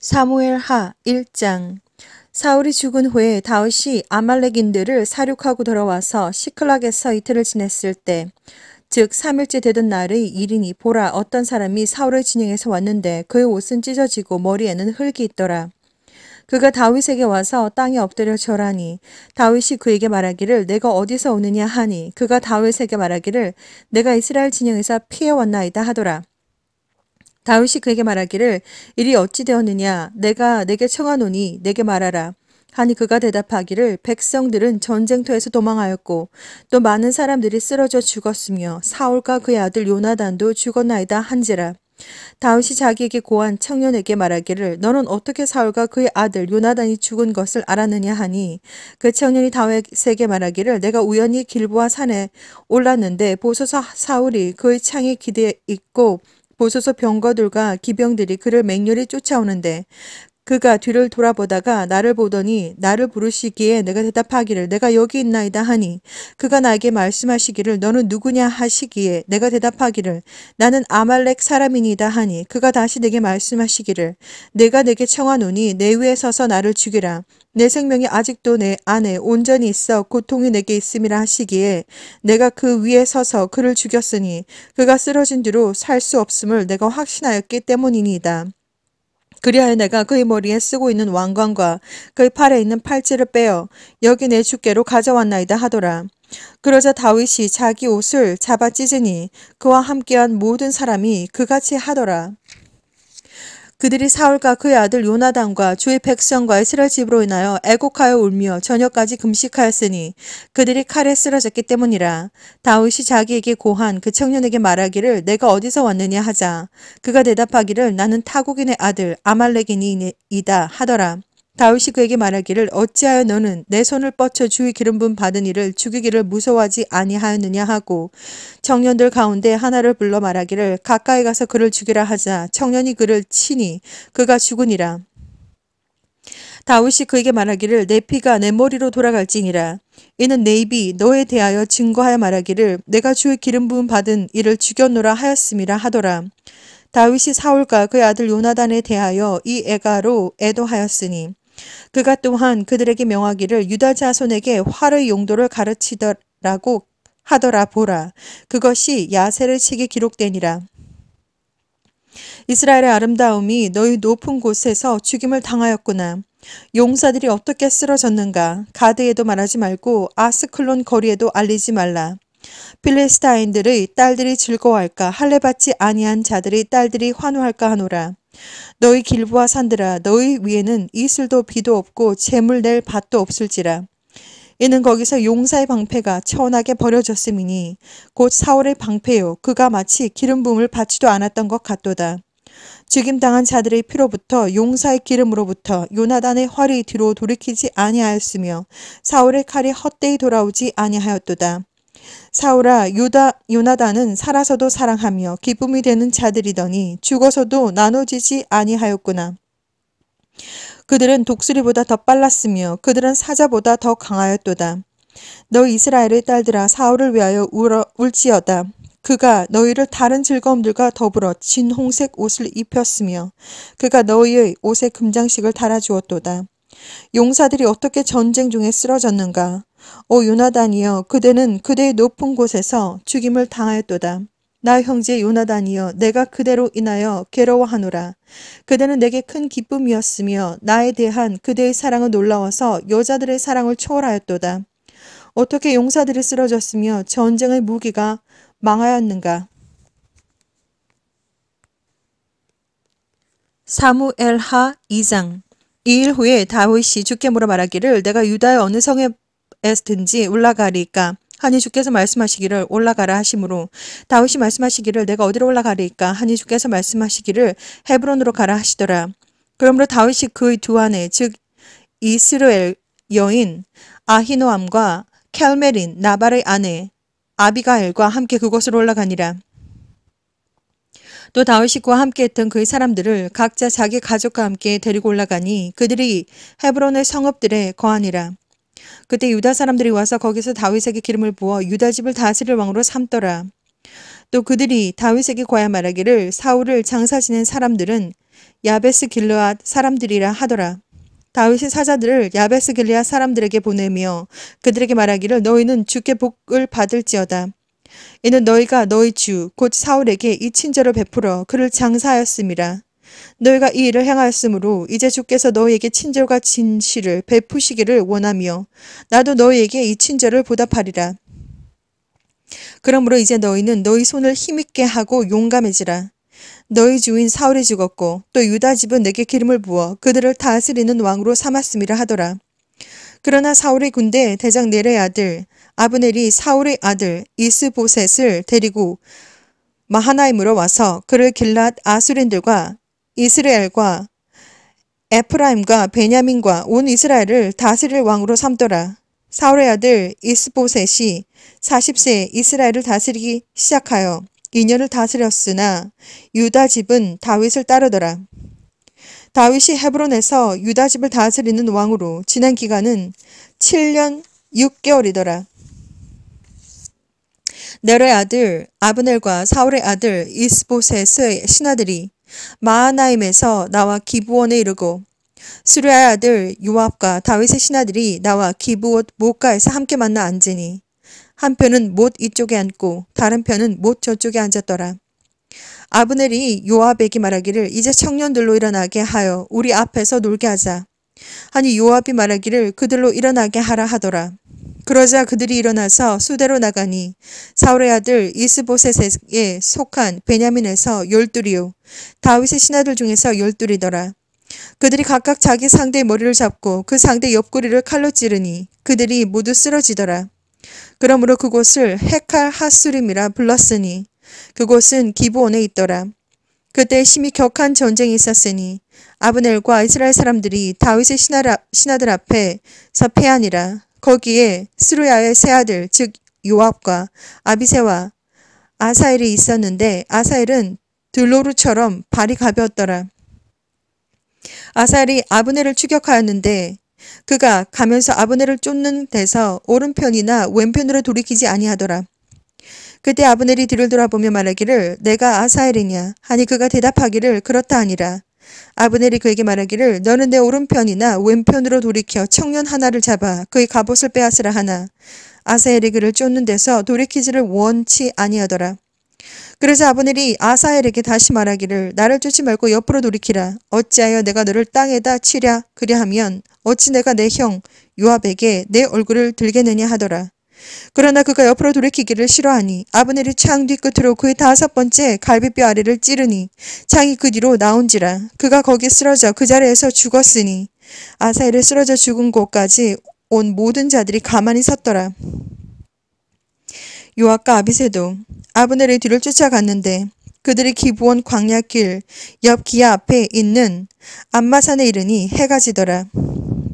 사무엘 하 1장 사울이 죽은 후에 다윗이 아말렉인들을 사륙하고 돌아와서 시클락에서 이틀을 지냈을 때 즉 3일째 되던 날의 일이니 보라 어떤 사람이 사울을 진영에서 왔는데 그의 옷은 찢어지고 머리에는 흙이 있더라. 그가 다윗에게 와서 땅에 엎드려 절하니 다윗이 그에게 말하기를 내가 어디서 오느냐 하니 그가 다윗에게 말하기를 내가 이스라엘 진영에서 피해 왔나이다 하더라. 다윗이 그에게 말하기를 일이 어찌 되었느냐 내가 내게 청하노니 내게 말하라 하니 그가 대답하기를 백성들은 전쟁터에서 도망하였고 또 많은 사람들이 쓰러져 죽었으며 사울과 그의 아들 요나단도 죽었나이다 한지라 다윗이 자기에게 고한 청년에게 말하기를 너는 어떻게 사울과 그의 아들 요나단이 죽은 것을 알았느냐 하니 그 청년이 다윗에게 말하기를 내가 우연히 길보아 산에 올랐는데 보소서 사울이 그의 창에 기대 있고 보소서 병거들과 기병들이 그를 맹렬히 쫓아오는데 그가 뒤를 돌아보다가 나를 보더니 나를 부르시기에 내가 대답하기를 내가 여기 있나이다 하니 그가 나에게 말씀하시기를 너는 누구냐 하시기에 내가 대답하기를 나는 아말렉 사람이니다 하니 그가 다시 내게 말씀하시기를 내가 내게 청하노니 내 위에 서서 나를 죽이라 내 생명이 아직도 내 안에 온전히 있어 고통이 내게 있음이라 하시기에 내가 그 위에 서서 그를 죽였으니 그가 쓰러진 뒤로 살 수 없음을 내가 확신하였기 때문이니이다. 그리하여 내가 그의 머리에 쓰고 있는 왕관과 그의 팔에 있는 팔찌를 빼어 여기 내 주께로 가져왔나이다 하더라. 그러자 다윗이 자기 옷을 잡아 찢으니 그와 함께한 모든 사람이 그같이 하더라. 그들이 사울과 그의 아들 요나단과 주의 백성과 이스라엘 집으로 인하여 애곡하여 울며 저녁까지 금식하였으니 그들이 칼에 쓰러졌기 때문이라. 다윗이 자기에게 고한 그 청년에게 말하기를 내가 어디서 왔느냐 하자. 그가 대답하기를 나는 타국인의 아들 아말렉인이다 하더라. 다윗이 그에게 말하기를 어찌하여 너는 내 손을 뻗쳐 주의 기름분 받은 이를 죽이기를 무서워하지 아니하였느냐 하고 청년들 가운데 하나를 불러 말하기를 가까이 가서 그를 죽이라 하자 청년이 그를 치니 그가 죽으니라. 다윗이 그에게 말하기를 내 피가 내 머리로 돌아갈지니라. 이는 내 입이 너에 대하여 증거하여 말하기를 내가 주의 기름 부음 받은 이를 죽였노라 하였음이라 하더라. 다윗이 사울과 그의 아들 요나단에 대하여 이 애가로 애도하였으니 그가 또한 그들에게 명하기를 유다 자손에게 활의 용도를 가르치더라고 하더라 보라. 그것이 야세를 치게 기록되니라. 이스라엘의 아름다움이 너희 높은 곳에서 죽임을 당하였구나. 용사들이 어떻게 쓰러졌는가. 가드에도 말하지 말고 아스클론 거리에도 알리지 말라. 필레스타인들의 딸들이 즐거워할까 할례받지 아니한 자들의 딸들이 환호할까 하노라. 너희 길부와 산들아 너희 위에는 이슬도 비도 없고 재물 낼 밭도 없을지라. 이는 거기서 용사의 방패가 처 천하게 버려졌음이니 곧 사울의 방패요 그가 마치 기름 부음을 받지도 않았던 것 같도다. 죽임당한 자들의 피로부터 용사의 기름으로부터 요나단의 활이 뒤로 돌이키지 아니하였으며 사울의 칼이 헛되이 돌아오지 아니하였도다. 사울아 요다, 요나단은 살아서도 사랑하며 기쁨이 되는 자들이더니 죽어서도 나눠지지 아니하였구나. 그들은 독수리보다 더 빨랐으며 그들은 사자보다 더 강하였도다. 너 이스라엘의 딸들아 사울을 위하여 울어, 울지어다. 그가 너희를 다른 즐거움들과 더불어 진홍색 옷을 입혔으며 그가 너희의 옷에 금장식을 달아주었도다. 용사들이 어떻게 전쟁 중에 쓰러졌는가. 오 요나단이여 그대는 그대의 높은 곳에서 죽임을 당하였도다. 나 형제 요나단이여 내가 그대로 인하여 괴로워하노라. 그대는 내게 큰 기쁨이었으며 나에 대한 그대의 사랑은 놀라워서 여자들의 사랑을 초월하였도다. 어떻게 용사들이 쓰러졌으며 전쟁의 무기가 망하였는가. 사무엘하 2장 이일 후에 다윗이 주께 물어 말하기를 내가 유다의 어느 성에 에스든지 올라가리까 하니 주께서 말씀하시기를 올라가라 하심으로 다윗이 말씀하시기를 내가 어디로 올라가리까 하니 주께서 말씀하시기를 헤브론으로 가라 하시더라. 그러므로 다윗이 그의 두 아내 즉 이스라엘 여인 아히노암과 켈메린 나발의 아내 아비가엘과 함께 그곳으로 올라가니라. 또 다윗이 그와 함께했던 그의 사람들을 각자 자기 가족과 함께 데리고 올라가니 그들이 헤브론의 성읍들에 거하니라. 그때 유다 사람들이 와서 거기서 다윗에게 기름을 부어 유다 집을 다스릴 왕으로 삼더라. 또 그들이 다윗에게 과야 말하기를 사울을 장사 지낸 사람들은 야베스 길르앗 사람들이라 하더라. 다윗이 사자들을 야베스 길리앗 사람들에게 보내며 그들에게 말하기를 너희는 주께 복을 받을지어다. 이는 너희가 너희 주 곧 사울에게 이 친절을 베풀어 그를 장사하였음이라. 너희가 이 일을 행하였으므로 이제 주께서 너희에게 친절과 진실을 베푸시기를 원하며 나도 너희에게 이 친절을 보답하리라. 그러므로 이제 너희는 너희 손을 힘있게 하고 용감해지라. 너희 주인 사울이 죽었고 또 유다 집은 내게 기름을 부어 그들을 다스리는 왕으로 삼았음이라 하더라. 그러나 사울의 군대 대장 넬의 아들 아브넬이 사울의 아들 이스보셋을 데리고 마하나임으로 와서 그를 길랏 아수린들과 이스라엘과 에프라임과 베냐민과 온 이스라엘을 다스릴 왕으로 삼더라. 사울의 아들 이스보셋이 40세 이스라엘을 다스리기 시작하여 2년을 다스렸으나 유다 집은 다윗을 따르더라. 다윗이 헤브론에서 유다 집을 다스리는 왕으로 지난 기간은 7년 6개월이더라. 네로의 아들 아브넬과 사울의 아들 이스보셋의 신하들이 마하나임에서 나와 기부원에 이르고 수리아의 아들 요압과 다윗의 신하들이 나와 기부옷 못가에서 함께 만나 앉으니 한 편은 못 이쪽에 앉고 다른 편은 못 저쪽에 앉았더라. 아브넬이 요압에게 말하기를 이제 청년들로 일어나게 하여 우리 앞에서 놀게 하자. 하니 요압이 말하기를 그들로 일어나게 하라 하더라. 그러자 그들이 일어나서 수대로 나가니 사울의 아들 이스보셋에 속한 베냐민에서 열둘이요 다윗의 신하들 중에서 열둘이더라. 그들이 각각 자기 상대의 머리를 잡고 그 상대 옆구리를 칼로 찌르니 그들이 모두 쓰러지더라. 그러므로 그곳을 헤칼 하수림이라 불렀으니 그곳은 기부원에 있더라. 그때 심히 격한 전쟁이 있었으니 아브넬과 이스라엘 사람들이 다윗의 신하들 앞에서 패하니라. 거기에 스루야의 세 아들 즉 요압과 아비세와 아사엘이 있었는데 아사엘은 들로루처럼 발이 가벼웠더라. 아사엘이 아브네를 추격하였는데 그가 가면서 아브네를 쫓는 데서 오른편이나 왼편으로 돌이키지 아니하더라. 그때 아브넬이 뒤를 돌아보며 말하기를 내가 아사엘이냐 하니 그가 대답하기를 그렇다 아니라 아브넬이 그에게 말하기를 너는 내 오른편이나 왼편으로 돌이켜 청년 하나를 잡아 그의 갑옷을 빼앗으라 하나. 아사엘이 그를 쫓는 데서 돌이키지를 원치 아니하더라. 그래서 아브넬이 아사엘에게 다시 말하기를 나를 쫓지 말고 옆으로 돌이키라. 어찌하여 내가 너를 땅에다 치랴 그리하면 어찌 내가 내 형 요압에게 내 얼굴을 들겠느냐 하더라. 그러나 그가 옆으로 돌이키기를 싫어하니 아브넬이 창 뒤끝으로 그의 다섯 번째 갈비뼈 아래를 찌르니 창이 그 뒤로 나온지라 그가 거기 쓰러져 그 자리에서 죽었으니 아사엘의 쓰러져 죽은 곳까지 온 모든 자들이 가만히 섰더라. 요압과 아비세도 아브넬의 뒤를 쫓아갔는데 그들이 기부원 광야길 옆 기아 앞에 있는 암마산에 이르니 해가 지더라.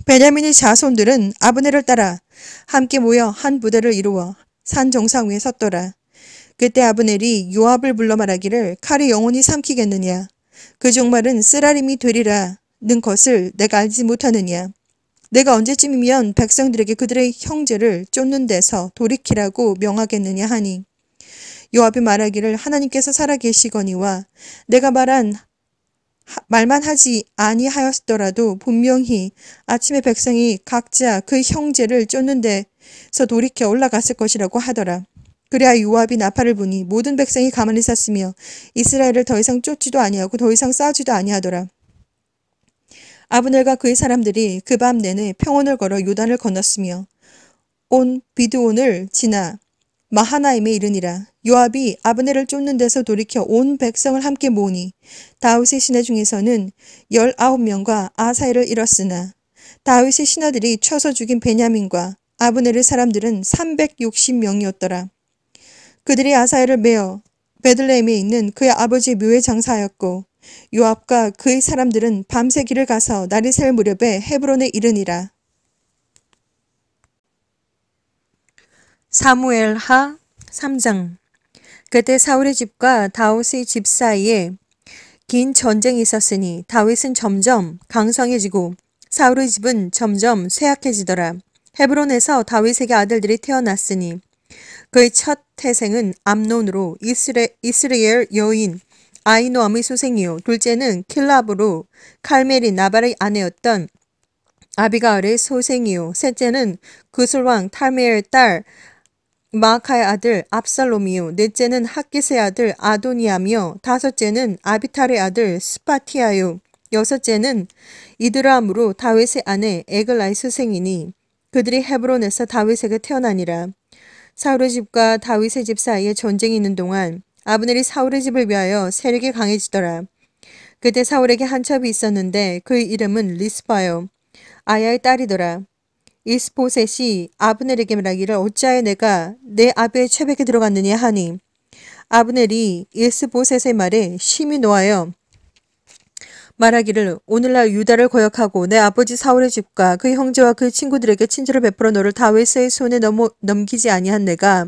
베냐민의 자손들은 아브넬을 따라 함께 모여 한 부대를 이루어 산 정상 위에 섰더라. 그때 아브넬이 요압을 불러 말하기를 칼이 영원히 삼키겠느냐. 그 종말은 쓰라림이 되리라 는 것을 내가 알지 못하느냐. 내가 언제쯤이면 백성들에게 그들의 형제를 쫓는 데서 돌이키라고 명하겠느냐 하니. 요압이 말하기를 하나님께서 살아계시거니와 내가 말한 말만 하지 아니하였더라도 분명히 아침에 백성이 각자 그 형제를 쫓는 데서 돌이켜 올라갔을 것이라고 하더라. 그래야 요압이 나팔을 부니 모든 백성이 가만히 섰으며 이스라엘을 더 이상 쫓지도 아니하고 더 이상 싸우지도 아니하더라. 아브넬과 그의 사람들이 그 밤 내내 평온을 걸어 요단을 건넜으며 온 비드온을 지나 마하나임에 이르니라 요압이 아브넬을 쫓는 데서 돌이켜 온 백성을 함께 모으니 다윗의 신하 중에서는 열아홉 명과 아사엘을 잃었으나 다윗의 신하들이 쳐서 죽인 베냐민과 아브넬의 사람들은 360명이었더라. 그들이 아사엘을 메어 베들레헴에 있는 그의 아버지 묘에 장사하였고 요압과 그의 사람들은 밤새 길을 가서 날이 셀 무렵에 헤브론에 이르니라. 사무엘하 3장 그때 사울의 집과 다윗의 집 사이에 긴 전쟁이 있었으니 다윗은 점점 강성해지고 사울의 집은 점점 쇠약해지더라. 헤브론에서 다윗에게 아들들이 태어났으니 그의 첫 태생은 암논으로 이스레, 이스라엘 여인 아이노암의 소생이요 둘째는 킬라브로 칼메리 나발의 아내였던 아비가을의 소생이요 셋째는 구슬왕 탈메의 딸 마카의 아들 압살롬이요 넷째는 학기세 아들 아도니아며 다섯째는 아비탈의 아들 스파티아요 여섯째는 이드라함으로 다윗의 아내 에글라이스 생이니 그들이 헤브론에서 다윗에게 태어나니라 사울의 집과 다윗의 집 사이에 전쟁이 있는 동안 아브넬이 사울의 집을 위하여 세력이 강해지더라 그때 사울에게 한 첩이 있었는데 그의 이름은 리스바요 아야의 딸이더라 이스보셋이 아브넬에게 말하기를 어찌하여 내가 내 아비의 채백에 들어갔느냐 하니 아브넬이 이스보셋의 말에 심히 놓아여 말하기를 오늘날 유다를 거역하고 내 아버지 사울의 집과 그 형제와 그 친구들에게 친절을 베풀어 너를 다윗의 손에 넘어, 넘기지 아니한 내가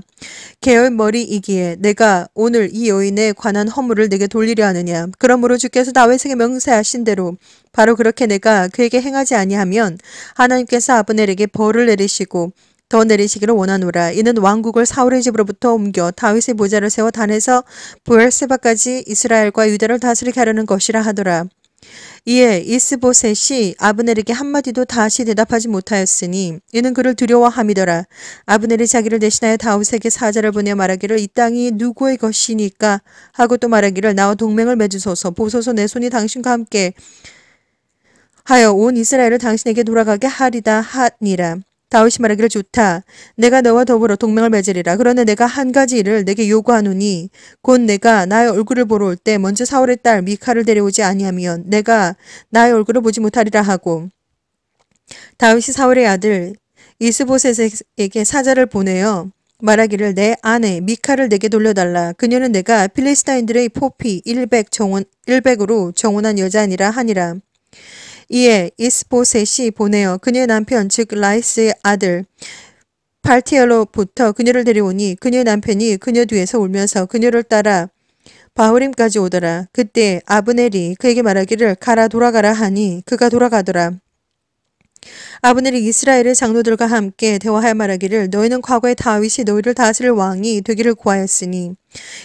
개의 머리이기에 내가 오늘 이 여인에 관한 허물을 내게 돌리려 하느냐 그러므로 주께서 다윗에게 명세하신 대로 바로 그렇게 내가 그에게 행하지 아니하면 하나님께서 아브넬에게 벌을 내리시고 더 내리시기를 원하노라. 이는 왕국을 사울의 집으로부터 옮겨 다윗의 모자를 세워 단에서 부엘세바까지 이스라엘과 유다를 다스리게 하려는 것이라 하더라. 이에 이스보셋이 아브넬에게 한마디도 다시 대답하지 못하였으니 이는 그를 두려워함이더라. 아브넬이 자기를 대신하여 다윗에게 사자를 보내 말하기를 이 땅이 누구의 것이니까 하고 또 말하기를 나와 동맹을 맺으소서 보소서 내 손이 당신과 함께 하여 온 이스라엘을 당신에게 돌아가게 하리다 하니라. 다윗이 말하기를 좋다. 내가 너와 더불어 동맹을 맺으리라. 그러나 내가 한 가지 일을 내게 요구하노니 곧 내가 나의 얼굴을 보러 올 때 먼저 사울의 딸 미카를 데려오지 아니하면 내가 나의 얼굴을 보지 못하리라 하고 다윗이 사울의 아들 이스보셋에게 사자를 보내어 말하기를 내 아내 미카를 내게 돌려달라. 그녀는 내가 필리스타인들의 포피 100 정원 100으로 정원한 여자니라 아 하니라. 이에 이스보셋이 보내어 그녀의 남편 즉 라이스의 아들 발티엘로부터 그녀를 데려오니 그녀의 남편이 그녀 뒤에서 울면서 그녀를 따라 바울림까지 오더라. 그때 아브넬이 그에게 말하기를 가라 돌아가라 하니 그가 돌아가더라. 아브넬이 이스라엘의 장로들과 함께 대화하여 말하기를 너희는 과거에 다윗이 너희를 다스릴 왕이 되기를 구하였으니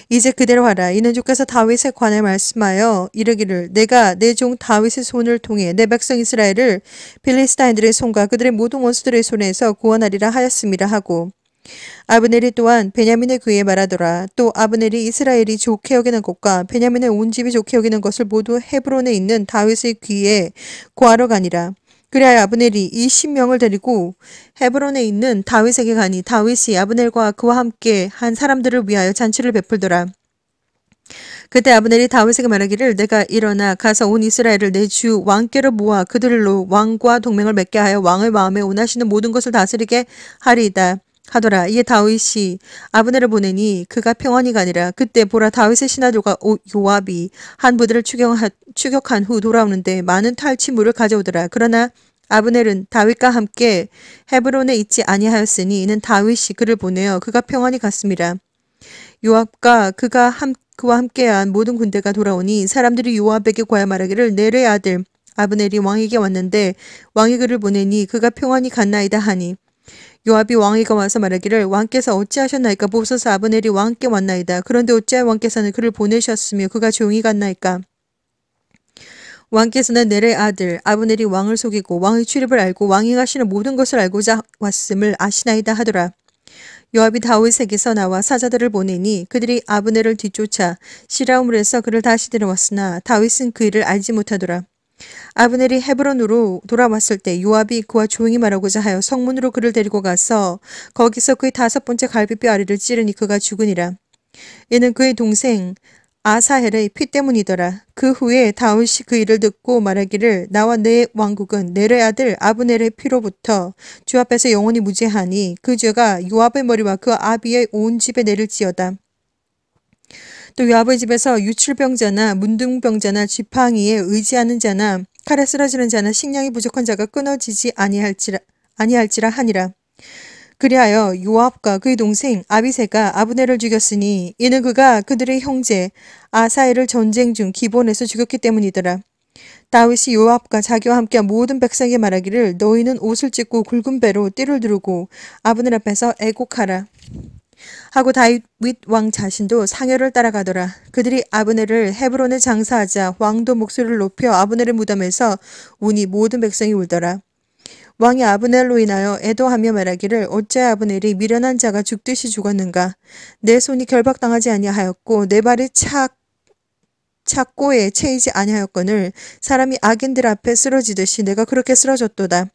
이제 그대로 하라 이는 주께서 다윗에 관해 말씀하여 이르기를 내가 내 종 다윗의 손을 통해 내 백성 이스라엘을 필리스타인들의 손과 그들의 모든 원수들의 손에서 구원하리라 하였음이라 하고 아브넬이 또한 베냐민의 귀에 말하더라. 또 아브넬이 이스라엘이 좋게 여기는 것과 베냐민의 온 집이 좋게 여기는 것을 모두 헤브론에 있는 다윗의 귀에 구하러 가니라. 그리하여 아브넬이 이 신명을 데리고 헤브론에 있는 다윗에게 가니 다윗이 아브넬과 그와 함께 한 사람들을 위하여 잔치를 베풀더라. 그때 아브넬이 다윗에게 말하기를 내가 일어나 가서 온 이스라엘을 내 주 왕께로 모아 그들로 왕과 동맹을 맺게 하여 왕의 마음에 원하시는 모든 것을 다스리게 하리이다. 하더라. 이에 다윗이 아브네를 보내니 그가 평안이 가니라. 아 그때 보라 다윗의 신하들과 요압이 한 부대를 추격하, 추격한 후 돌아오는데 많은 탈취물을 가져오더라. 그러나 아브넬은 다윗과 함께 헤브론에 있지 아니하였으니 이는 다윗이 그를 보내어 그가 평안히 갔습니다. 요압과 그가 함, 그와 함께한 모든 군대가 돌아오니 사람들이 요압에게 과야 말하기를 내레 아들 아브넬이 왕에게 왔는데 왕이 그를 보내니 그가 평안히 갔나이다 하니 요압이 왕에게 와서 말하기를 왕께서 어찌하셨나이까 보소서 아브넬이 왕께 왔나이다. 그런데 어찌하여 왕께서는 그를 보내셨으며 그가 조용히 갔나이까. 왕께서는 넬의 아들 아브넬이 왕을 속이고 왕의 출입을 알고 왕이 하시는 모든 것을 알고자 왔음을 아시나이다 하더라. 요압이 다윗에게서 나와 사자들을 보내니 그들이 아브넬을 뒤쫓아 시라움을 해서 그를 다시 데려왔으나 다윗은 그 일을 알지 못하더라. 아브넬이 헤브론으로 돌아왔을 때 요압이 그와 조용히 말하고자 하여 성문으로 그를 데리고 가서 거기서 그의 다섯 번째 갈비뼈 아래를 찌르니 그가 죽으니라. 이는 그의 동생 아사헬의 피 때문이더라. 그 후에 다윗이 그 일을 듣고 말하기를 나와 내 네 왕국은 내의 아들 아브넬의 피로부터 주 앞에서 영원히 무죄하니 그 죄가 요압의 머리와 그 아비의 온 집에 내릴지어다. 또 요압의 집에서 유출병자나 문둥병자나 지팡이에 의지하는 자나 칼에 쓰러지는 자나 식량이 부족한 자가 끊어지지 아니할지라 아니할지라 하니라. 그리하여 요압과 그의 동생 아비세가 아브네를 죽였으니 이는 그가 그들의 형제 아사엘을 전쟁 중 기본에서 죽였기 때문이더라. 다윗이 요압과 자기와 함께 모든 백성에게 말하기를 너희는 옷을 찢고 굵은 배로 띠를 두르고 아브넬 앞에서 애곡하라. 하고 다윗 왕 자신도 상여를 따라가더라. 그들이 아브넬을 헤브론에 장사하자 왕도 목소리를 높여 아브넬의 무덤에서 운이 모든 백성이 울더라. 왕이 아브넬로 인하여 애도하며 말하기를 어째 아브넬이 미련한 자가 죽듯이 죽었는가. 내 손이 결박당하지 아니하였고 내 발이 착 착고에 채이지 아니하였거늘 사람이 악인들 앞에 쓰러지듯이 내가 그렇게 쓰러졌도다.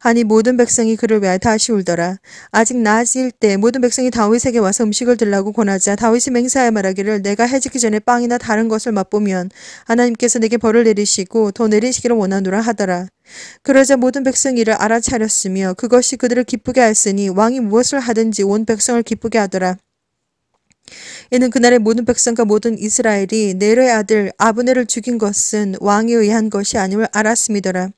아니 모든 백성이 그를 위하여 다시 울더라. 아직 낮일 때 모든 백성이 다윗에게 와서 음식을 들라고 권하자 다윗이 맹세하여 말하기를 내가 해지기 전에 빵이나 다른 것을 맛보면 하나님께서 내게 벌을 내리시고 더 내리시기를 원하노라 하더라. 그러자 모든 백성이 이를 알아차렸으며 그것이 그들을 기쁘게 하였으니 왕이 무엇을 하든지 온 백성을 기쁘게 하더라. 이는 그날의 모든 백성과 모든 이스라엘이 네르의 아들 아브네를 죽인 것은 왕에 의한 것이 아님을 알았음이더라.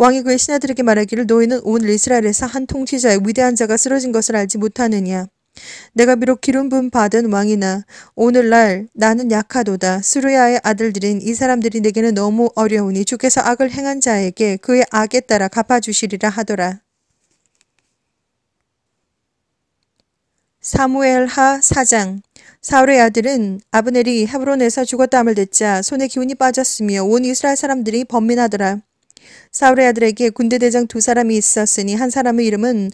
왕이 그의 신하들에게 말하기를 너희는 온 이스라엘에서 한 통치자의 위대한 자가 쓰러진 것을 알지 못하느냐. 내가 비록 기름분 받은 왕이나 오늘날 나는 약하도다. 스루야의 아들들인 이 사람들이 내게는 너무 어려우니 주께서 악을 행한 자에게 그의 악에 따라 갚아주시리라 하더라. 사무엘하 사장 사울의 아들은 아브넬이 헤브론에서 죽었다함을 듣자 손에 기운이 빠졌으며 온 이스라엘 사람들이 범민하더라. 사울의 아들에게 군대 대장 두 사람이 있었으니 한 사람의 이름은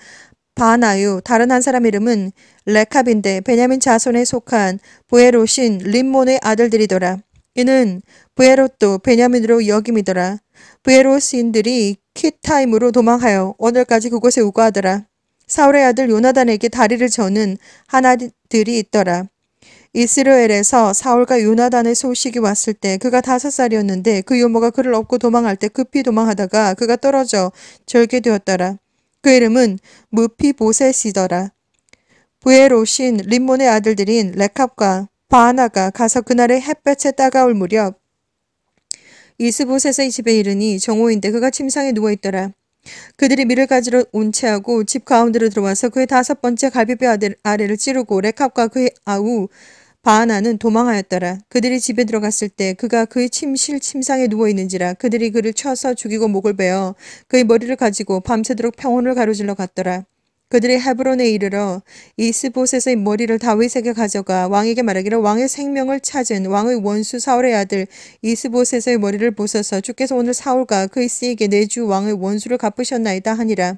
바나유, 다른 한 사람 이름은 레캅인데 베냐민 자손에 속한 부에롯인 림몬의 아들들이더라. 이는 부에롯도 베냐민으로 여김이더라. 부에롯인들이 키타임으로 도망하여 오늘까지 그곳에 우거하더라. 사울의 아들 요나단에게 다리를 저는 하나들이 있더라. 이스라엘에서 사울과 요나단의 소식이 왔을 때 그가 다섯 살이었는데 그 유모가 그를 업고 도망할 때 급히 도망하다가 그가 떨어져 절개되었더라. 그 이름은 무피보셋이더라. 부에로신 림몬의 아들들인 레캅과 바하나가 가서 그날의 햇볕에 따가울 무렵 이스보셋의 집에 이르니 정오인데 그가 침상에 누워있더라. 그들이 밀을 가지러 온 채하고 집 가운데로 들어와서 그의 다섯 번째 갈비뼈 아래를 찌르고 레캅과 그의 아우 바하나는 도망하였더라. 그들이 집에 들어갔을 때 그가 그의 침실 침상에 누워있는지라 그들이 그를 쳐서 죽이고 목을 베어 그의 머리를 가지고 밤새도록 평온을 가로질러 갔더라. 그들이 헤브론에 이르러 이스보셋의 머리를 다윗에게 가져가 왕에게 말하기를 왕의 생명을 찾은 왕의 원수 사울의 아들 이스보셋의 머리를 보소서 주께서 오늘 사울과 그의 씨에게 내주 왕의 원수를 갚으셨나이다 하니라.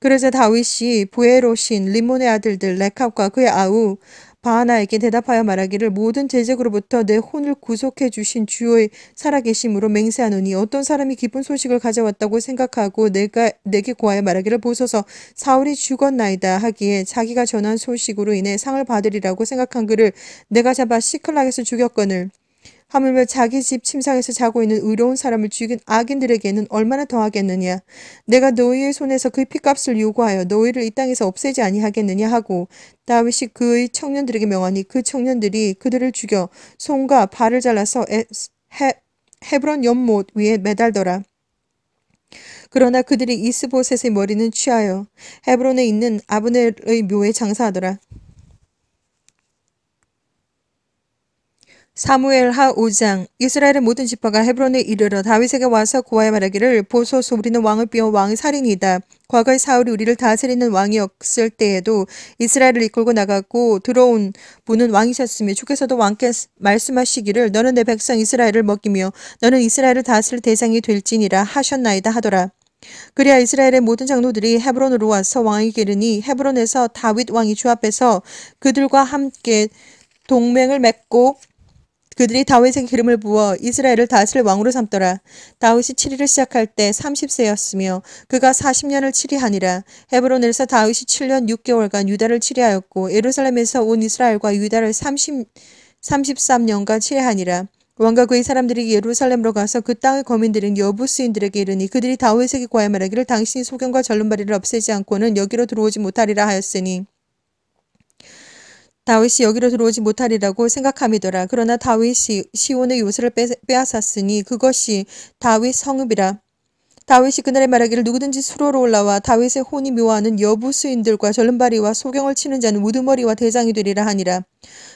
그러자 다윗이 부에로신 리몬의 아들들 레캅과 그의 아우 바하나에게 대답하여 말하기를 모든 제적으로부터 내 혼을 구속해 주신 주의 살아계심으로 맹세하노니 어떤 사람이 기쁜 소식을 가져왔다고 생각하고 내가 내게 고하여 말하기를 보소서 사울이 죽었나이다 하기에 자기가 전한 소식으로 인해 상을 받으리라고 생각한 그를 내가 잡아 시클락에서 죽였거늘 하물며 자기 집 침상에서 자고 있는 의로운 사람을 죽인 악인들에게는 얼마나 더하겠느냐. 내가 너희의 손에서 그 피값을 요구하여 너희를 이 땅에서 없애지 아니하겠느냐 하고 다윗이 그의 청년들에게 명하니 그 청년들이 그들을 죽여 손과 발을 잘라서 에, 해, 헤브론 연못 위에 매달더라. 그러나 그들이 이스보셋의 머리는 취하여 헤브론에 있는 아브넬의 묘에 장사하더라. 사무엘하 5장 이스라엘의 모든 지파가 헤브론에 이르러 다윗에게 와서 고하여 말하기를 보소서 우리는 왕을 비워 왕의 살인이다. 과거의 사울이 우리를 다스리는 왕이었을 때에도 이스라엘을 이끌고 나갔고 들어온 분은 왕이셨으며 주께서도 왕께 말씀하시기를 너는 내 백성 이스라엘을 먹이며 너는 이스라엘을 다스릴 대상이 될지니라 하셨나이다 하더라. 그리하 이스라엘의 모든 장로들이 헤브론으로 와서 왕이 기르니 헤브론에서 다윗 왕이 주 앞에서 그들과 함께 동맹을 맺고 그들이 다윗에게 기름을 부어 이스라엘을 다스릴 왕으로 삼더라. 다윗이 치리를 시작할 때 30세였으며 그가 40년을 치리하니라. 헤브론에서 다윗이 7년 6개월간 유다를 치리하였고 예루살렘에서 온 이스라엘과 유다를 30, 33년간 치리하니라. 왕과 그의 사람들이 예루살렘으로 가서 그 땅의 거민들은 여부스인들에게 이르니 그들이 다윗에게 과해 말하기를 당신이 소경과 절름발이를 없애지 않고는 여기로 들어오지 못하리라 하였으니 다윗이 여기로 들어오지 못하리라고 생각함이더라. 그러나 다윗이 시온의 요새를 빼앗았으니 그것이 다윗 성읍이라. 다윗이 그날에 말하기를 누구든지 수로로 올라와 다윗의 혼이 묘하는 여부수인들과 절름발이와 소경을 치는 자는 무두머리와 대장이 되리라 하니라.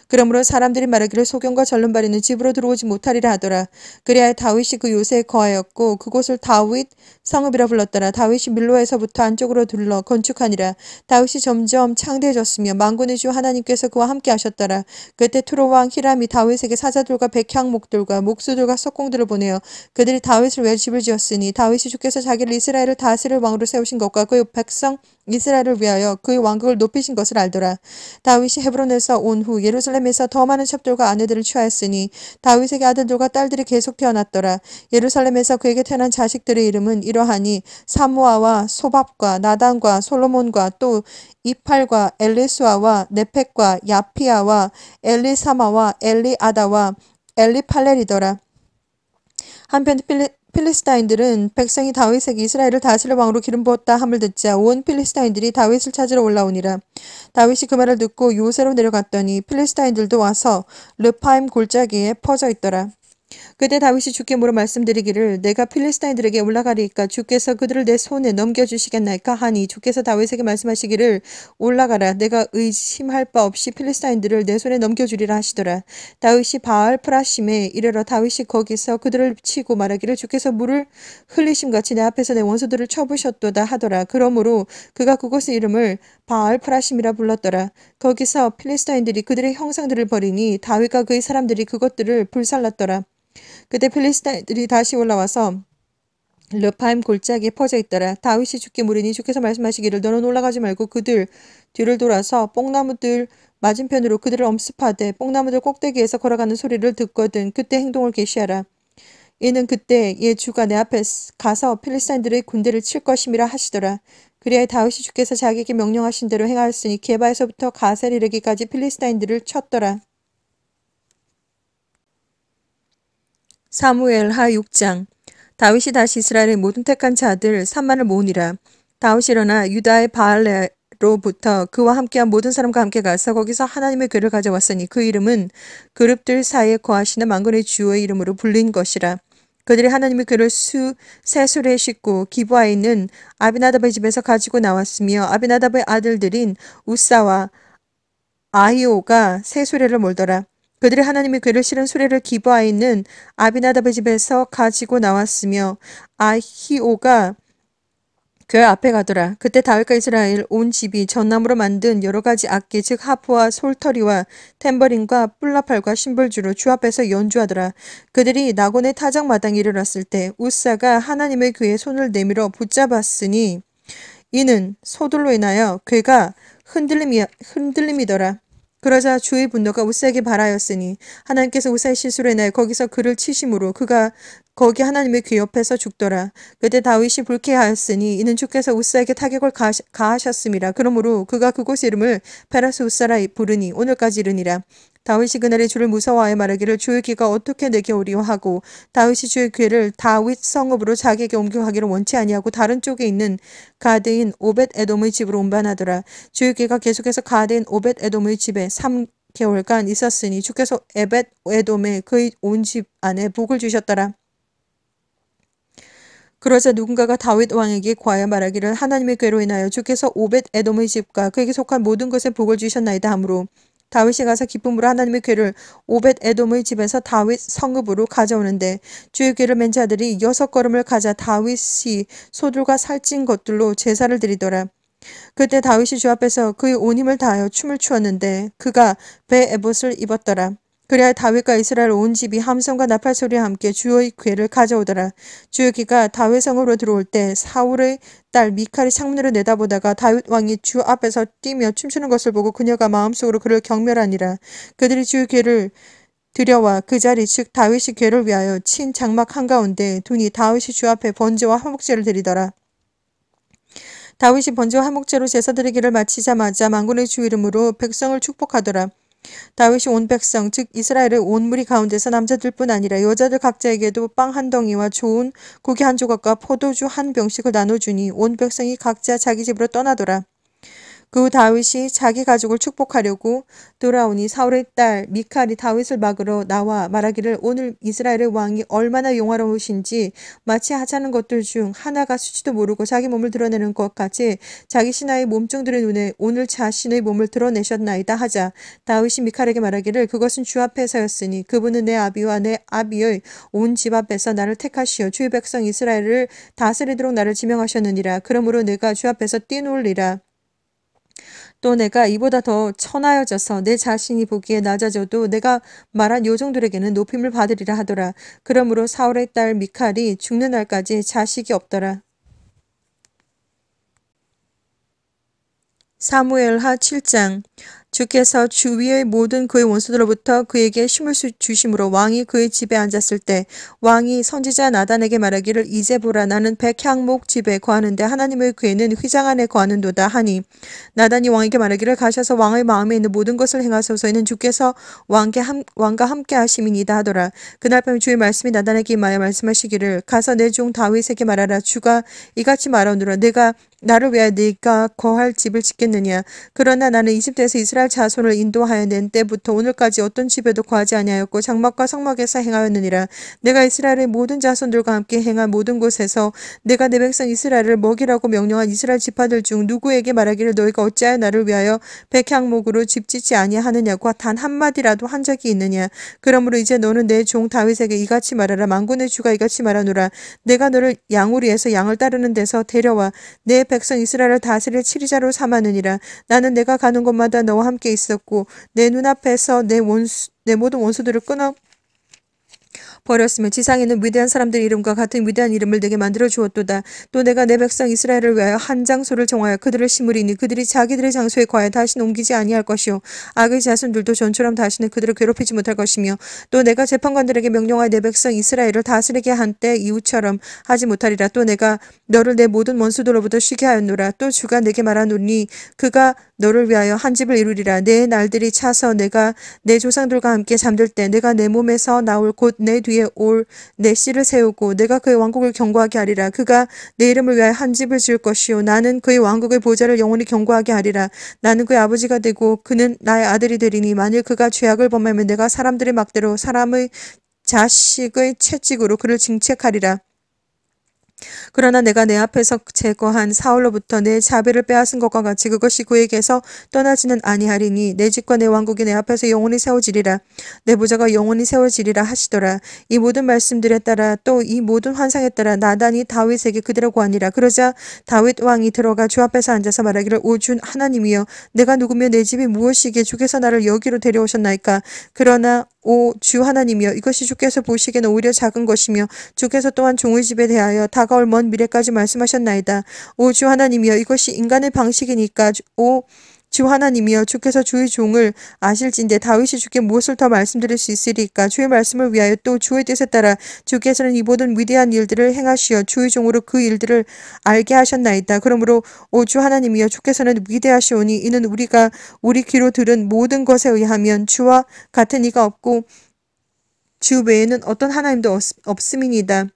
그러므로 사람들이 말하기를 소경과 절름발이는 집으로 들어오지 못하리라 하더라. 그래야 다윗이 그 요새에 거하였고 그곳을 다윗 성읍이라 불렀더라. 다윗이 밀로에서부터 안쪽으로 둘러 건축하니라. 다윗이 점점 창대해졌으며 망군의 주 하나님께서 그와 함께 하셨더라. 그때 트로왕 히람이 다윗에게 사자들과 백향목들과 목수들과 석공들을 보내어 그들이 다윗을 외 집을 지었으니 다윗이 주께서 자기를 이스라엘을 다스릴 왕으로 세우신 것과 그 백성 이스라엘을 위하여 그의 왕국을 높이신 것을 알더라. 다윗이 헤브론에서 온 후 예루살렘에서 더 많은 첩들과 아내들을 취하였으니 다윗에게 아들들과 딸들이 계속 태어났더라. 예루살렘에서 그에게 태어난 자식들의 이름은 이러하니 사모아와 소밥과 나단과 솔로몬과 또 이팔과 엘리수아와 네펙과 야피아와 엘리사마와 엘리아다와 엘리팔렐이더라 한편 필리, 필리스타인들은 백성이 다윗에게 이스라엘을 다스릴 왕으로 기름 부었다 함을 듣자 온 필리스타인들이 다윗을 찾으러 올라오니라. 다윗이 그 말을 듣고 요새로 내려갔더니 필리스타인들도 와서 르파임 골짜기에 퍼져 있더라. 그때 다윗이 주께 물어 말씀드리기를 내가 필리스타인들에게 올라가리까 주께서 그들을 내 손에 넘겨주시겠나이까 하니 주께서 다윗에게 말씀하시기를 올라가라 내가 의심할 바 없이 필리스타인들을 내 손에 넘겨주리라 하시더라 다윗이 바알 프라심에 이르러 다윗이 거기서 그들을 치고 말하기를 주께서 물을 흘리심같이 내 앞에서 내 원수들을 쳐부셨도다 하더라 그러므로 그가 그곳의 이름을 바알 프라심이라 불렀더라 거기서 필리스타인들이 그들의 형상들을 버리니 다윗과 그의 사람들이 그것들을 불살랐더라 그때 필리스타인들이 다시 올라와서 르파임 골짜기에 퍼져 있더라. 다윗이 죽게 물으니 주께서 말씀하시기를 너는 올라가지 말고 그들 뒤를 돌아서 뽕나무들 맞은편으로 그들을 엄습하되 뽕나무들 꼭대기에서 걸어가는 소리를 듣거든 그때 행동을 계시하라. 이는 그때의 예, 주가 내 앞에 가서 필리스타인들의 군대를 칠 것임이라 하시더라. 그리하여 다윗이 주께서 자기에게 명령하신 대로 행하였으니 개바에서부터 가세를 이르기까지 필리스타인들을 쳤더라. 사무엘하 6장 다윗이 다시 이스라엘의 모든 택한 자들 3만을 모으니라. 다윗이 일어나 유다의 바알레로부터 그와 함께한 모든 사람과 함께 가서 거기서 하나님의 글을 가져왔으니 그 이름은 그룹들 사이에 거하시는 망군의 주의 이름으로 불린 것이라. 그들이 하나님의 글을 수, 세에 싣고 기부하에 는 아비나답의 집에서 가지고 나왔으며 아비나답의 아들들인 우사와 아이오가 세수레를 몰더라. 그들이 하나님의 괴를 실은 수레를 기브아 있는 아비나답의 집에서 가지고 나왔으며 아히오가 그 앞에 가더라. 그때 다윗과 이스라엘 온 집이 전나무로 만든 여러 가지 악기 즉 하프와 솔터리와 탬버린과 뿔라팔과 심벌주로 주 앞에서 연주하더라. 그들이 낙원의 타작 마당에 이르렀을 때 우사가 하나님의 귀에 손을 내밀어 붙잡았으니 이는 소들로 인하여 괴가 흔들림이, 흔들림이더라. 그러자 주의 분노가 우사에게 발하였으니 하나님께서 우사의 시술로인 거기서 그를 치심으로 그가 거기 하나님의 귀 옆에서 죽더라. 그때 다윗이 불쾌하였으니 이는 주께서 우사에게 타격을 가하셨음이라. 그러므로 그가 그곳 이름을 베라스 우사라 부르니 오늘까지 이르니라. 다윗이 그날에 주를 무서워하여 말하기를 주의 귀가 어떻게 내게 오리오 하고 다윗이 주의 귀를 다윗 성읍으로 자기에게 옮겨하기를 원치 아니하고 다른 쪽에 있는 가드인 오벳 에돔의 집으로 운반하더라. 주의 귀가 계속해서 가드인 오벳 에돔의 집에 삼개월간 있었으니 주께서 에벳 에돔의 그의 온 집 안에 복을 주셨더라. 그러자 누군가가 다윗 왕에게 과연 말하기를 하나님의 괴로 인하여 주께서 오벳 에돔의 집과 그에게 속한 모든 것에 복을 주셨나이다 하므로 다윗이 가서 기쁨으로 하나님의 괴를 오벳 에돔의 집에서 다윗 성읍으로 가져오는데 주의 괴를 맨 자들이 여섯 걸음을 가자 다윗이 소들과 살찐 것들로 제사를 드리더라. 그때 다윗이 주 앞에서 그의 온 힘을 다하여 춤을 추었는데 그가 배 에봇을 입었더라. 그래야 다윗과 이스라엘 온 집이 함성과 나팔 소리와 함께 주의 괴를 가져오더라. 주의 귀가 다윗성으로 들어올 때 사울의 딸 미칼이 창문으로 내다보다가 다윗 왕이 주 앞에서 뛰며 춤추는 것을 보고 그녀가 마음속으로 그를 경멸하니라. 그들이 주의 괴를 들여와 그 자리 즉 다윗이 괴를 위하여 친 장막 한가운데 돈이 다윗이 주 앞에 번제와 화목제를 드리더라. 다윗이 번제와 화목제로 제사드리기를 마치자마자 망군의 주 이름으로 백성을 축복하더라. 다윗이 온 백성 즉 이스라엘의 온 무리 가운데서 남자들뿐 아니라 여자들 각자에게도 빵 한 덩이와 좋은 고기 한 조각과 포도주 한 병씩을 나눠주니 온 백성이 각자 자기 집으로 떠나더라. 그 다윗이 자기 가족을 축복하려고 돌아오니 사울의 딸 미칼이 다윗을 막으러 나와 말하기를 오늘 이스라엘의 왕이 얼마나 용화로우신지 마치 하찮은 것들 중 하나가 수치도 모르고 자기 몸을 드러내는 것 같이 자기 신하의 몸종들의 눈에 오늘 자신의 몸을 드러내셨나이다 하자 다윗이 미칼에게 말하기를 그것은 주 앞에서였으니 그분은 내 아비와 내 아비의 온 집 앞에서 나를 택하시어 주의 백성 이스라엘을 다스리도록 나를 지명하셨느니라 그러므로 내가 주 앞에서 뛰놀리라 또 내가 이보다 더 천하여져서 내 자신이 보기에 낮아져도 내가 말한 요정들에게는 높임을 받으리라 하더라. 그러므로 사울의 딸 미칼이 죽는 날까지 자식이 없더라. 사무엘하 7장 주께서 주 위의 모든 그의 원수들로부터 그에게 힘을 주심으로 왕이 그의 집에 앉았을 때 왕이 선지자 나단에게 말하기를 이제 보라 나는 백향목 집에 거하는데 하나님의 에는 휘장 안에 거하는도다 하니 나단이 왕에게 말하기를 가셔서 왕의 마음에 있는 모든 것을 행하소서 이는 주께서 왕께 함, 왕과 함께 하심이니다 하더라 그날 밤 주의 말씀이 나단에게 임하여 말씀하시기를 가서 내 종 다윗에게 말하라 주가 이같이 말하노라 내가 나를 위하여 네가 거할 집을 짓겠느냐 그러나 나는 이집트에서 이스라엘 자손을 인도하여 낸 때부터 오늘까지 어떤 집에도 거하지 아니하였고 장막과 성막에서 행하였느니라 내가 이스라엘의 모든 자손들과 함께 행한 모든 곳에서 내가 내 백성 이스라엘을 먹이라고 명령한 이스라엘 지파들 중 누구에게 말하기를 너희가 어찌하여 나를 위하여 백향목으로 집 짓지 아니하느냐고 단 한마디라도 한 적이 있느냐 그러므로 이제 너는 내 종 다윗에게 이같이 말하라 망군의 주가 이같이 말하노라 내가 너를 양우리에서 양을 따르는 데서 데려와 내 백성 이스라엘을 다스릴 치리자로 삼았느니라. 나는 내가 가는 곳마다 너와 함께 있었고 내 눈앞에서 내 원수 내 모든 원수들을 끊어 버렸으며 지상에는 위대한 사람들 이름과 같은 위대한 이름을 내게 만들어 주었도다. 또 내가 내 백성 이스라엘을 위하여 한 장소를 정하여 그들을 심으리니 그들이 자기들의 장소에 과해 다시 옮기지 아니할 것이요 악의 자손들도 전처럼 다시는 그들을 괴롭히지 못할 것이며 또 내가 재판관들에게 명령하여 내 백성 이스라엘을 다스리게 한 때 이후처럼 하지 못하리라. 또 내가 너를 내 모든 원수들로부터 쉬게 하였노라. 또 주가 내게 말하노니 그가 너를 위하여 한 집을 이루리라. 내 날들이 차서 내가 내 조상들과 함께 잠들 때 내가 내 몸에서 나올 곧 내 뒤에 올 내 씨를 세우고 내가 그의 왕국을 경고하게 하리라. 그가 내 이름을 위하여 한 집을 지을 것이요 나는 그의 왕국의 보좌를 영원히 경고하게 하리라. 나는 그의 아버지가 되고 그는 나의 아들이 되리니 만일 그가 죄악을 범하면 내가 사람들의 막대로 사람의 자식의 채찍으로 그를 징책하리라. 그러나 내가 내 앞에서 제거한 사울로부터 내 자비를 빼앗은 것과 같이 그것이 그에게서 떠나지는 아니하리니 내 집과 내 왕국이 내 앞에서 영원히 세워지리라 내부자가 영원히 세워지리라 하시더라 이 모든 말씀들에 따라 또 이 모든 환상에 따라 나단이 다윗에게 그대로 구하니라 그러자 다윗 왕이 들어가 주 앞에서 앉아서 말하기를 오준 하나님이여 내가 누구며 내 집이 무엇이기에 주께서 나를 여기로 데려오셨나이까 그러나 오주 하나님이여 이것이 주께서 보시기에는 오히려 작은 것이며 주께서 또한 종의 집에 대하여 다가올 먼 미래까지 말씀하셨나이다. 오 주 하나님이여 이것이 인간의 방식이니까 오주 하나님이여 주께서 주의 종을 아실진대 다윗이 주께 무엇을 더 말씀드릴 수 있으리까 주의 말씀을 위하여 또 주의 뜻에 따라 주께서는 이 모든 위대한 일들을 행하시어 주의 종으로 그 일들을 알게 하셨나이다. 그러므로 오 주 하나님이여 주께서는 위대하시오니 이는 우리가 우리 귀로 들은 모든 것에 의하면 주와 같은 이가 없고 주 외에는 어떤 하나님도 없음이니다.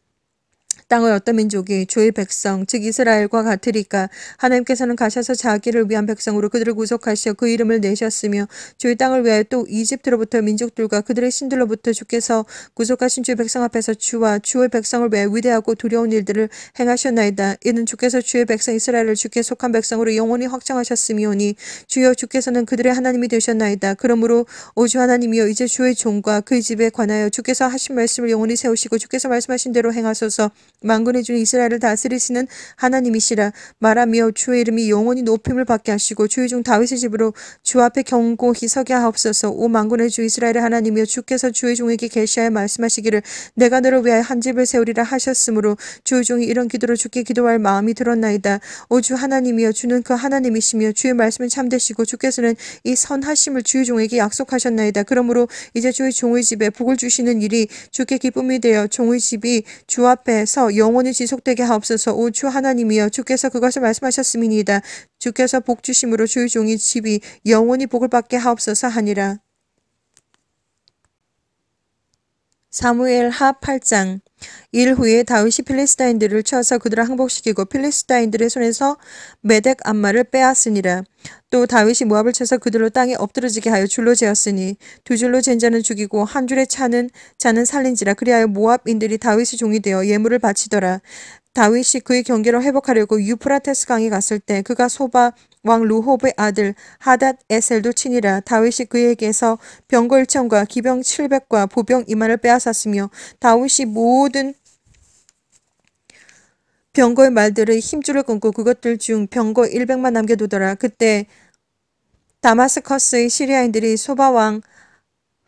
땅을 어떤 민족이 주의 백성 즉 이스라엘과 같으리까 하나님께서는 가셔서 자기를 위한 백성으로 그들을 구속하시어 그 이름을 내셨으며 주의 땅을 위하여 또 이집트로부터 민족들과 그들의 신들로부터 주께서 구속하신 주의 백성 앞에서 주와 주의 백성을 위해 위대하고 두려운 일들을 행하셨나이다 이는 주께서 주의 백성 이스라엘을 주께 속한 백성으로 영원히 확정하셨으미오니 주여 주께서는 그들의 하나님이 되셨나이다 그러므로 오주 하나님이여 이제 주의 종과 그의 집에 관하여 주께서 하신 말씀을 영원히 세우시고 주께서 말씀하신 대로 행하소서 만군의 주 이스라엘을 다스리시는 하나님이시라 말하며 주의 이름이 영원히 높임을 받게 하시고 주의 중 다윗의 집으로 주 앞에 경고히 서게 하옵소서 오 만군의 주 이스라엘의 하나님이여 주께서 주의 종에게 계시하여 말씀하시기를 내가 너를 위하여 한 집을 세우리라 하셨으므로 주의 종이 이런 기도를 주께 기도할 마음이 들었나이다 오 주 하나님이여 주는 그 하나님이시며 주의 말씀은 참되시고 주께서는 이 선하심을 주의 종에게 약속하셨나이다 그러므로 이제 주의 종의 집에 복을 주시는 일이 주께 기쁨이 되어 종의 집이 주 앞에서 영원히 지속되게 하옵소서 오주 하나님이여 주께서 그것을 말씀하셨음이니이다. 주께서 복주심으로 주의 종이 집이 영원히 복을 받게 하옵소서 하니라. 사무엘 하 8장 일 후에 다윗이 필리스타인들을 쳐서 그들을 항복시키고 필리스타인들의 손에서 메덱 암마를 빼앗으니라. 또 다윗이 모압을 쳐서 그들로 땅에 엎드러지게 하여 줄로 재었으니 두 줄로 잰 자는 죽이고 한 줄에 차는 자는 살린지라 그리하여 모압인들이 다윗의 종이 되어 예물을 바치더라. 다윗이 그의 경계로 회복하려고 유프라테스 강에 갔을 때 그가 소바 왕 루홉의 아들 하닷 에셀도 친이라 다윗이 그에게서 병골청과 기병 700과 보병 2만을 빼앗았으며 다윗이 모든 병거의 말들의 힘줄을 끊고 그것들 중 병거 100만 남겨두더라 그때 다마스커스의 시리아인들이 소바왕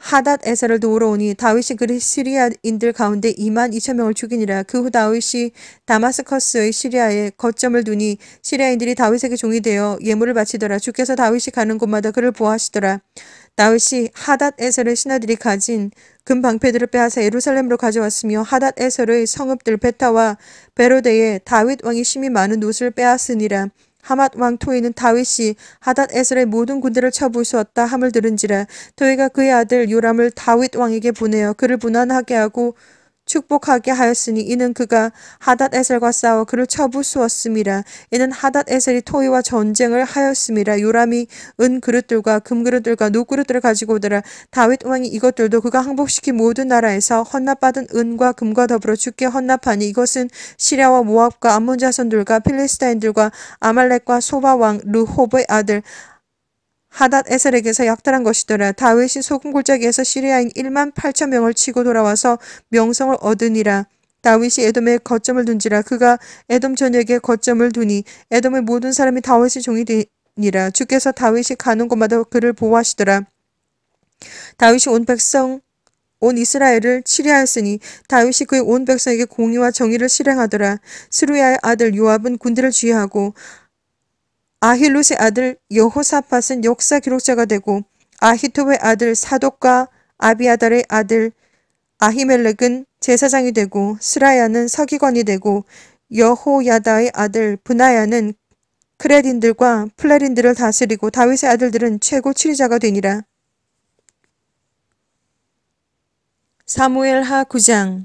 하닷 에사를 도우러 오니 다윗이 그리 시리아인들 가운데 2만 2천 명을 죽이니라 그 후 다윗이 다마스커스의 시리아에 거점을 두니 시리아인들이 다윗에게 종이 되어 예물을 바치더라 주께서 다윗이 가는 곳마다 그를 보아하시더라 다윗이 하닷 에셀의 신하들이 가진 금 방패들을 빼앗아 예루살렘으로 가져왔으며 하닷 에셀의 성읍들 베타와 베로데에 다윗 왕이 심히 많은 옷을 빼앗으니라 하맛 왕토이는 다윗이 하닷 에셀의 모든 군대를 쳐부수었다 함을 들은지라 토이가 그의 아들 요람을 다윗 왕에게 보내어 그를 분한하게 하고 축복하게 하였으니 이는 그가 하닷에셀과 싸워 그를 쳐부수었음이라 이는 하닷에셀이 토이와 전쟁을 하였음이라 요람이 은 그릇들과 금 그릇들과 노 그릇들을 가지고 오더라 다윗 왕이 이것들도 그가 항복시킨 모든 나라에서 헌납받은 은과 금과 더불어 주께 헌납하니 이것은 시리아와 모압과 암몬 자손들과 필리스타인들과 아말렉과 소바 왕 르호브의 아들 하닷 에셀에게서 약탈한 것이더라. 다윗이 소금 골짜기에서 시리아인 1만 8천 명을 치고 돌아와서 명성을 얻으니라. 다윗이 에돔에 거점을 둔지라 그가 에돔 전역에 거점을 두니 에돔의 모든 사람이 다윗의 종이 되니라 주께서 다윗이 가는 곳마다 그를 보호하시더라 다윗이 온 백성 온 이스라엘을 치리하였으니 다윗이 그의 온 백성에게 공의와 정의를 실행하더라. 스루야의 아들 요압은 군대를 지휘하고 아힐스의 아들 여호사팟은 역사 기록자가 되고 아히토의 아들 사독과 아비아달의 아들 아히멜렉은 제사장이 되고 스라야는 서기관이 되고 여호야다의 아들 분하야는 크레딘들과 플레린들을 다스리고 다윗의 아들들은 최고 치리자가 되니라. 사무엘 하 9장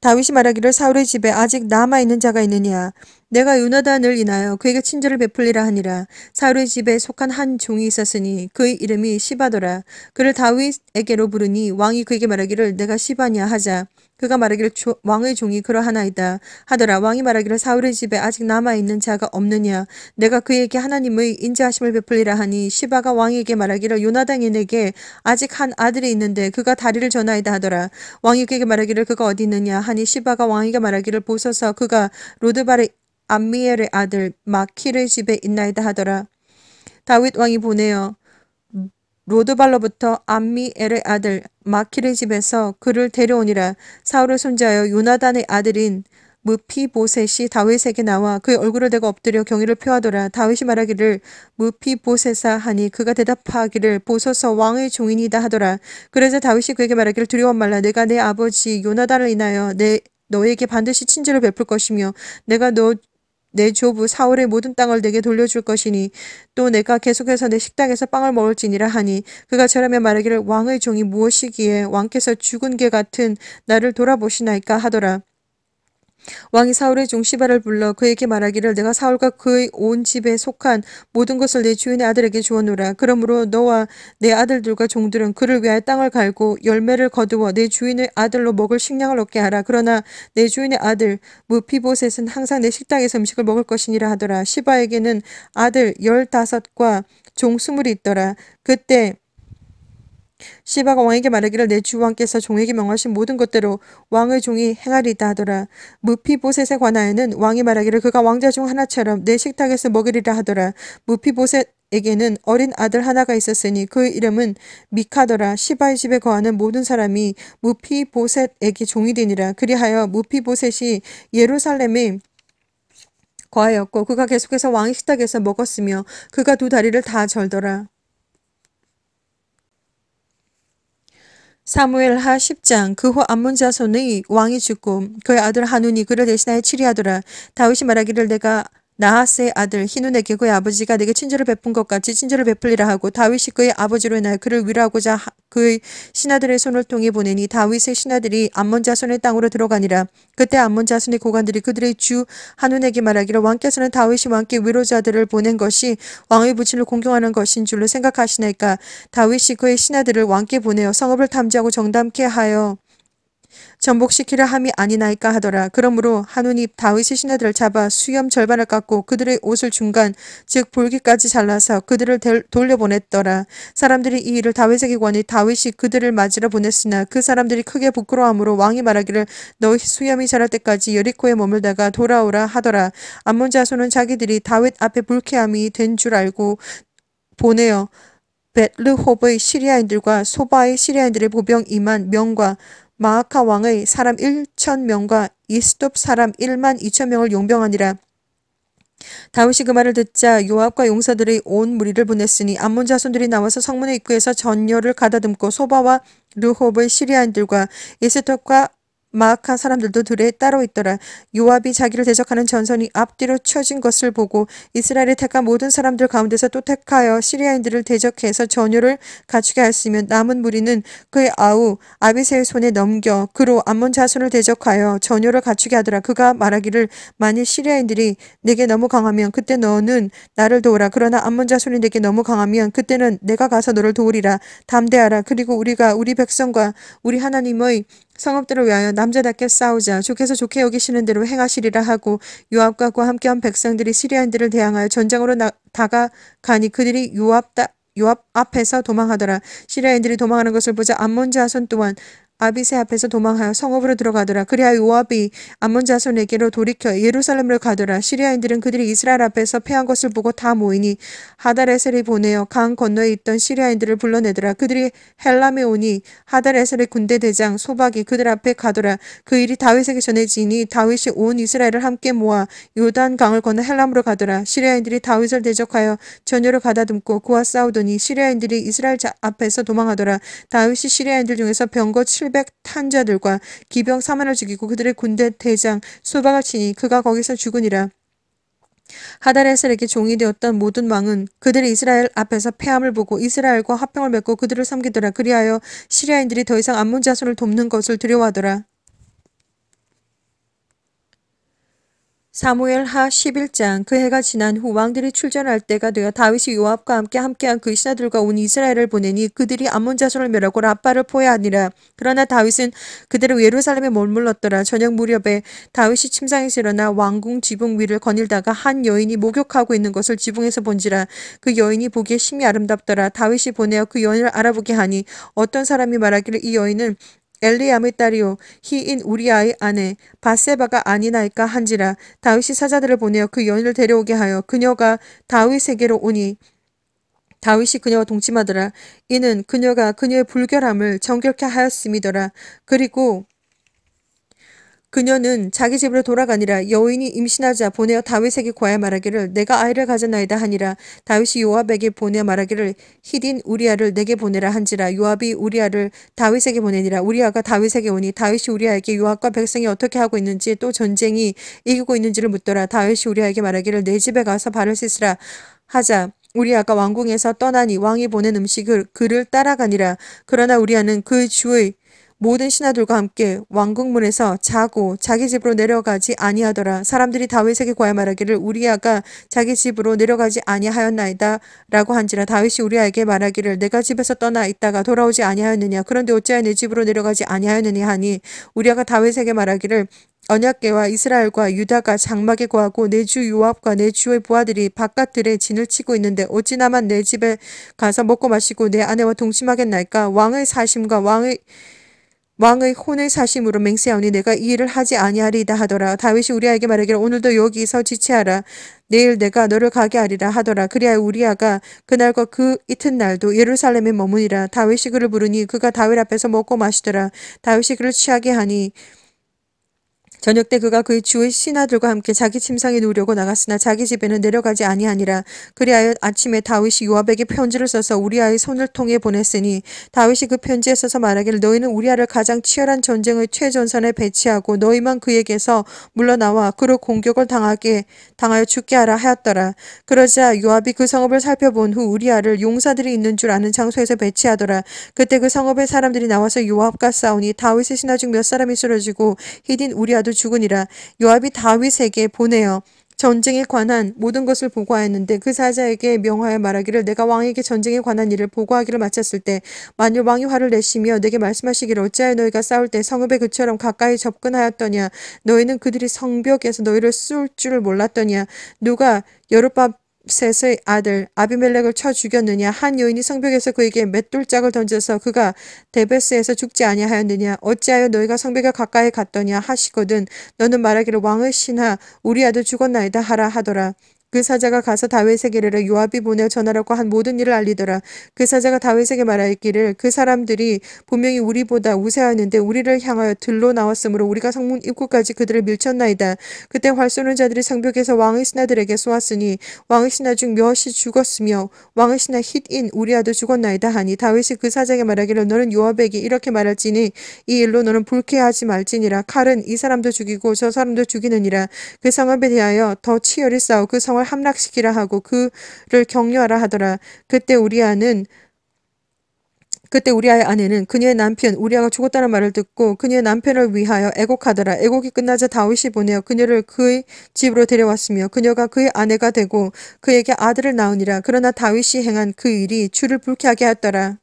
다윗이 말하기를 사울의 집에 아직 남아있는 자가 있느냐 내가 요나단을 인하여 그에게 친절을 베풀리라 하니라. 사울의 집에 속한 한 종이 있었으니 그의 이름이 시바더라. 그를 다윗에게로 부르니 왕이 그에게 말하기를 내가 시바냐 하자. 그가 말하기를 조, 왕의 종이 그러하나이다 하더라 왕이 말하기를 사울의 집에 아직 남아있는 자가 없느냐 내가 그에게 하나님의 인자하심을 베풀리라 하니 시바가 왕에게 말하기를 요나단인에게 아직 한 아들이 있는데 그가 다리를 전하이다 하더라 왕이 그에게 말하기를 그가 어디 있느냐 하니 시바가 왕에게 말하기를 보소서 그가 로드바르 암미엘의 아들 마키르 집에 있나이다 하더라. 다윗 왕이 보내어 로드발로부터 암미엘의 아들 마키르 집에서 그를 데려오니라 사울을 손자여 요나단의 아들인 무피보셋이 다윗에게 나와 그의 얼굴을 대고 엎드려 경의를 표하더라. 다윗이 말하기를 무피보셋사 하니 그가 대답하기를 보소서 왕의 종인이다 하더라. 그래서 다윗이 그에게 말하기를 두려워 말라 내가 내 아버지 요나단을 인하여 내 너에게 반드시 친절을 베풀 것이며 내가 너내 조부 사울의 모든 땅을 내게 돌려줄 것이니 또 내가 계속해서 내 식당에서 빵을 먹을지니라 하니 그가 저라며 말하기를 왕의 종이 무엇이기에 왕께서 죽은 개 같은 나를 돌아보시나이까 하더라. 왕이 사울의 종 시바를 불러 그에게 말하기를 내가 사울과 그의 온 집에 속한 모든 것을 내 주인의 아들에게 주었노라. 그러므로 너와 내 아들들과 종들은 그를 위하여 땅을 갈고 열매를 거두어 내 주인의 아들로 먹을 식량을 얻게 하라. 그러나 내 주인의 아들 무피보셋은 항상 내 식당에서 음식을 먹을 것이니라 하더라. 시바에게는 아들 열다섯과 종 스물이 있더라. 그때 시바가 왕에게 말하기를 내주 왕께서 종에게 명하신 모든 것대로 왕의 종이 행하리다 하더라. 무피보셋에 관하여는 왕이 말하기를 그가 왕자 중 하나처럼 내 식탁에서 먹으리라 하더라. 무피보셋 에게는 어린 아들 하나가 있었으니 그 이름은 미카더라 시바의 집에 거하는 모든 사람이 무피보셋에게 종이 되니라 그리하여 무피보셋이 예루살렘에 거하였고 그가 계속해서 왕의 식탁에서 먹었으며 그가 두 다리를 다 절더라 사무엘하 10장 그후 암몬 자손의 왕이 죽고 그의 아들 하눈이 그를 대신하여 치리하더라. 다윗이 말하기를 내가 나하스의 아들 히누에게 그의 아버지가 내게 친절을 베푼 것 같이 친절을 베풀리라 하고 다윗이 그의 아버지로 인하여 그를 위로하고자 그의 신하들의 손을 통해 보내니 다윗의 신하들이 암몬 자손의 땅으로 들어가니라 그때 암몬 자손의 고관들이 그들의 주 하눈에게 말하기를 왕께서는 다윗이 왕께 위로자들을 보낸 것이 왕의 부친을 공경하는 것인 줄로 생각하시나이까 다윗이 그의 신하들을 왕께 보내어 성읍을 탐지하고 정담케 하여 전복시키려 함이 아니나이까 하더라. 그러므로 하운이 다윗의 신하들을 잡아 수염 절반을 깎고 그들의 옷을 중간 즉 볼기까지 잘라서 그들을 델, 돌려보냈더라. 사람들이 이 일을 다윗에게 권이 다윗이 그들을 맞으러 보냈으나 그 사람들이 크게 부끄러워함으로 왕이 말하기를 너희 수염이 자랄 때까지 여리코에 머물다가 돌아오라 하더라. 암몬 자손은 자기들이 다윗 앞에 불쾌함이 된 줄 알고 보내어 벳르호브의 시리아인들과 소바의 시리아인들의 보병 이만 명과 마하카 왕의 사람 1천명과 이스톱 사람 1만 2천명을 용병하니라. 다윗이 그 말을 듣자 요압과 용사들의 온 무리를 보냈으니 암몬 자손들이 나와서 성문의 입구에서 전열을 가다듬고 소바와 르홉의 시리안들과 이스톱과 마악한 사람들도 둘에 따로 있더라. 요압이 자기를 대적하는 전선이 앞뒤로 쳐진 것을 보고 이스라엘의 택한 모든 사람들 가운데서 또 택하여 시리아인들을 대적해서 전율을 갖추게 하였으면 남은 무리는 그의 아우 아비세의 손에 넘겨 그로 암몬 자손을 대적하여 전율을 갖추게 하더라. 그가 말하기를 만일 시리아인들이 내게 너무 강하면 그때 너는 나를 도우라. 그러나 암몬 자손이 내게 너무 강하면 그때는 내가 가서 너를 도우리라. 담대하라. 그리고 우리가 우리 백성과 우리 하나님의 성읍들을 위하여 남자답게 싸우자 주께서 좋게 여기시는 대로 행하시리라 하고 요압과 그와 함께한 백성들이 시리안들을 대항하여 전장으로 나, 다가가니 그들이 요압 다 요압 앞에서 도망하더라. 시리아인들이 도망하는 것을 보자 암몬 자손 또한 아비세 앞에서 도망하여 성읍으로 들어가더라. 그리하여 요압이 암몬 자손에게로 돌이켜 예루살렘으로 가더라. 시리아인들은 그들이 이스라엘 앞에서 패한 것을 보고 다 모이니 하달에셀이 보내어 강 건너에 있던 시리아인들을 불러내더라. 그들이 헬람에 오니 하달에셀의 군대 대장 소박이 그들 앞에 가더라. 그 일이 다윗에게 전해지니 다윗이 온 이스라엘을 함께 모아 요단 강을 건너 헬람으로 가더라. 시리아인들이 다윗을 대적하여 전열을 가다듬고 그와 싸우더니 시리아인들이 이스라엘 앞에서 도망하더라. 다윗이 시리아인들 중에서 병거 7 700 탄자들과 기병 4만을 죽이고 그들의 군대 대장 수박을 치니 그가 거기서 죽으니라. 하다레셀에게 종이 되었던 모든 왕은 그들이 이스라엘 앞에서 패함을 보고 이스라엘과 합병을 맺고 그들을 섬기더라. 그리하여 시리아인들이 더 이상 암문 자손을 돕는 것을 두려워하더라. 사무엘 하 11장 그 해가 지난 후 왕들이 출전할 때가 되어 다윗이 요압과 함께 함께한 그신하들과온 이스라엘을 보내니 그들이 암몬 자손을 멸하고 라빠를 포해하니라 그러나 다윗은 그대로 예루살렘에 머물렀더라 저녁 무렵에 다윗이 침상에서 일어나 왕궁 지붕 위를 거닐다가 한 여인이 목욕하고 있는 것을 지붕에서 본지라 그 여인이 보기에 심히 아름답더라 다윗이 보내어 그 여인을 알아보게 하니 어떤 사람이 말하기를 이 여인은 엘리암의 딸이요 희인 우리아의 아내 바세바가 아니나이까 한지라 다윗이 사자들을 보내어 그 여인을 데려오게 하여 그녀가 다윗에게로 오니 다윗이 그녀와 동침하더라 이는 그녀가 그녀의 불결함을 정결케 하였음이더라 그리고 그녀는 자기 집으로 돌아가니라 여인이 임신하자 보내어 다윗에게 고하여 말하기를 내가 아이를 가졌나이다 하니라 다윗이 요압에게 보내어 말하기를 히딘 우리아를 내게 보내라 한지라 요압이 우리아를 다윗에게 보내니라 우리아가 다윗에게 오니 다윗이 우리아에게 요압과 백성이 어떻게 하고 있는지 또 전쟁이 이기고 있는지를 묻더라 다윗이 우리아에게 말하기를 내 집에 가서 발을 씻으라 하자 우리아가 왕궁에서 떠나니 왕이 보낸 음식을 그를 따라가니라 그러나 우리아는 그 주의 모든 신하들과 함께 왕궁문에서 자고 자기 집으로 내려가지 아니하더라. 사람들이 다윗에게 과야 말하기를 우리아가 자기 집으로 내려가지 아니하였나이다. 라고 한지라 다윗이 우리아에게 말하기를 내가 집에서 떠나 있다가 돌아오지 아니하였느냐. 그런데 어찌하여 내 집으로 내려가지 아니하였느냐 하니 우리아가 다윗에게 말하기를 언약계와 이스라엘과 유다가 장막에 구하고내 주 요압과 내 주의 부하들이 바깥들에 진을 치고 있는데 어찌 나만 내 집에 가서 먹고 마시고 내 아내와 동침하겠나이까 왕의 사심과 왕의 왕의 혼을 사심으로 맹세하오니 내가 이 일을 하지 아니하리이다 하더라. 다윗이 우리아에게 말하기를 오늘도 여기서 지체하라. 내일 내가 너를 가게 하리라 하더라. 그리하여 우리아가 그날과 그 이튿날도 예루살렘에 머무니라. 다윗이 그를 부르니 그가 다윗 앞에서 먹고 마시더라. 다윗이 그를 취하게 하니 저녁 때 그가 그의 주의 신하들과 함께 자기 침상에 누우려고 나갔으나 자기 집에는 내려가지 아니하니라 그리하여 아침에 다윗이 요압에게 편지를 써서 우리아의 손을 통해 보냈으니 다윗이 그 편지에 써서 말하기를 너희는 우리아를 가장 치열한 전쟁의 최전선에 배치하고 너희만 그에게서 물러나와 그로 공격을 당하게 당하여 죽게 하라 하였더라 그러자 요압이 그 성읍을 살펴본 후 우리아를 용사들이 있는 줄 아는 장소에서 배치하더라 그때 그 성읍의 사람들이 나와서 요압과 싸우니 다윗의 신하 중 몇 사람이 쓰러지고 히딘 우리아도 모두 죽으니라 요압이 다윗에게 보내어 전쟁에 관한 모든 것을 보고하였는데 그 사자에게 명하여 말하기를 내가 왕에게 전쟁에 관한 일을 보고하기를 마쳤을 때 만일 왕이 화를 내시며 내게 말씀하시기를 어찌하여 너희가 싸울 때 성읍에 그처럼 가까이 접근하였더냐 너희는 그들이 성벽에서 너희를 쏠 줄 몰랐더냐 누가 여룻밤 셋의 아들 아비멜렉을 쳐 죽였느냐 한 여인이 성벽에서 그에게 맷돌짝을 던져서 그가 데베스에서 죽지 아니하였느냐 어찌하여 너희가 성벽에 가까이 갔더냐 하시거든 너는 말하기를 왕의 신하 우리 아들 죽었나이다 하라 하더라 그 사자가 가서 다윗에게 이르러 요압이 보내 전하라고 한 모든 일을 알리더라. 그 사자가 다윗에게 말하기를 그 사람들이 분명히 우리보다 우세하는데 였 우리를 향하여 들로 나왔으므로 우리가 성문 입구까지 그들을 밀쳤나이다. 그때 활 쏘는 자들이 성벽에서 왕의 신하들에게 쏘았으니 왕의 신하 중 몇이 죽었으며 왕의 신하 힛인 우리아도 죽었나이다 하니 다윗이 그 사자에게 말하기를 너는 요압에게 이렇게 말할지니 이 일로 너는 불쾌하지 말지니라 칼은 이 사람도 죽이고 저 사람도 죽이느니라 그 성읍에 대하여 더 치열히 싸우그 성읍 형을 함락시키라 하고 그를 격려하라 하더라. 그때 우리아는 그때 우리아의 아내는 그녀의 남편 우리아가 죽었다는 말을 듣고 그녀의 남편을 위하여 애곡하더라. 애곡이 끝나자 다윗이 보내어 그녀를 그의 집으로 데려왔으며 그녀가 그의 아내가 되고 그에게 아들을 낳으니라. 그러나 다윗이 행한 그 일이 주를 불쾌하게 하더라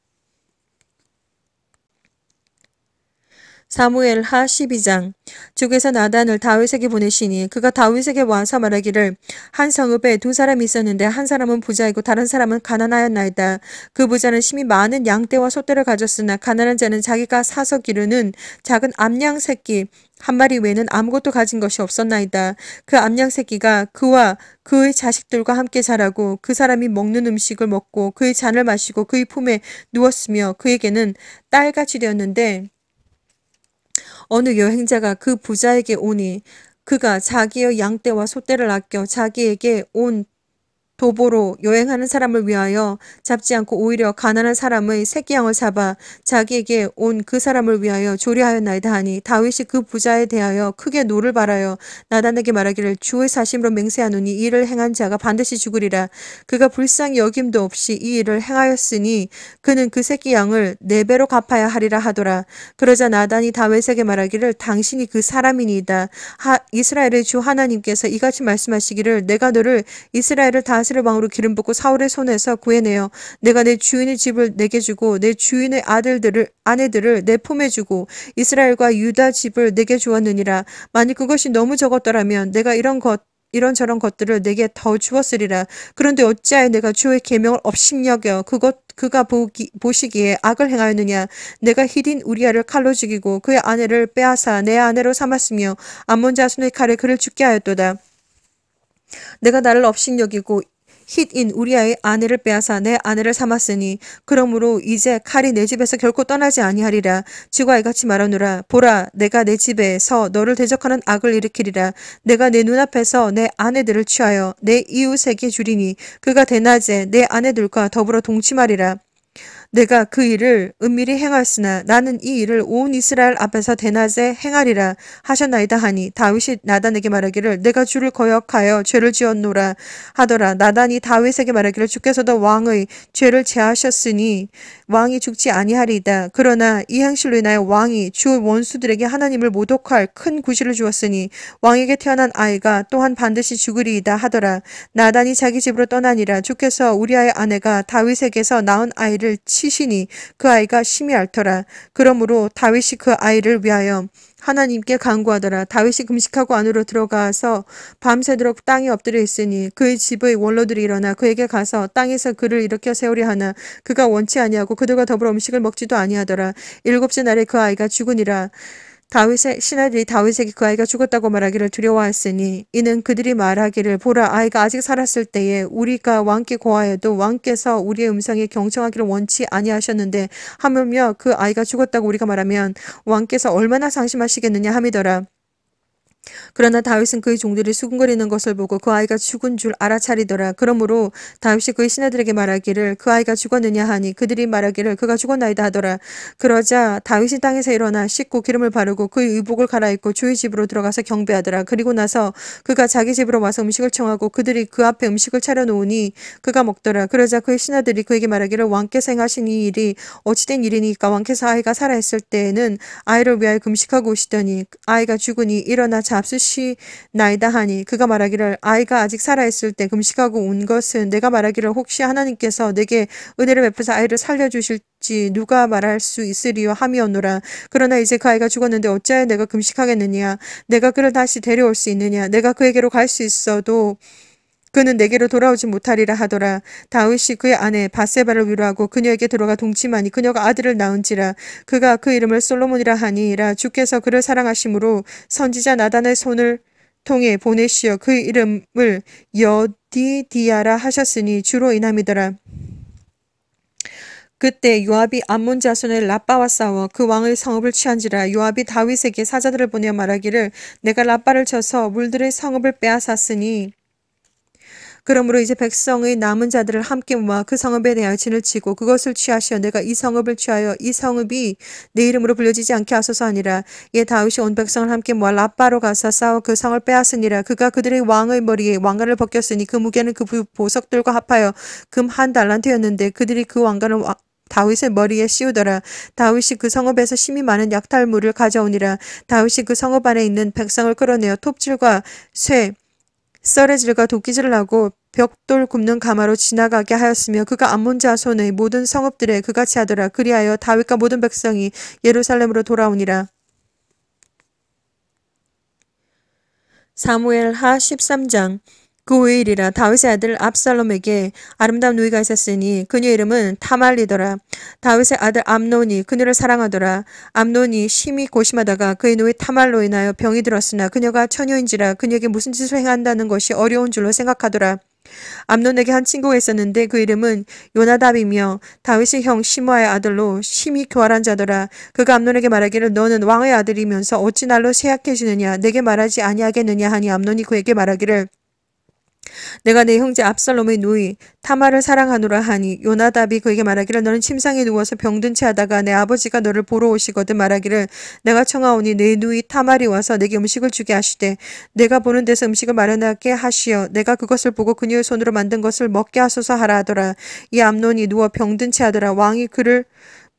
사무엘하 12장 주께서 나단을 다윗에게 보내시니 그가 다윗에게 와서 말하기를 한 성읍에 두 사람이 있었는데 한 사람은 부자이고 다른 사람은 가난하였나이다. 그 부자는 심히 많은 양떼와 소떼를 가졌으나 가난한 자는 자기가 사서 기르는 작은 암양 새끼 한 마리 외에는 아무것도 가진 것이 없었나이다. 그 암양 새끼가 그와 그의 자식들과 함께 자라고 그 사람이 먹는 음식을 먹고 그의 잔을 마시고 그의 품에 누웠으며 그에게는 딸같이 되었는데 어느 여행자가 그 부자에게 오니 그가 자기의 양떼와 소떼를 아껴 자기에게 온 도보로 여행하는 사람을 위하여 잡지 않고 오히려 가난한 사람의 새끼양을 잡아 자기에게 온 그 사람을 위하여 조리하였나이다 하니 다윗이 그 부자에 대하여 크게 노를 바라여 나단에게 말하기를 주의 사심으로 맹세하노니 이를 행한 자가 반드시 죽으리라 그가 불쌍히 여김도 없이 이 일을 행하였으니 그는 그 새끼양을 네 배로 갚아야 하리라 하더라 그러자 나단이 다윗에게 말하기를 당신이 그 사람이니이다 하, 이스라엘의 주 하나님께서 이같이 말씀하시기를 내가 너를 이스라엘을 다 아하스를 왕으로 기름 붓고 사울의 손에서 구해내어 내가 내 주인의 집을 내게 주고 내 주인의 아들들을 아내들을 내 품에 주고 이스라엘과 유다 집을 내게 주었느니라 만일 그것이 너무 적었더라면 내가 이런 것 이런저런 것들을 내게 더 주었으리라. 그런데 어찌하여 내가 주의 계명을 업심여겨 그것 그가 보기, 보시기에 악을 행하였느냐? 내가 히딘 우리아를 칼로 죽이고 그의 아내를 빼앗아 내 아내로 삼았으며 암몬 자손의 칼에 그를 죽게 하였도다. 내가 나를 업신여기고 힛인 우리아의 아내를 빼앗아 내 아내를 삼았으니 그러므로 이제 칼이 내 집에서 결코 떠나지 아니하리라 주가 이같이 말하노라 보라 내가 내 집에서 너를 대적하는 악을 일으키리라 내가 내 눈앞에서 내 아내들을 취하여 내 이웃에게 주리니 그가 대낮에 내 아내들과 더불어 동침하리라 내가 그 일을 은밀히 행하였으나 나는 이 일을 온 이스라엘 앞에서 대낮에 행하리라 하셨나이다 하니 다윗이 나단에게 말하기를 내가 주를 거역하여 죄를 지었노라 하더라 나단이 다윗에게 말하기를 주께서도 왕의 죄를 제하셨으니 왕이 죽지 아니하리이다. 그러나 이 행실로 인하여 왕이 주 원수들에게 하나님을 모독할 큰 구실을 주었으니 왕에게 태어난 아이가 또한 반드시 죽으리이다 하더라. 나단이 자기 집으로 떠나니라 주께서 우리아의 아내가 다윗에게서 낳은 아이를 치시니 그 아이가 심히 앓더라. 그러므로 다윗이 그 아이를 위하여 하나님께 간구하더라. 다윗이 금식하고 안으로 들어가서 밤새도록 땅에 엎드려 있으니 그의 집의 원로들이 일어나 그에게 가서 땅에서 그를 일으켜 세우려 하나 그가 원치 아니하고 그들과 더불어 음식을 먹지도 아니하더라. 일곱째 날에 그 아이가 죽으니라. 다윗의 신하들이 다윗에게 그 아이가 죽었다고 말하기를 두려워했으니 이는 그들이 말하기를 보라 아이가 아직 살았을 때에 우리가 왕께 고하여도 왕께서 우리의 음성에 경청하기를 원치 아니하셨는데 하물며 그 아이가 죽었다고 우리가 말하면 왕께서 얼마나 상심하시겠느냐 함이더라. 그러나 다윗은 그의 종들이 수군거리는 것을 보고 그 아이가 죽은 줄 알아차리더라. 그러므로 다윗이 그의 신하들에게 말하기를 그 아이가 죽었느냐 하니 그들이 말하기를 그가 죽었나이다 하더라. 그러자 다윗이 땅에서 일어나 씻고 기름을 바르고 그의 의복을 갈아입고 주의 집으로 들어가서 경배하더라. 그리고 나서 그가 자기 집으로 와서 음식을 청하고 그들이 그 앞에 음식을 차려놓으니 그가 먹더라. 그러자 그의 신하들이 그에게 말하기를 왕께서 행하신 이 일이 어찌된 일이니까 왕께서 아이가 살아있을 때에는 아이를 위하여 금식하고 오시더니 아이가 죽으니 일어나 자 잡수시나이다 하니 그가 말하기를 아이가 아직 살아있을 때 금식하고 온 것은 내가 말하기를 혹시 하나님께서 내게 은혜를 베푸서 아이를 살려주실 지 누가 말할 수 있으리요 함이었노라 그러나 이제 그 아이가 죽었는데 어찌하여 내가 금식하겠느냐 내가 그를 다시 데려올 수 있느냐 내가 그에게로 갈 수 있어도 그는 내게로 돌아오지 못하리라 하더라. 다윗이 그의 아내 바세바를 위로하고 그녀에게 들어가 동침하니 그녀가 아들을 낳은지라 그가 그 이름을 솔로몬이라 하니라 주께서 그를 사랑하심으로 선지자 나단의 손을 통해 보내시어 그 이름을 여디디아라 하셨으니 주로 인함이더라. 그때 요압이 암몬 자손의 라빠와 싸워 그 왕의 성읍을 취한지라 요압이 다윗에게 사자들을 보내 말하기를 내가 라빠를 쳐서 물들의 성읍을 빼앗았으니 그러므로 이제 백성의 남은 자들을 함께 모아 그 성읍에 대하여 진을 치고 그것을 취하시어 내가 이 성읍을 취하여 이 성읍이 내 이름으로 불려지지 않게 하소서 아니라 예 다윗이 온 백성을 함께 모아 라빠로 가서 싸워 그 성을 빼앗으니라 그가 그들의 왕의 머리에 왕관을 벗겼으니 그 무게는 그 보석들과 합하여 금 한 달란트였는데 그들이 그 왕관을 와, 다윗의 머리에 씌우더라. 다윗이 그 성읍에서 심이 많은 약탈물을 가져오니라. 다윗이 그 성읍 안에 있는 백성을 끌어내어 톱질과 쇠, 썰의질과 도끼질을 하고 벽돌 굽는 가마로 지나가게 하였으며 그가 암몬 자손의 모든 성읍들에 그같이 하더라. 그리하여 다윗과 모든 백성이 예루살렘으로 돌아오니라. 사무엘 하 13장 그 후에 일이라 다윗의 아들 압살롬에게 아름다운 누이가 있었으니 그녀 이름은 타말리더라. 다윗의 아들 암논이 그녀를 사랑하더라. 암논이 심히 고심하다가 그의 누이 타말로 인하여 병이 들었으나 그녀가 처녀인지라 그녀에게 무슨 짓을 행한다는 것이 어려운 줄로 생각하더라. 암논에게 한 친구가 있었는데 그 이름은 요나답이며 다윗의 형 시므아의 아들로 심히 교활한 자더라. 그가 암논에게 말하기를 너는 왕의 아들이면서 어찌 날로 쇠약해지느냐 내게 말하지 아니하겠느냐 하니 암논이 그에게 말하기를 내가 내 형제 압살롬의 누이 타마를 사랑하노라 하니 요나답이 그에게 말하기를 너는 침상에 누워서 병든 채 하다가 내 아버지가 너를 보러 오시거든 말하기를 내가 청하오니 내 누이 타말이 와서 내게 음식을 주게 하시되 내가 보는 데서 음식을 마련하게 하시어 내가 그것을 보고 그녀의 손으로 만든 것을 먹게 하소서 하라 하더라 이 암론이 누워 병든 채 하더라 왕이 그를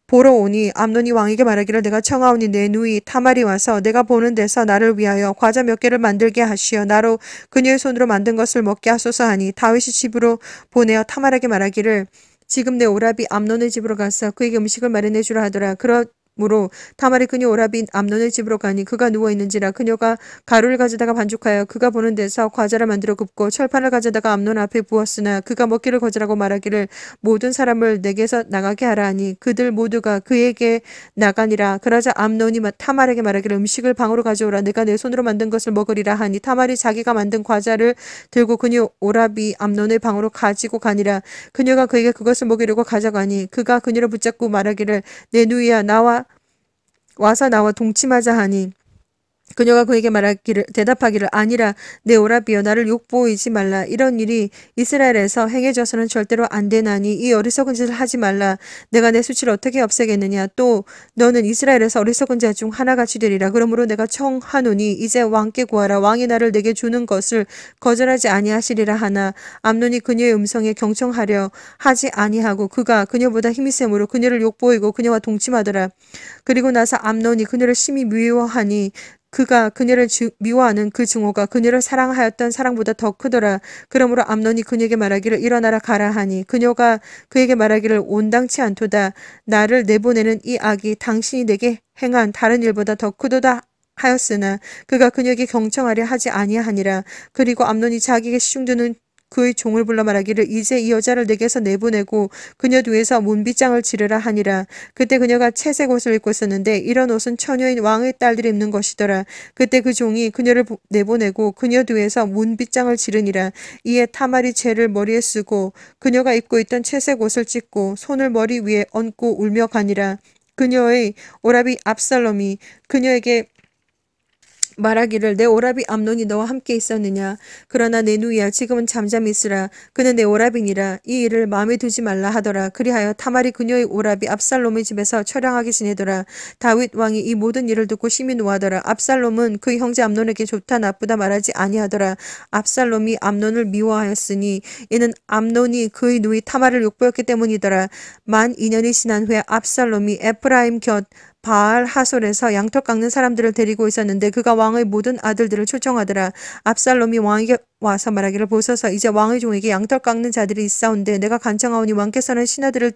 보러 오니 암논이 왕에게 말하기를 내가 청하오니 내 누이 타말이 와서 내가 보는 데서 나를 위하여 과자 몇 개를 만들게 하시어 나로 그녀의 손으로 만든 것을 먹게 하소서 하니 다윗이 집으로 보내어 타말에게 말하기를 지금 내 오라비 암논의 집으로 가서 그에게 음식을 마련해 주라 하더라. 그러, 무로 다말이 그녀 오라빈 암논의 집으로 가니 그가 누워 있는지라 그녀가 가루를 가져다가 반죽하여 그가 보는 데서 과자를 만들어 굽고 철판을 가져다가 암논 앞에 부었으나 그가 먹기를 거절하고 말하기를 모든 사람을 내게서 나가게 하라 하니 그들 모두가 그에게 나가니라 그러자 암논이 타말에게 말하기를 음식을 방으로 가져오라 내가 내 손으로 만든 것을 먹으리라 하니 타말이 자기가 만든 과자를 들고 그녀 오라비 암논의 방으로 가지고 가니라 그녀가 그에게 그것을 먹이려고 가져가니 그가 그녀를 붙잡고 말하기를 내 누이야 나와 와서 나와 동침하자 하니 그녀가 그에게 말하기를 대답하기를 아니라 내 오라비여 나를 욕보이지 말라 이런 일이 이스라엘에서 행해져서는 절대로 안 되나니 이 어리석은 짓을 하지 말라 내가 내 수치를 어떻게 없애겠느냐 또 너는 이스라엘에서 어리석은 자 중 하나같이 되리라 그러므로 내가 청하노니 이제 왕께 구하라 왕이 나를 내게 주는 것을 거절하지 아니하시리라 하나 암논이 그녀의 음성에 경청하려 하지 아니하고 그가 그녀보다 힘이 셈으로 그녀를 욕보이고 그녀와 동침하더라 그리고 나서 암논이 그녀를 심히 미워하니 그가 그녀를 주, 미워하는 그 증오가 그녀를 사랑하였던 사랑보다 더 크더라. 그러므로 암론이 그녀에게 말하기를 일어나라 가라 하니 그녀가 그에게 말하기를 온당치 않도다. 나를 내보내는 이 악이 당신이 내게 행한 다른 일보다 더 크도다 하였으나 그가 그녀에게 경청하려 하지 아니하니라. 그리고 암론이 자기에게 시중두는 그의 종을 불러 말하기를 이제 이 여자를 내게서 내보내고 그녀 뒤에서 문비장을 지르라 하니라. 그때 그녀가 채색 옷을 입고 있었는데 이런 옷은 처녀인 왕의 딸들이 입는 것이더라. 그때 그 종이 그녀를 내보내고 그녀 뒤에서 문비장을 지르니라. 이에 타말이 죄를 머리에 쓰고 그녀가 입고 있던 채색 옷을 찢고 손을 머리 위에 얹고 울며 가니라. 그녀의 오라비 압살롬이 그녀에게 말하기를 내 오라비 암논이 너와 함께 있었느냐 그러나 내 누이야 지금은 잠잠히 있으라 그는 내 오라비니라 이 일을 마음에 두지 말라 하더라 그리하여 타말이 그녀의 오라비 압살롬의 집에서 처량하게 지내더라 다윗 왕이 이 모든 일을 듣고 심히 노하더라 압살롬은 그 형제 암논에게 좋다 나쁘다 말하지 아니하더라 압살롬이 암논을 미워하였으니 이는 암논이 그의 누이 타말을 욕보였기 때문이더라 만 2년이 지난 후에 압살롬이 에프라임 곁 바알 하솔에서 양털 깎는 사람들을 데리고 있었는데 그가 왕의 모든 아들들을 초청하더라. 압살롬이 왕에게 와서 말하기를 보소서 이제 왕의 종에게 양털 깎는 자들이 있사온데 내가 간청하오니 왕께서는 신하들을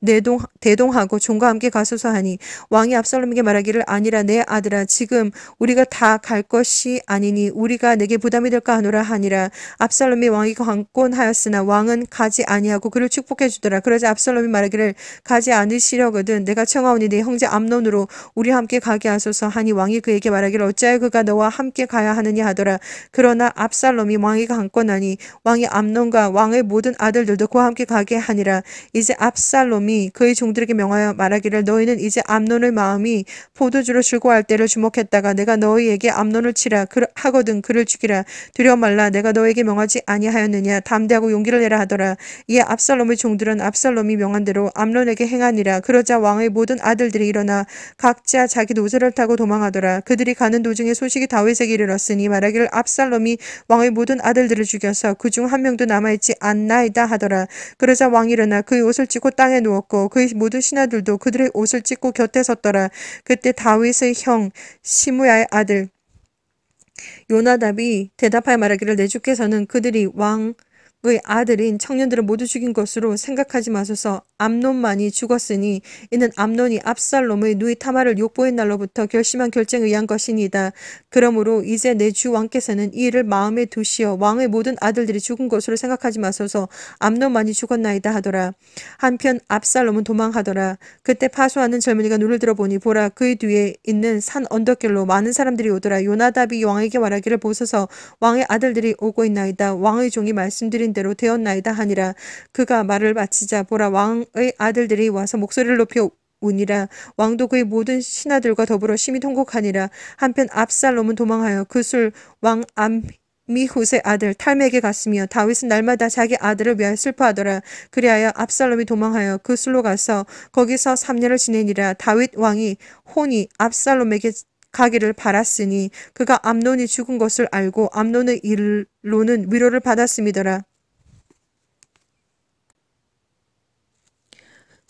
내동, 대동하고 종과 함께 가소서 하니 왕이 압살롬에게 말하기를 아니라 내 아들아 지금 우리가 다 갈 것이 아니니 우리가 내게 부담이 될까 하노라 하니라 압살롬이 왕이 관권하였으나 왕은 가지 아니하고 그를 축복해 주더라 그러자 압살롬이 말하기를 가지 않으시려거든 내가 청하오니 내 형제 암론으로 우리 함께 가게 하소서 하니 왕이 그에게 말하기를 어찌하여 그가 너와 함께 가야 하느냐 하더라 그러나 압살롬이 왕이 관권하니 왕이 암론과 왕의 모든 아들들도 그와 함께 가게 하니라 이제 압살롬이 하나님이 그의 종들에게 명하여 말하기를 너희는 이제 암론의 마음이 포도주로 즐거워할 때를 주목했다가 내가 너희에게 암론을 치라 그- 하거든 그를 죽이라 두려워 말라 내가 너에게 명하지 아니하였느냐 담대하고 용기를 내라 하더라 이에 압살롬의 종들은 압살롬이 명한 대로 암론에게 행하니라 그러자 왕의 모든 아들들이 일어나 각자 자기 노새를 타고 도망하더라 그들이 가는 도중에 소식이 다윗에게 이르렀으니 말하기를 압살롬이 왕의 모든 아들들을 죽여서 그 중 한 명도 남아있지 않나이다 하더라 그러자 왕이 일어나 그의 옷을 찢고 땅에 누워 먹고 그의 모든 신하들도 그들의 옷을 찢고 곁에 섰더라. 그때 다윗의 형시무야의 아들 요나답이 대답하여 말하기를 내 주께서는 그들이 왕의 아들인 청년들을 모두 죽인 것으로 생각하지 마소서 암론만이 죽었으니 이는 암론이 압살롬의 누이 타마를 욕보인 날로부터 결심한 결정에 의한 것이니이다. 그러므로 이제 내 주 왕께서는 이 일을 마음에 두시어 왕의 모든 아들들이 죽은 것으로 생각하지 마소서 암론만이 죽었나이다 하더라. 한편 압살롬은 도망하더라. 그때 파수하는 젊은이가 눈을 들어보니 보라 그의 뒤에 있는 산 언덕길로 많은 사람들이 오더라. 요나답이 왕에게 말하기를 보소서 왕의 아들들이 오고 있나이다. 왕의 종이 말씀드린 대로 되었나이다 하니라. 그가 말을 마치자 보라 왕 왕의 아들들이 와서 목소리를 높여 우니라 왕도 그의 모든 신하들과 더불어 심히 통곡하니라 한편 압살롬은 도망하여 그 술 왕 암미훗의 아들 탈메에 갔으며 다윗은 날마다 자기 아들을 위하여 슬퍼하더라 그리하여 압살롬이 도망하여 그술로 가서 거기서 3년을 지내니라 다윗 왕이 혼이 압살롬에게 가기를 바랐으니 그가 암론이 죽은 것을 알고 암론의 일로는 위로를 받았음이더라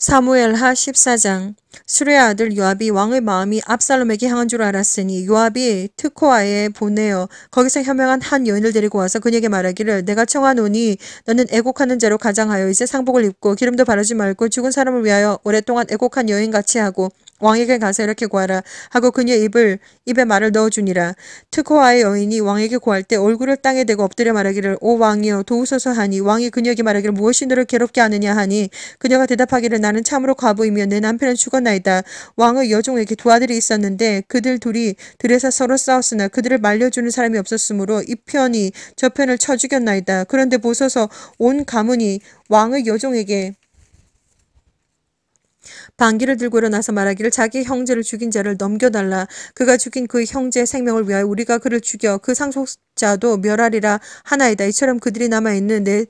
사무엘하 14장 수레의 아들 요압이 왕의 마음이 압살롬에게 향한 줄 알았으니 요압이 특코아에 보내어 거기서 현명한 한 여인을 데리고 와서 그녀에게 말하기를 내가 청하노니 너는 애곡하는 자로 가장하여 이제 상복을 입고 기름도 바르지 말고 죽은 사람을 위하여 오랫동안 애곡한 여인같이 하고 왕에게 가서 이렇게 구하라 하고 그녀의 입을 입에 말을 넣어주니라 특호와의 여인이 왕에게 구할 때 얼굴을 땅에 대고 엎드려 말하기를 오 왕이여 도우소서 하니 왕이 그녀에게 말하기를 무엇이 너를 괴롭게 하느냐 하니 그녀가 대답하기를 나는 참으로 과부이며 내 남편은 죽었나이다 왕의 여종에게 두 아들이 있었는데 그들 둘이 들에서 서로 싸웠으나 그들을 말려주는 사람이 없었으므로 이 편이 저 편을 쳐 죽였나이다 그런데 보소서 온 가문이 왕의 여종에게 방귀를 들고 일어나서 말하기를 자기 형제를 죽인 자를 넘겨달라. 그가 죽인 그 형제의 생명을 위하여 우리가 그를 죽여 그 상속자도 멸하리라 하나이다. 이처럼 그들이 남아있는 내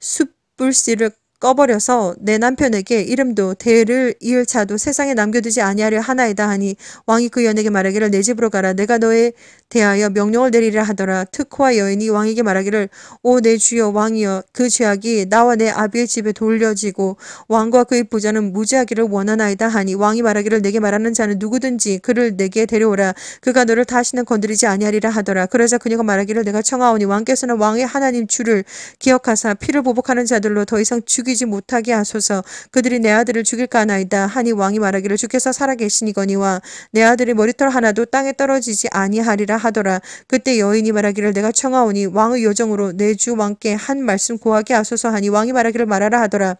숯불씨를 꺼버려서 내 남편에게 이름도 대를 이을 차도 세상에 남겨두지 아니하려 하나이다 하니 왕이 그 여인에게 말하기를 내 집으로 가라 내가 너에 대하여 명령을 내리라 하더라 특호와 여인이 왕에게 말하기를 오 내 주여 왕이여 그 죄악이 나와 내 아비의 집에 돌려지고 왕과 그의 부자는 무죄하기를 원하나이다 하니 왕이 말하기를 내게 말하는 자는 누구든지 그를 내게 데려오라 그가 너를 다시는 건드리지 아니하리라 하더라 그러자 그녀가 말하기를 내가 청하오니 왕께서는 왕의 하나님 주를 기억하사 피를 보복하는 자들로 더 이상 죽 죽이지 못하게 하소서 그들이 내 아들을 죽일까 나이다 하니 왕이 말하기를 주께서 살아계시니거니와 내 아들의 머리털 하나도 땅에 떨어지지 아니하리라 하더라 그때 여인이 말하기를 내가 청하오니 왕의 요정으로 내 주 왕께 한 말씀 구하게 하소서 하니 왕이 말하기를 말하라 하더라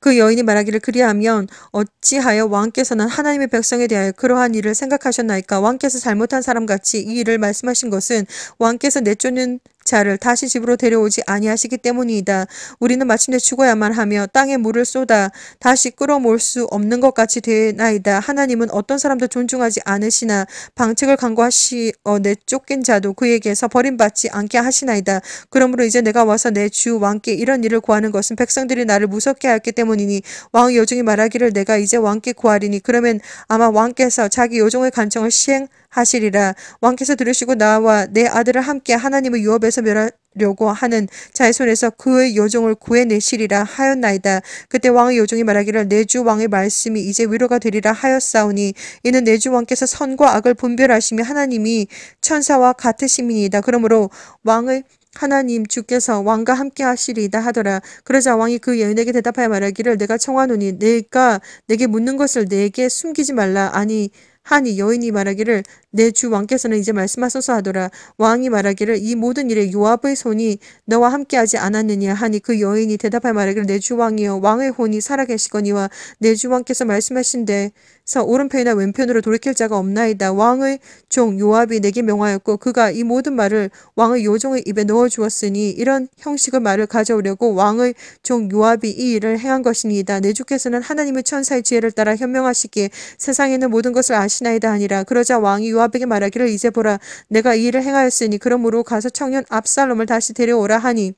그 여인이 말하기를 그리하면 어찌하여 왕께서는 하나님의 백성에 대하여 그러한 일을 생각하셨나이까 왕께서 잘못한 사람같이 이 일을 말씀하신 것은 왕께서 내쫓는 자를 다시 집으로 데려오지 아니하시기 때문이다. 우리는 마침내 죽어야만 하며 땅에 물을 쏟아 다시 끌어모을 수 없는 것 같이 되나이다. 하나님은 어떤 사람도 존중하지 않으시나 방책을 강구하시어 내쫓긴 자도 그에게서 버림받지 않게 하시나이다. 그러므로 이제 내가 와서 내 주 왕께 이런 일을 구하는 것은 백성들이 나를 무섭게 하였기 때문이니 왕이 요정이 말하기를 내가 이제 왕께 구하리니 그러면 아마 왕께서 자기 요정의 간청을 시행 하시리라. 왕께서 들으시고 나와 내 아들을 함께 하나님의 유업에서 멸하려고 하는 자의 손에서 그의 요종을 구해내시리라 하였나이다. 그때 왕의 요종이 말하기를 내 주 왕의 말씀이 이제 위로가 되리라 하였사오니 이는 내 주 왕께서 선과 악을 분별하시며 하나님이 천사와 같으심이니이다. 그러므로 왕의 하나님 주께서 왕과 함께 하시리이다 하더라. 그러자 왕이 그 여인에게 대답하여 말하기를 내가 청하노니 내가 내게 묻는 것을 내게 숨기지 말라. 아니 하니 여인이 말하기를 내주 왕께서는 이제 말씀하소서 하더라. 왕이 말하기를 이 모든 일에 요압의 손이 너와 함께하지 않았느냐 하니 그 여인이 대답할 말하기를 내 주 왕이여 왕의 혼이 살아계시거니와 내 주 왕께서 말씀하신 데서 오른편이나 왼편으로 돌이킬 자가 없나이다. 왕의 종 요압이 내게 명하였고 그가 이 모든 말을 왕의 요종의 입에 넣어주었으니 이런 형식의 말을 가져오려고 왕의 종 요압이 이 일을 행한 것이니이다. 내 주께서는 하나님의 천사의 지혜를 따라 현명하시기에 세상에는 모든 것을 아시나이다 하니라. 그러자 왕이 요압 요압에게 말하기를 이제 보라 내가 이 일을 행하였으니 그러므로 가서 청년 압살롬을 다시 데려오라 하니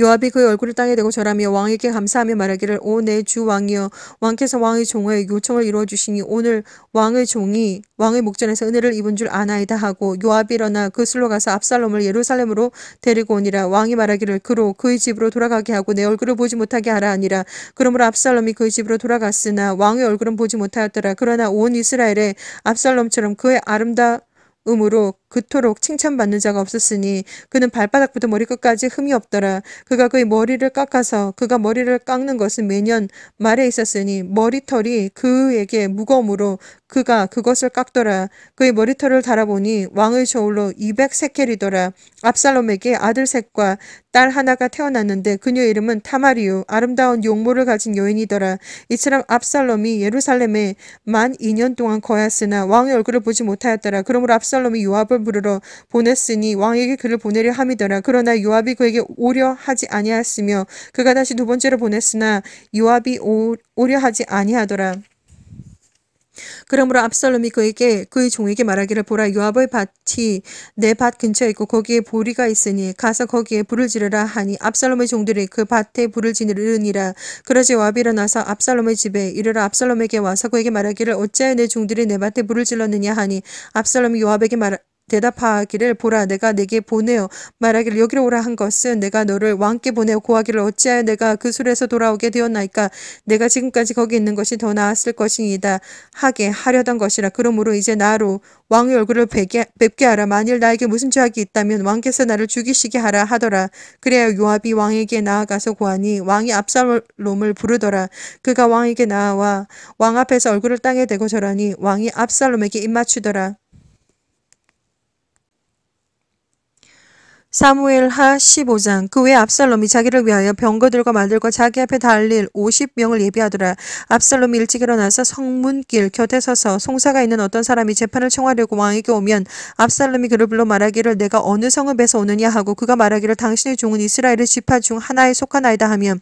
요압이 그의 얼굴을 땅에 대고 절하며 왕에게 감사하며 말하기를 오 내 주 왕이여 왕께서 왕의 종의 요청을 이루어 주시니 오늘 왕의 종이 왕의 목전에서 은혜를 입은 줄 아나이다 하고 요압이 일어나 그 술로 가서 압살롬을 예루살렘으로 데리고 오니라 왕이 말하기를 그로 그의 집으로 돌아가게 하고 내 얼굴을 보지 못하게 하라 하니라 그러므로 압살롬이 그의 집으로 돌아갔으나 왕의 얼굴은 보지 못하였더라 그러나 온 이스라엘에 압살롬처럼 그의 아름다움으로 그토록 칭찬받는 자가 없었으니 그는 발바닥부터 머리끝까지 흠이 없더라. 그가 그의 머리를 깎아서 그가 머리를 깎는 것은 매년 말에 있었으니 머리털이 그에게 무거움으로 그가 그것을 깎더라. 그의 머리털을 달아보니 왕의 저울로 200세켈이더라. 압살롬에게 아들 셋과 딸 하나가 태어났는데 그녀의 이름은 타마리우 아름다운 용모를 가진 여인이더라. 이처럼 압살롬이 예루살렘에 만 2년 동안 거하였으나 왕의 얼굴을 보지 못하였더라. 그러므로 압살롬이 요압을 부르러 보냈으니 왕에게 그를 보내려 함이더라. 그러나 요압이 그에게 오려 하지 아니하였으며 그가 다시 두 번째로 보냈으나 요압이 오려 하지 아니하더라. 그러므로 압살롬이 그에게 그의 종에게 말하기를 보라 요압의 밭이 내 밭 근처에 있고 거기에 보리가 있으니 가서 거기에 불을 지르라 하니 압살롬의 종들이 그 밭에 불을 지르니라 그러지 요압이 일어나서 압살롬의 집에 이르러 압살롬에게 와서 그에게 말하기를 어찌하여 내 종들이 내 밭에 불을 질렀느냐 하니 압살롬이 요압에게 말 대답하기를 보라 내가 내게 보내어 말하기를 여기로 오라 한 것은 내가 너를 왕께 보내어 고하기를 어찌하여 내가 그 술에서 돌아오게 되었나이까 내가 지금까지 거기 있는 것이 더 나았을 것이니다 하게 하려던 것이라 그러므로 이제 나로 왕의 얼굴을 뵙게, 뵙게 하라 만일 나에게 무슨 죄악이 있다면 왕께서 나를 죽이시게 하라 하더라 그래야 요압이 왕에게 나아가서 고하니 왕이 압살롬을 부르더라 그가 왕에게 나와 왕 앞에서 얼굴을 땅에 대고 절하니 왕이 압살롬에게 입맞추더라 사무엘하 15장 그 외에 압살롬이 자기를 위하여 병거들과 말들과 자기 앞에 달릴 50명을 예비하더라. 압살롬이 일찍 일어나서 성문길 곁에 서서 송사가 있는 어떤 사람이 재판을 청하려고 왕에게 오면 압살롬이 그를 불러 말하기를 내가 어느 성읍에서 오느냐 하고 그가 말하기를 당신의 종은 이스라엘의 지파 중 하나에 속한 아이다 하면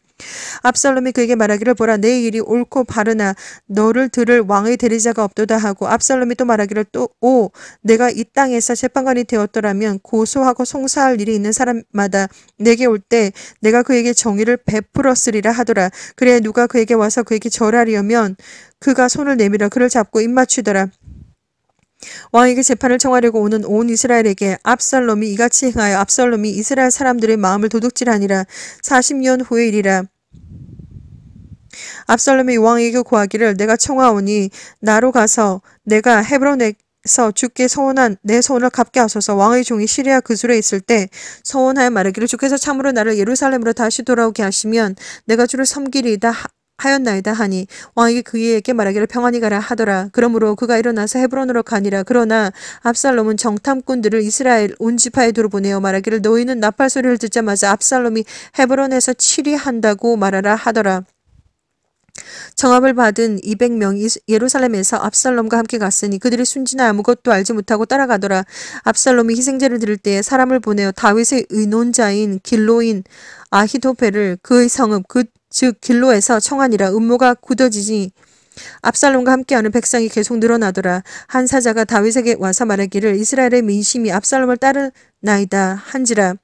압살롬이 그에게 말하기를 보라 내 일이 옳고 바르나 너를 들을 왕의 대리자가 없도다 하고 압살롬이 또 말하기를 또 오 내가 이 땅에서 재판관이 되었더라면 고소하고 송사할 일이 있는 사람마다 내게 올 때 내가 그에게 정의를 베풀었으리라 하더라 그래 누가 그에게 와서 그에게 절하려면 그가 손을 내밀어 그를 잡고 입맞추더라 왕에게 재판을 청하려고 오는 온 이스라엘에게 압살롬이 이같이 행하여 압살롬이 이스라엘 사람들의 마음을 도둑질하니라 40년 후의 일이라. 압살롬이 왕에게 구하기를 내가 청하오니 나로 가서 내가 헤브론에 서 주께 서원한 내소원을 갚게 하소서 왕의 종이 시리아 그술에 있을 때 서원하여 말하기를 주께서 참으로 나를 예루살렘으로 다시 돌아오게 하시면 내가 주를 섬기리이다 하였나이다 하니 왕에게 그에게 이 말하기를 평안히 가라 하더라. 그러므로 그가 일어나서 헤브론으로 가니라. 그러나 압살롬은 정탐꾼들을 이스라엘 온 지파에 두루 보내어 말하기를 너희는 나팔 소리를 듣자마자 압살롬이 헤브론에서 치리한다고 말하라 하더라. 정합을 받은 200명이 예루살렘에서 압살롬과 함께 갔으니 그들이 순진하 아무것도 알지 못하고 따라가더라. 압살롬이 희생제를 들을 때에 사람을 보내어 다윗의 의논자인 길로인 아히도페를 그의 성읍 그즉 길로에서 청안니라 음모가 굳어지지 압살롬과 함께하는 백성이 계속 늘어나더라. 한 사자가 다윗에게 와서 말하기를 이스라엘의 민심이 압살롬을 따르나이다 한지라.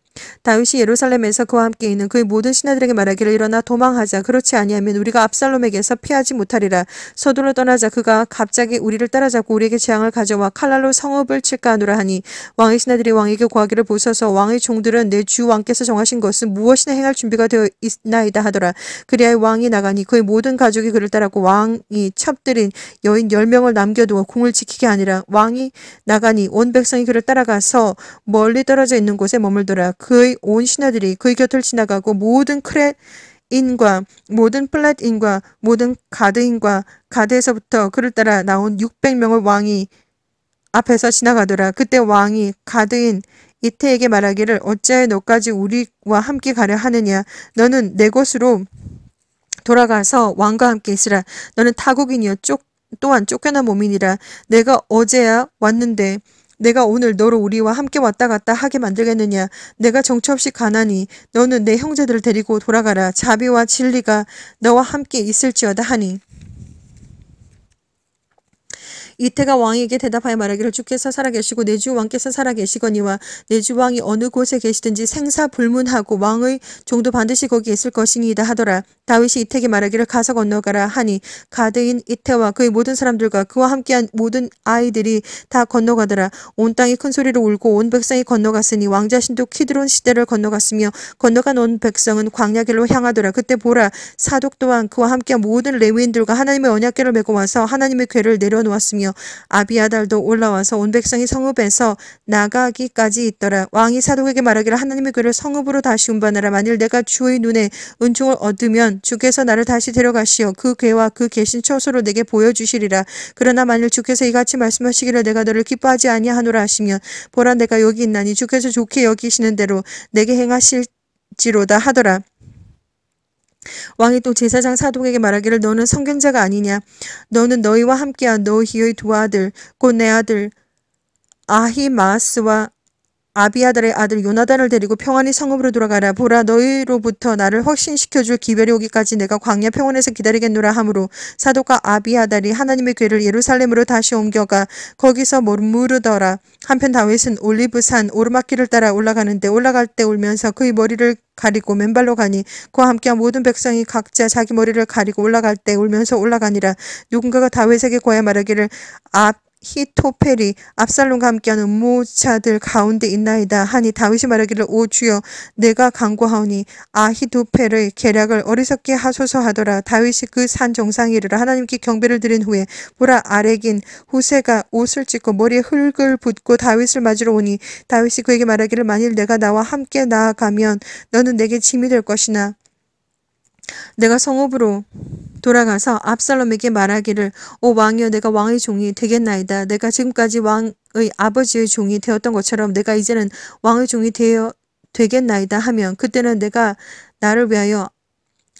다윗이 예루살렘에서 그와 함께 있는 그의 모든 신하들에게 말하기를 일어나 도망하자. 그렇지 아니하면 우리가 압살롬에게서 피하지 못하리라. 서둘러 떠나자. 그가 갑자기 우리를 따라잡고 우리에게 재앙을 가져와 칼날로 성읍을 칠까 하노라 하니 왕의 신하들이 왕에게 구하기를 보소서 왕의 종들은 내 주 왕께서 정하신 것은 무엇이나 행할 준비가 되어 있나이다 하더라. 그리하여 왕이 나가니 그의 모든 가족이 그를 따랐고 왕이 첩들인 여인 열명을 남겨두어 궁을 지키게 아니라 왕이 나가니 온 백성이 그를 따라가서 멀리 떨어져 있는 곳에 머물더라. 그의 온 신하들이 그의 곁을 지나가고 모든 크렛인과 모든 플랫인과 모든 가드인과 가드에서부터 그를 따라 나온 600명의 왕이 앞에서 지나가더라. 그때 왕이 가드인 이태에게 말하기를 어찌하여 너까지 우리와 함께 가려 하느냐 너는 내 곳으로 돌아가서 왕과 함께 있으라 너는 타국인이여 쪽, 또한 쫓겨난 몸이니라 내가 어제야 왔는데 내가 오늘 너로 우리와 함께 왔다 갔다 하게 만들겠느냐. 내가 정처없이 가나니 너는 내 형제들을 데리고 돌아가라. 자비와 진리가 너와 함께 있을지어다 하니. 이태가 왕에게 대답하여 말하기를 주께서 살아계시고 내주 왕께서 살아계시거니와 내주 왕이 어느 곳에 계시든지 생사불문하고 왕의 종도 반드시 거기 있을 것이니이다 하더라. 다윗이 이태에게 말하기를 가서 건너가라 하니 가드인 이태와 그의 모든 사람들과 그와 함께한 모든 아이들이 다 건너가더라. 온 땅이 큰 소리로 울고 온 백성이 건너갔으니 왕자 신도 키드론 시대를 건너갔으며 건너간 온 백성은 광야길로 향하더라. 그때 보라 사독 또한 그와 함께한 모든 레위인들과 하나님의 언약궤를 메고 와서 하나님의 괴를 내려놓았으며 하며 아비아달도 올라와서 온 백성이 성읍에서 나가기까지 있더라. 왕이 사독에게 말하기를 하나님의 그를 성읍으로 다시 운반하라. 만일 내가 주의 눈에 은총을 얻으면 주께서 나를 다시 데려가시어 그 괴와 그 계신 처소로 내게 보여주시리라. 그러나 만일 주께서 이같이 말씀하시기를 내가 너를 기뻐하지 아니하노라 하시면 보라 내가 여기 있나니 주께서 좋게 여기시는 대로 내게 행하실지로다 하더라. 왕이 또 제사장 사동에게 말하기를 너는 성견자가 아니냐 너는 너희와 함께한 너희의 두 아들 곧 내 아들 아히마스와 아비아달의 아들 요나단을 데리고 평안히 성읍으로 돌아가라. 보라 너희로부터 나를 확신시켜줄 기별이 오기까지 내가 광야 평원에서 기다리겠노라 하므로 사도가 아비아달이 하나님의 괴를 예루살렘으로 다시 옮겨가 거기서 머무르더라. 한편 다윗은 올리브산 오르막길을 따라 올라가는데 올라갈 때 울면서 그의 머리를 가리고 맨발로 가니 그와 함께한 모든 백성이 각자 자기 머리를 가리고 올라갈 때 울면서 올라가니라 누군가가 다윗에게 고야 말하기를 앞 아, 히토펠이 압살롬과 함께한 음모자들 가운데 있나이다 하니 다윗이 말하기를 오 주여 내가 강구하오니 아히토펠의 계략을 어리석게 하소서 하더라 다윗이 그 산정상이르라 하나님께 경배를 드린 후에 보라 아렉인 후세가 옷을 찢고 머리에 흙을 붓고 다윗을 맞으러 오니 다윗이 그에게 말하기를 만일 내가 나와 함께 나아가면 너는 내게 짐이 될 것이나 내가 성읍으로 돌아가서 압살롬에게 말하기를 오 왕이여 내가 왕의 종이 되겠나이다. 내가 지금까지 왕의 아버지의 종이 되었던 것처럼 내가 이제는 왕의 종이 되어 되겠나이다 하면 그때는 내가 나를 위하여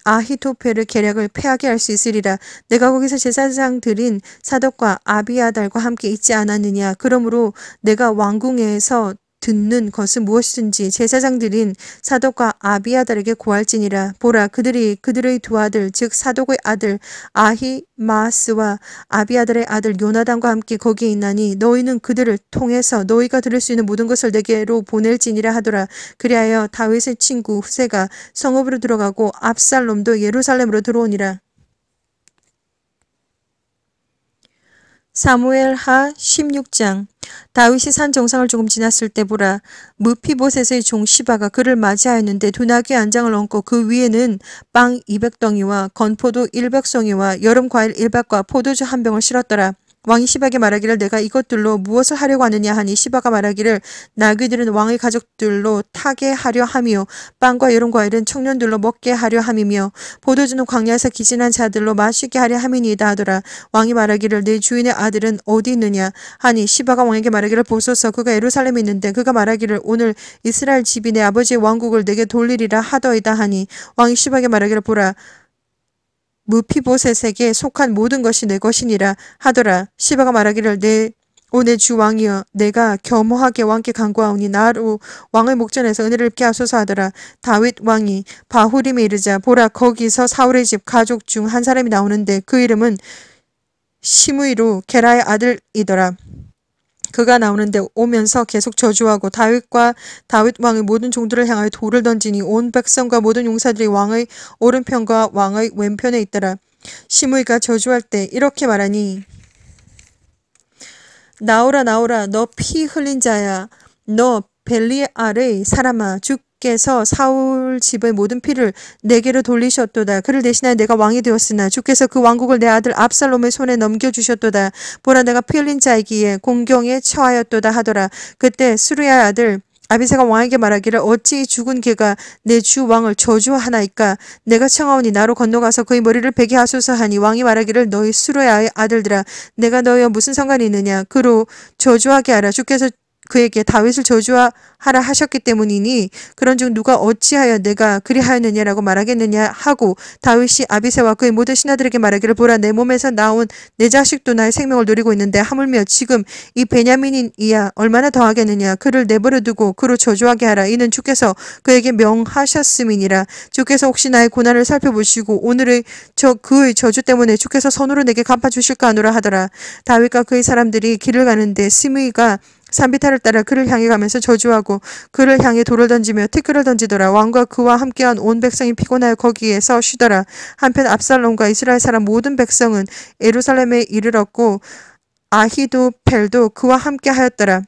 아히토페르 계략을 패하게 할 수 있으리라. 내가 거기서 제사장 들인 사덕과 아비아달과 함께 있지 않았느냐. 그러므로 내가 왕궁에서 듣는 것은 무엇이든지 제사장들인 사독과 아비아달에게 고할지니라 보라 그들이 그들의 두 아들 즉 사독의 아들 아히마스와 아비아달의 아들 요나단과 함께 거기에 있나니 너희는 그들을 통해서 너희가 들을 수 있는 모든 것을 내게로 보낼지니라 하더라 그리하여 다윗의 친구 후세가 성읍으로 들어가고 압살롬도 예루살렘으로 들어오니라 사무엘하 16장 다윗이 산 정상을 조금 지났을 때 보라 무피보셋의 종 시바가 그를 맞이하였는데 두나귀 안장을 얹고 그 위에는 빵 200덩이와 건포도 100성이와 여름 과일 1박과 포도주 한 병을 실었더라 왕이 시바에게 말하기를 내가 이것들로 무엇을 하려고 하느냐 하니 시바가 말하기를 나귀들은 왕의 가족들로 타게 하려 함이요 빵과 여름 과일은 청년들로 먹게 하려 함이며 보도주는 광야에서 기진한 자들로 마시게 하려 함이니이다 하더라 왕이 말하기를 내 주인의 아들은 어디 있느냐 하니 시바가 왕에게 말하기를 보소서 그가 예루살렘에 있는데 그가 말하기를 오늘 이스라엘 집이 내 아버지의 왕국을 내게 돌리리라 하더이다 하니 왕이 시바에게 말하기를 보라 무피보셋에게 속한 모든 것이 내 것이니라 하더라. 시바가 말하기를 내 오늘 주 왕이여 내가 겸허하게 왕께 간구하오니 나로 왕의 목전에서 은혜를 입게 하소서 하더라 다윗 왕이 바후림에 이르자 보라 거기서 사울의 집 가족 중 한 사람이 나오는데 그 이름은 시므이로 게라의 아들이더라 그가 나오는데 오면서 계속 저주하고 다윗과 다윗 왕의 모든 종들을 향하여 돌을 던지니 온 백성과 모든 용사들이 왕의 오른편과 왕의 왼편에 있더라. 시므이가 저주할 때 이렇게 말하니 나오라 나오라 너 피 흘린 자야 너 벨리알의 사람아 주주 께서 사울 집의 모든 피를 내게로 돌리셨도다. 그를 대신하여 내가 왕이 되었으나 주께서 그 왕국을 내 아들 압살롬의 손에 넘겨주셨도다. 보라 내가 피 흘린 자이기에 공경에 처하였도다 하더라. 그때 수리아 아들 아비세가 왕에게 말하기를 어찌 죽은 개가 내 주 왕을 저주하나이까 내가 청하오니 나로 건너가서 그의 머리를 베게 하소서 하니 왕이 말하기를 너희 수로야의 아들들아 내가 너희와 무슨 상관이 있느냐 그로 저주하게 하라 주께서 그에게 다윗을 저주하라 하셨기 때문이니 그런즉 누가 어찌하여 내가 그리하였느냐라고 말하겠느냐 하고 다윗이 아비세와 그의 모든 신하들에게 말하기를 보라 내 몸에서 나온 내 자식도 나의 생명을 노리고 있는데 하물며 지금 이베냐민이야 얼마나 더하겠느냐 그를 내버려 두고 그로 저주하게 하라 이는 주께서 그에게 명하셨음이니라 주께서 혹시 나의 고난을 살펴보시고 오늘의 저 그의 저주 때문에 주께서 선으로 내게 갚아 주실까 하노라 하더라 다윗과 그의 사람들이 길을 가는데 스미가 산비타를 따라 그를 향해 가면서 저주하고 그를 향해 돌을 던지며 티끌을 던지더라. 왕과 그와 함께한 온 백성이 피곤하여 거기에서 쉬더라. 한편 압살롬과 이스라엘 사람 모든 백성은 예루살렘에 이르렀고 아히도 펠도 그와 함께 하였더라.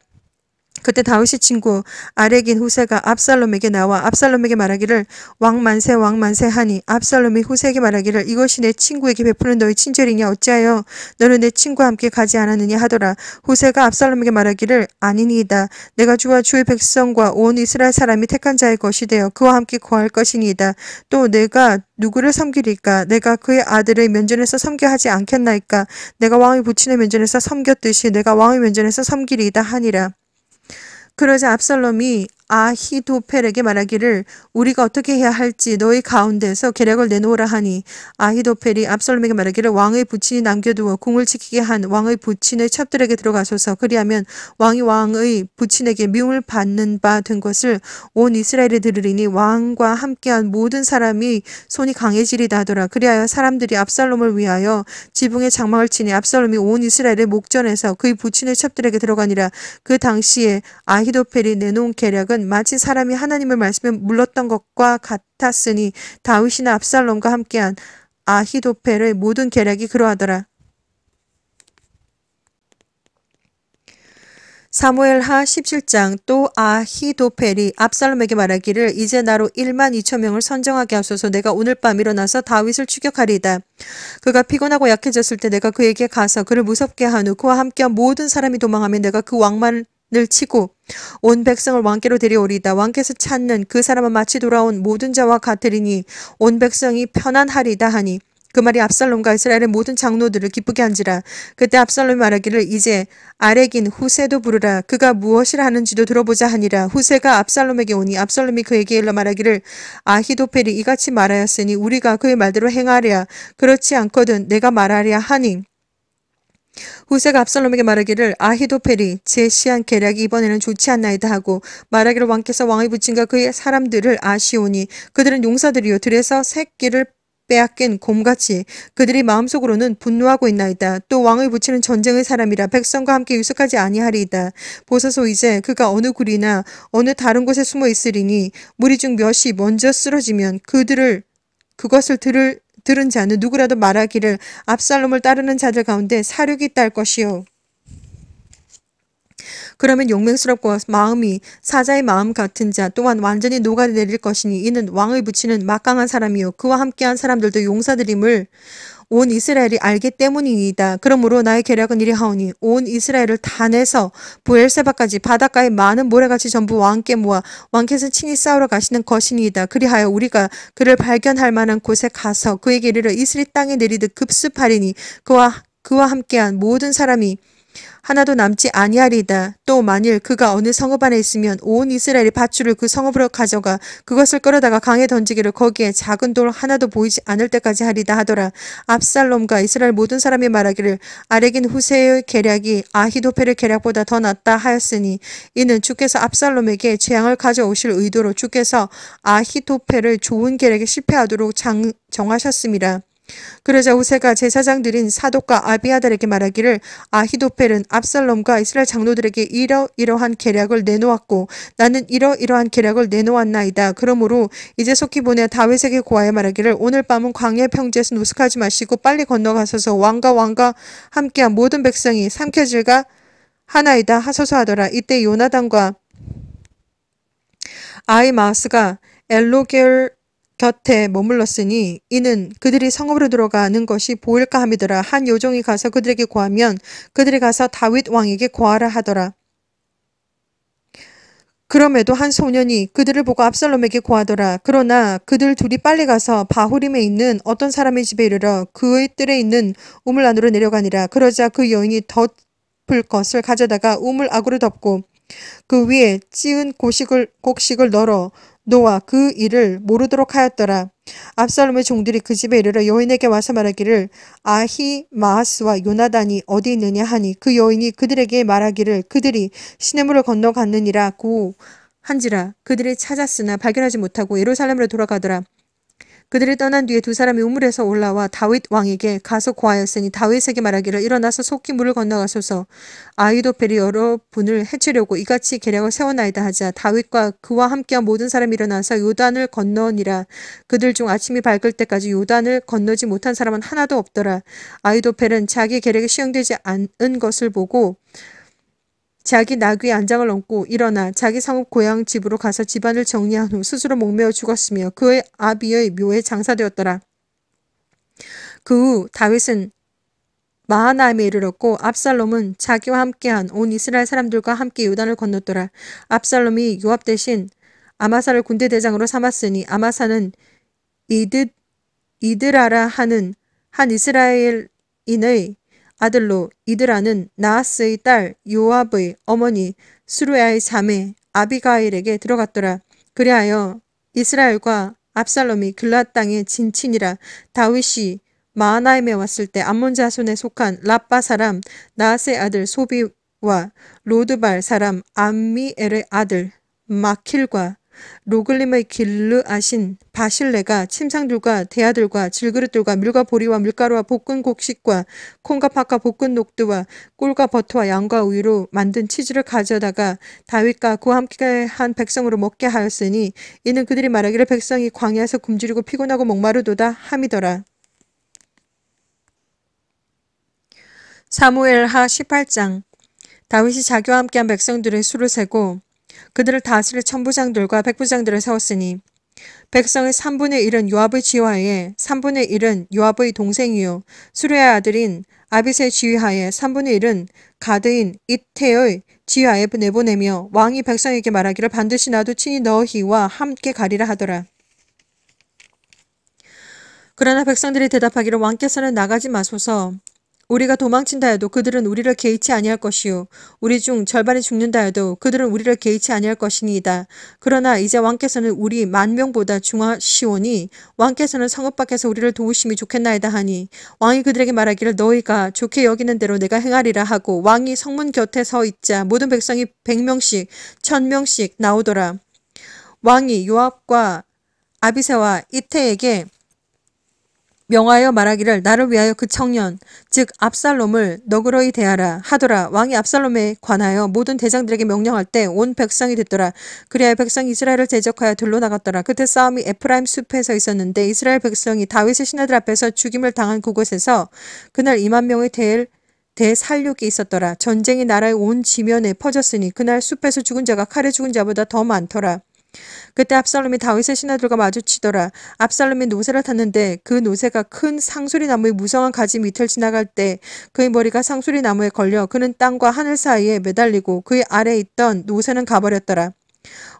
그때 다윗의 친구 아렉인 후세가 압살롬에게 나와 압살롬에게 말하기를 왕만세 왕만세 하니 압살롬이 후세에게 말하기를 이것이 내 친구에게 베푸는 너의 친절이냐 어찌하여 너는 내 친구와 함께 가지 않았느냐 하더라 후세가 압살롬에게 말하기를 아니니이다 내가 주와 주의 백성과 온 이스라엘 사람이 택한 자의 것이 되어 그와 함께 구할 것이니이다 또 내가 누구를 섬기리까? 내가 그의 아들을 면전에서 섬겨 하지 않겠나이까? 내가 왕의 부친의 면전에서 섬겼듯이 내가 왕의 면전에서 섬기리이다 하니라. 그러자 압살롬이 아히도펠에게 말하기를 우리가 어떻게 해야 할지 너희 가운데서 계략을 내놓으라 하니 아히도펠이 압살롬에게 말하기를 왕의 부친이 남겨두어 궁을 지키게 한 왕의 부친의 첩들에게 들어가소서 그리하면 왕이 왕의 부친에게 미움을 받는 바 된 것을 온 이스라엘이 들으리니 왕과 함께한 모든 사람이 손이 강해지리다 하더라 그리하여 사람들이 압살롬을 위하여 지붕에 장막을 치니 압살롬이 온 이스라엘의 목전에서 그의 부친의 첩들에게 들어가니라 그 당시에 아히도펠이 내놓은 계략은 말하면 마치 사람이 하나님을 말씀에 물렀던 것과 같았으니 다윗이나 압살롬과 함께한 아히도펠의 모든 계략이 그러하더라. 사무엘하 17장 또 아히도펠이 압살롬에게 말하기를 이제 나로 1만 2천 명을 선정하게 하소서 내가 오늘 밤 일어나서 다윗을 추격하리이다. 그가 피곤하고 약해졌을 때 내가 그에게 가서 그를 무섭게 한 후 그와 함께한 모든 사람이 도망하면 내가 그 왕만을 치고 온 백성을 왕께로 데려오리다 왕께서 찾는 그 사람은 마치 돌아온 모든 자와 같으리니 온 백성이 편안하리다 하니 그 말이 압살롬과 이스라엘의 모든 장로들을 기쁘게 한지라 그때 압살롬이 말하기를 이제 아렉인 후세도 부르라 그가 무엇을 하는지도 들어보자 하니라 후세가 압살롬에게 오니 압살롬이 그에게 일러 말하기를 아히도펠이 이같이 말하였으니 우리가 그의 말대로 행하랴 그렇지 않거든 내가 말하랴 하니 후세가 압살롬에게 말하기를 아히도펠이 제시한 계략이 이번에는 좋지 않나이다 하고 말하기를 왕께서 왕의 부친과 그의 사람들을 아시오니 그들은 용사들이요 들에서 새끼를 빼앗긴 곰같이 그들이 마음속으로는 분노하고 있나이다. 또 왕의 부치는 전쟁의 사람이라 백성과 함께 유숙하지 아니하리이다. 보소서 이제 그가 어느 굴이나 어느 다른 곳에 숨어 있으리니 무리 중 몇이 먼저 쓰러지면 그들을 그것을 들을 들은 자는 누구라도 말하기를 압살롬을 따르는 자들 가운데 사륙이 딸 것이요. 그러면 용맹스럽고 마음이 사자의 마음 같은 자 또한 완전히 녹아내릴 것이니 이는 왕을 붙이는 막강한 사람이요 그와 함께한 사람들도 용사들임을 온 이스라엘이 알기 때문이니이다. 그러므로 나의 계략은 이리하오니 온 이스라엘을 다 내서 부엘세바까지 바닷가에 많은 모래같이 전부 왕께 모아 왕께서 친히 싸우러 가시는 것이니이다. 그리하여 우리가 그를 발견할 만한 곳에 가서 그에게 이르러 이스리 땅에 내리듯 급습하리니 그와 그와 함께한 모든 사람이 하나도 남지 아니하리다또 만일 그가 어느 성읍 안에 있으면 온 이스라엘이 밧줄을 그 성읍으로 가져가 그것을 끌어다가 강에 던지기를 거기에 작은 돌 하나도 보이지 않을 때까지 하리다 하더라. 압살롬과 이스라엘 모든 사람이 말하기를 아레긴 후세의 계략이 아히도페르 계략보다 더 낫다 하였으니 이는 주께서 압살롬에게 재앙을 가져오실 의도로 주께서 아히도페를 좋은 계략에 실패하도록 장, 정하셨습니다. 그러자 우세가 제사장들인 사독과 아비아달에게 말하기를 아히도펠은 압살롬과 이스라엘 장로들에게 이러이러한 계략을 내놓았고 나는 이러이러한 계략을 내놓았나이다. 그러므로 이제 속히 보내 다윗에게 고하여 말하기를 오늘 밤은 광야 평지에서 노숙하지 마시고 빨리 건너가서서 왕과 왕과 함께한 모든 백성이 삼켜질까 하나이다 하소서 하더라. 이때 요나단과 아이마스가 엘로겔 곁에 머물렀으니 이는 그들이 성읍으로 들어가는 것이 보일까 함이더라 한요정이 가서 그들에게 고하면 그들이 가서 다윗 왕에게 고하라 하더라 그럼에도 한 소년이 그들을 보고 압살롬에게 고하더라. 그러나 그들 둘이 빨리 가서 바호림에 있는 어떤 사람의 집에 이르러 그의 뜰에 있는 우물 안으로 내려가니라. 그러자 그 여인이 덮을 것을 가져다가 우물 아구를 덮고 그 위에 찌은 곡식을, 곡식을 널어 노아 그 일을 모르도록 하였더라. 압살롬의 종들이 그 집에 이르러 여인에게 와서 말하기를 아히마하스와 요나단이 어디 있느냐 하니 그 여인이 그들에게 말하기를 그들이 시냇물을 건너갔느니라 고 한지라 그들이 찾았으나 발견하지 못하고 예루살렘으로 돌아가더라. 그들이 떠난 뒤에 두 사람이 우물에서 올라와 다윗 왕에게 가서 고하였으니 다윗에게 말하기를 일어나서 속히 물을 건너가소서 아이도벨이 여러분을 해치려고 이같이 계략을 세워나이다 하자 다윗과 그와 함께한 모든 사람이 일어나서 요단을 건너니라 그들 중 아침이 밝을 때까지 요단을 건너지 못한 사람은 하나도 없더라 아이도펠은 자기 계략이 시행되지 않은 것을 보고 자기 나귀에 안장을 얹고 일어나 자기 상업 고향 집으로 가서 집안을 정리한 후 스스로 목매어 죽었으며 그의 아비의 묘에 장사되었더라. 그 후 다윗은 마하나임에 이르렀고 압살롬은 자기와 함께한 온 이스라엘 사람들과 함께 요단을 건넜더라. 압살롬이 요압 대신 아마사를 군대 대장으로 삼았으니 아마사는 이드 이드라라 하는 한 이스라엘인의 아들로 이드라는 나하스의 딸 요압의 어머니 수루야의 자매 아비가일에게 들어갔더라. 그리하여 이스라엘과 압살롬이 글라 땅의 진친이라 다윗이 마하나임에 왔을 때 암몬 자손에 속한 라빠 사람 나하스의 아들 소비와 로드발 사람 암미엘의 아들 마킬과 로글림의 길르아신 바실레가 침상들과 대야들과 질그릇들과 밀과 보리와 밀가루와 볶은 곡식과 콩과 팥과 볶은 녹두와 꿀과 버터와 양과 우유로 만든 치즈를 가져다가 다윗과 그와 함께 한 백성으로 먹게 하였으니 이는 그들이 말하기를 백성이 광야에서 굶주리고 피곤하고 목마르도다 함이더라. 사무엘하 18장 다윗이 자기와 함께한 백성들의 수를 세고 그들을 다스릴 천부장들과 백부장들을 세웠으니 백성의 3분의 1은 요압의 지휘하에 3분의 1은 요압의 동생이요 수레의 아들인 아비세의 지휘하에 3분의 1은 가드인 이태의 지하에 휘 내보내며 왕이 백성에게 말하기를 반드시 나도 친히 너희와 함께 가리라 하더라. 그러나 백성들이 대답하기를 왕께서는 나가지 마소서 우리가 도망친다 해도 그들은 우리를 개의치 아니할 것이요 우리 중 절반이 죽는다 해도 그들은 우리를 개의치 아니할 것이니이다. 그러나 이제 왕께서는 우리 만명보다 중하시오니 왕께서는 성읍 밖에서 우리를 도우심이 좋겠나이다 하니 왕이 그들에게 말하기를 너희가 좋게 여기는 대로 내가 행하리라 하고 왕이 성문 곁에 서 있자 모든 백성이 백명씩 천명씩 나오더라. 왕이 요압과 아비세와 이태에게 명하여 말하기를 나를 위하여 그 청년 즉 압살롬을 너그러이 대하라 하더라 왕이 압살롬에 관하여 모든 대장들에게 명령할 때 온 백성이 됐더라 그리하여 백성이 스라엘을 대적하여 들로 나갔더라 그때 싸움이 에프라임 숲에서 있었는데 이스라엘 백성이 다윗의 신하들 앞에서 죽임을 당한 그곳에서 그날 2만 명의 대일 대살육이 있었더라. 전쟁이 나라의 온 지면에 퍼졌으니 그날 숲에서 죽은 자가 칼에 죽은 자보다 더 많더라. 그때 압살롬이 다윗의 신하들과 마주치더라. 압살롬이 노새를 탔는데 그 노새가 큰 상수리 나무의 무성한 가지 밑을 지나갈 때 그의 머리가 상수리 나무에 걸려 그는 땅과 하늘 사이에 매달리고 그의 아래에 있던 노새는 가버렸더라.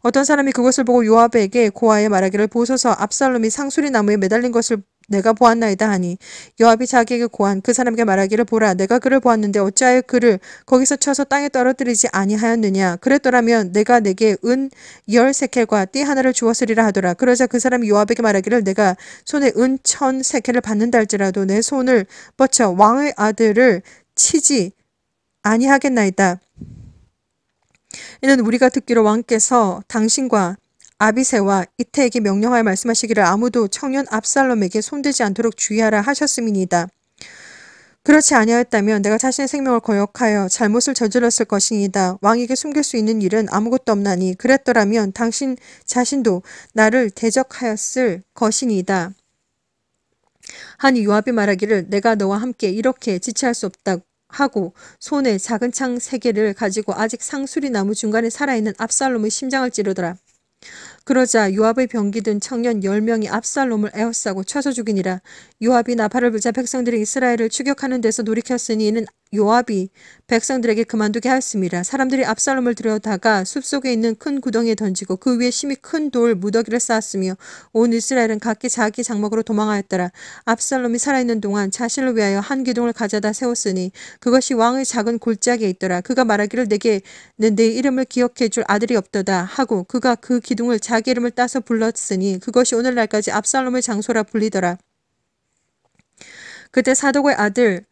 어떤 사람이 그것을 보고 요압에게 고아에 말하기를 보소서 압살롬이 상수리 나무에 매달린 것을 내가 보았나이다 하니 여압이 자기에게 고한 그 사람에게 말하기를 보라 내가 그를 보았는데 어찌하여 그를 거기서 쳐서 땅에 떨어뜨리지 아니하였느냐 그랬더라면 내가 내게 은열 세켈과 띠 하나를 주었으리라 하더라 그러자 그 사람이 요압에게 말하기를 내가 손에 은 천 세켈을 받는다 할지라도 내 손을 뻗쳐 왕의 아들을 치지 아니하겠나이다 이는 우리가 듣기로 왕께서 당신과 아비세와 이태에게 명령하여 말씀하시기를 아무도 청년 압살롬에게 손대지 않도록 주의하라 하셨음이니다. 그렇지 아니하였다면 내가 자신의 생명을 거역하여 잘못을 저질렀을 것이니다. 왕에게 숨길 수 있는 일은 아무것도 없나니 그랬더라면 당신 자신도 나를 대적하였을 것이니다. 하니 요압이 말하기를 내가 너와 함께 이렇게 지체할 수 없다 하고 손에 작은 창 세 개를 가지고 아직 상수리 나무 중간에 살아있는 압살롬의 심장을 찌르더라. 그러자 요압의 병기 든 청년 1 0명이 압살롬을 에워싸고 쳐서 죽이니라. 요압이 나팔을 불자 백성들이 이스라엘을 추격하는 데서 노력했으니 이는 요압이 백성들에게 그만두게 하였습니다. 사람들이 압살롬을 들여다가 숲속에 있는 큰 구덩이에 던지고 그 위에 심히 큰 돌 무더기를 쌓았으며 온 이스라엘은 각기 자기 장막으로 도망하였더라. 압살롬이 살아있는 동안 자신을 위하여 한 기둥을 가져다 세웠으니 그것이 왕의 작은 골짜기에 있더라. 그가 말하기를 내게는 내 이름을 기억해 줄 아들이 없도다 하고 그가 그 기둥을 자기 이름을 따서 불렀으니 그것이 오늘날까지 압살롬의 장소라 불리더라. 그때 사독의 아들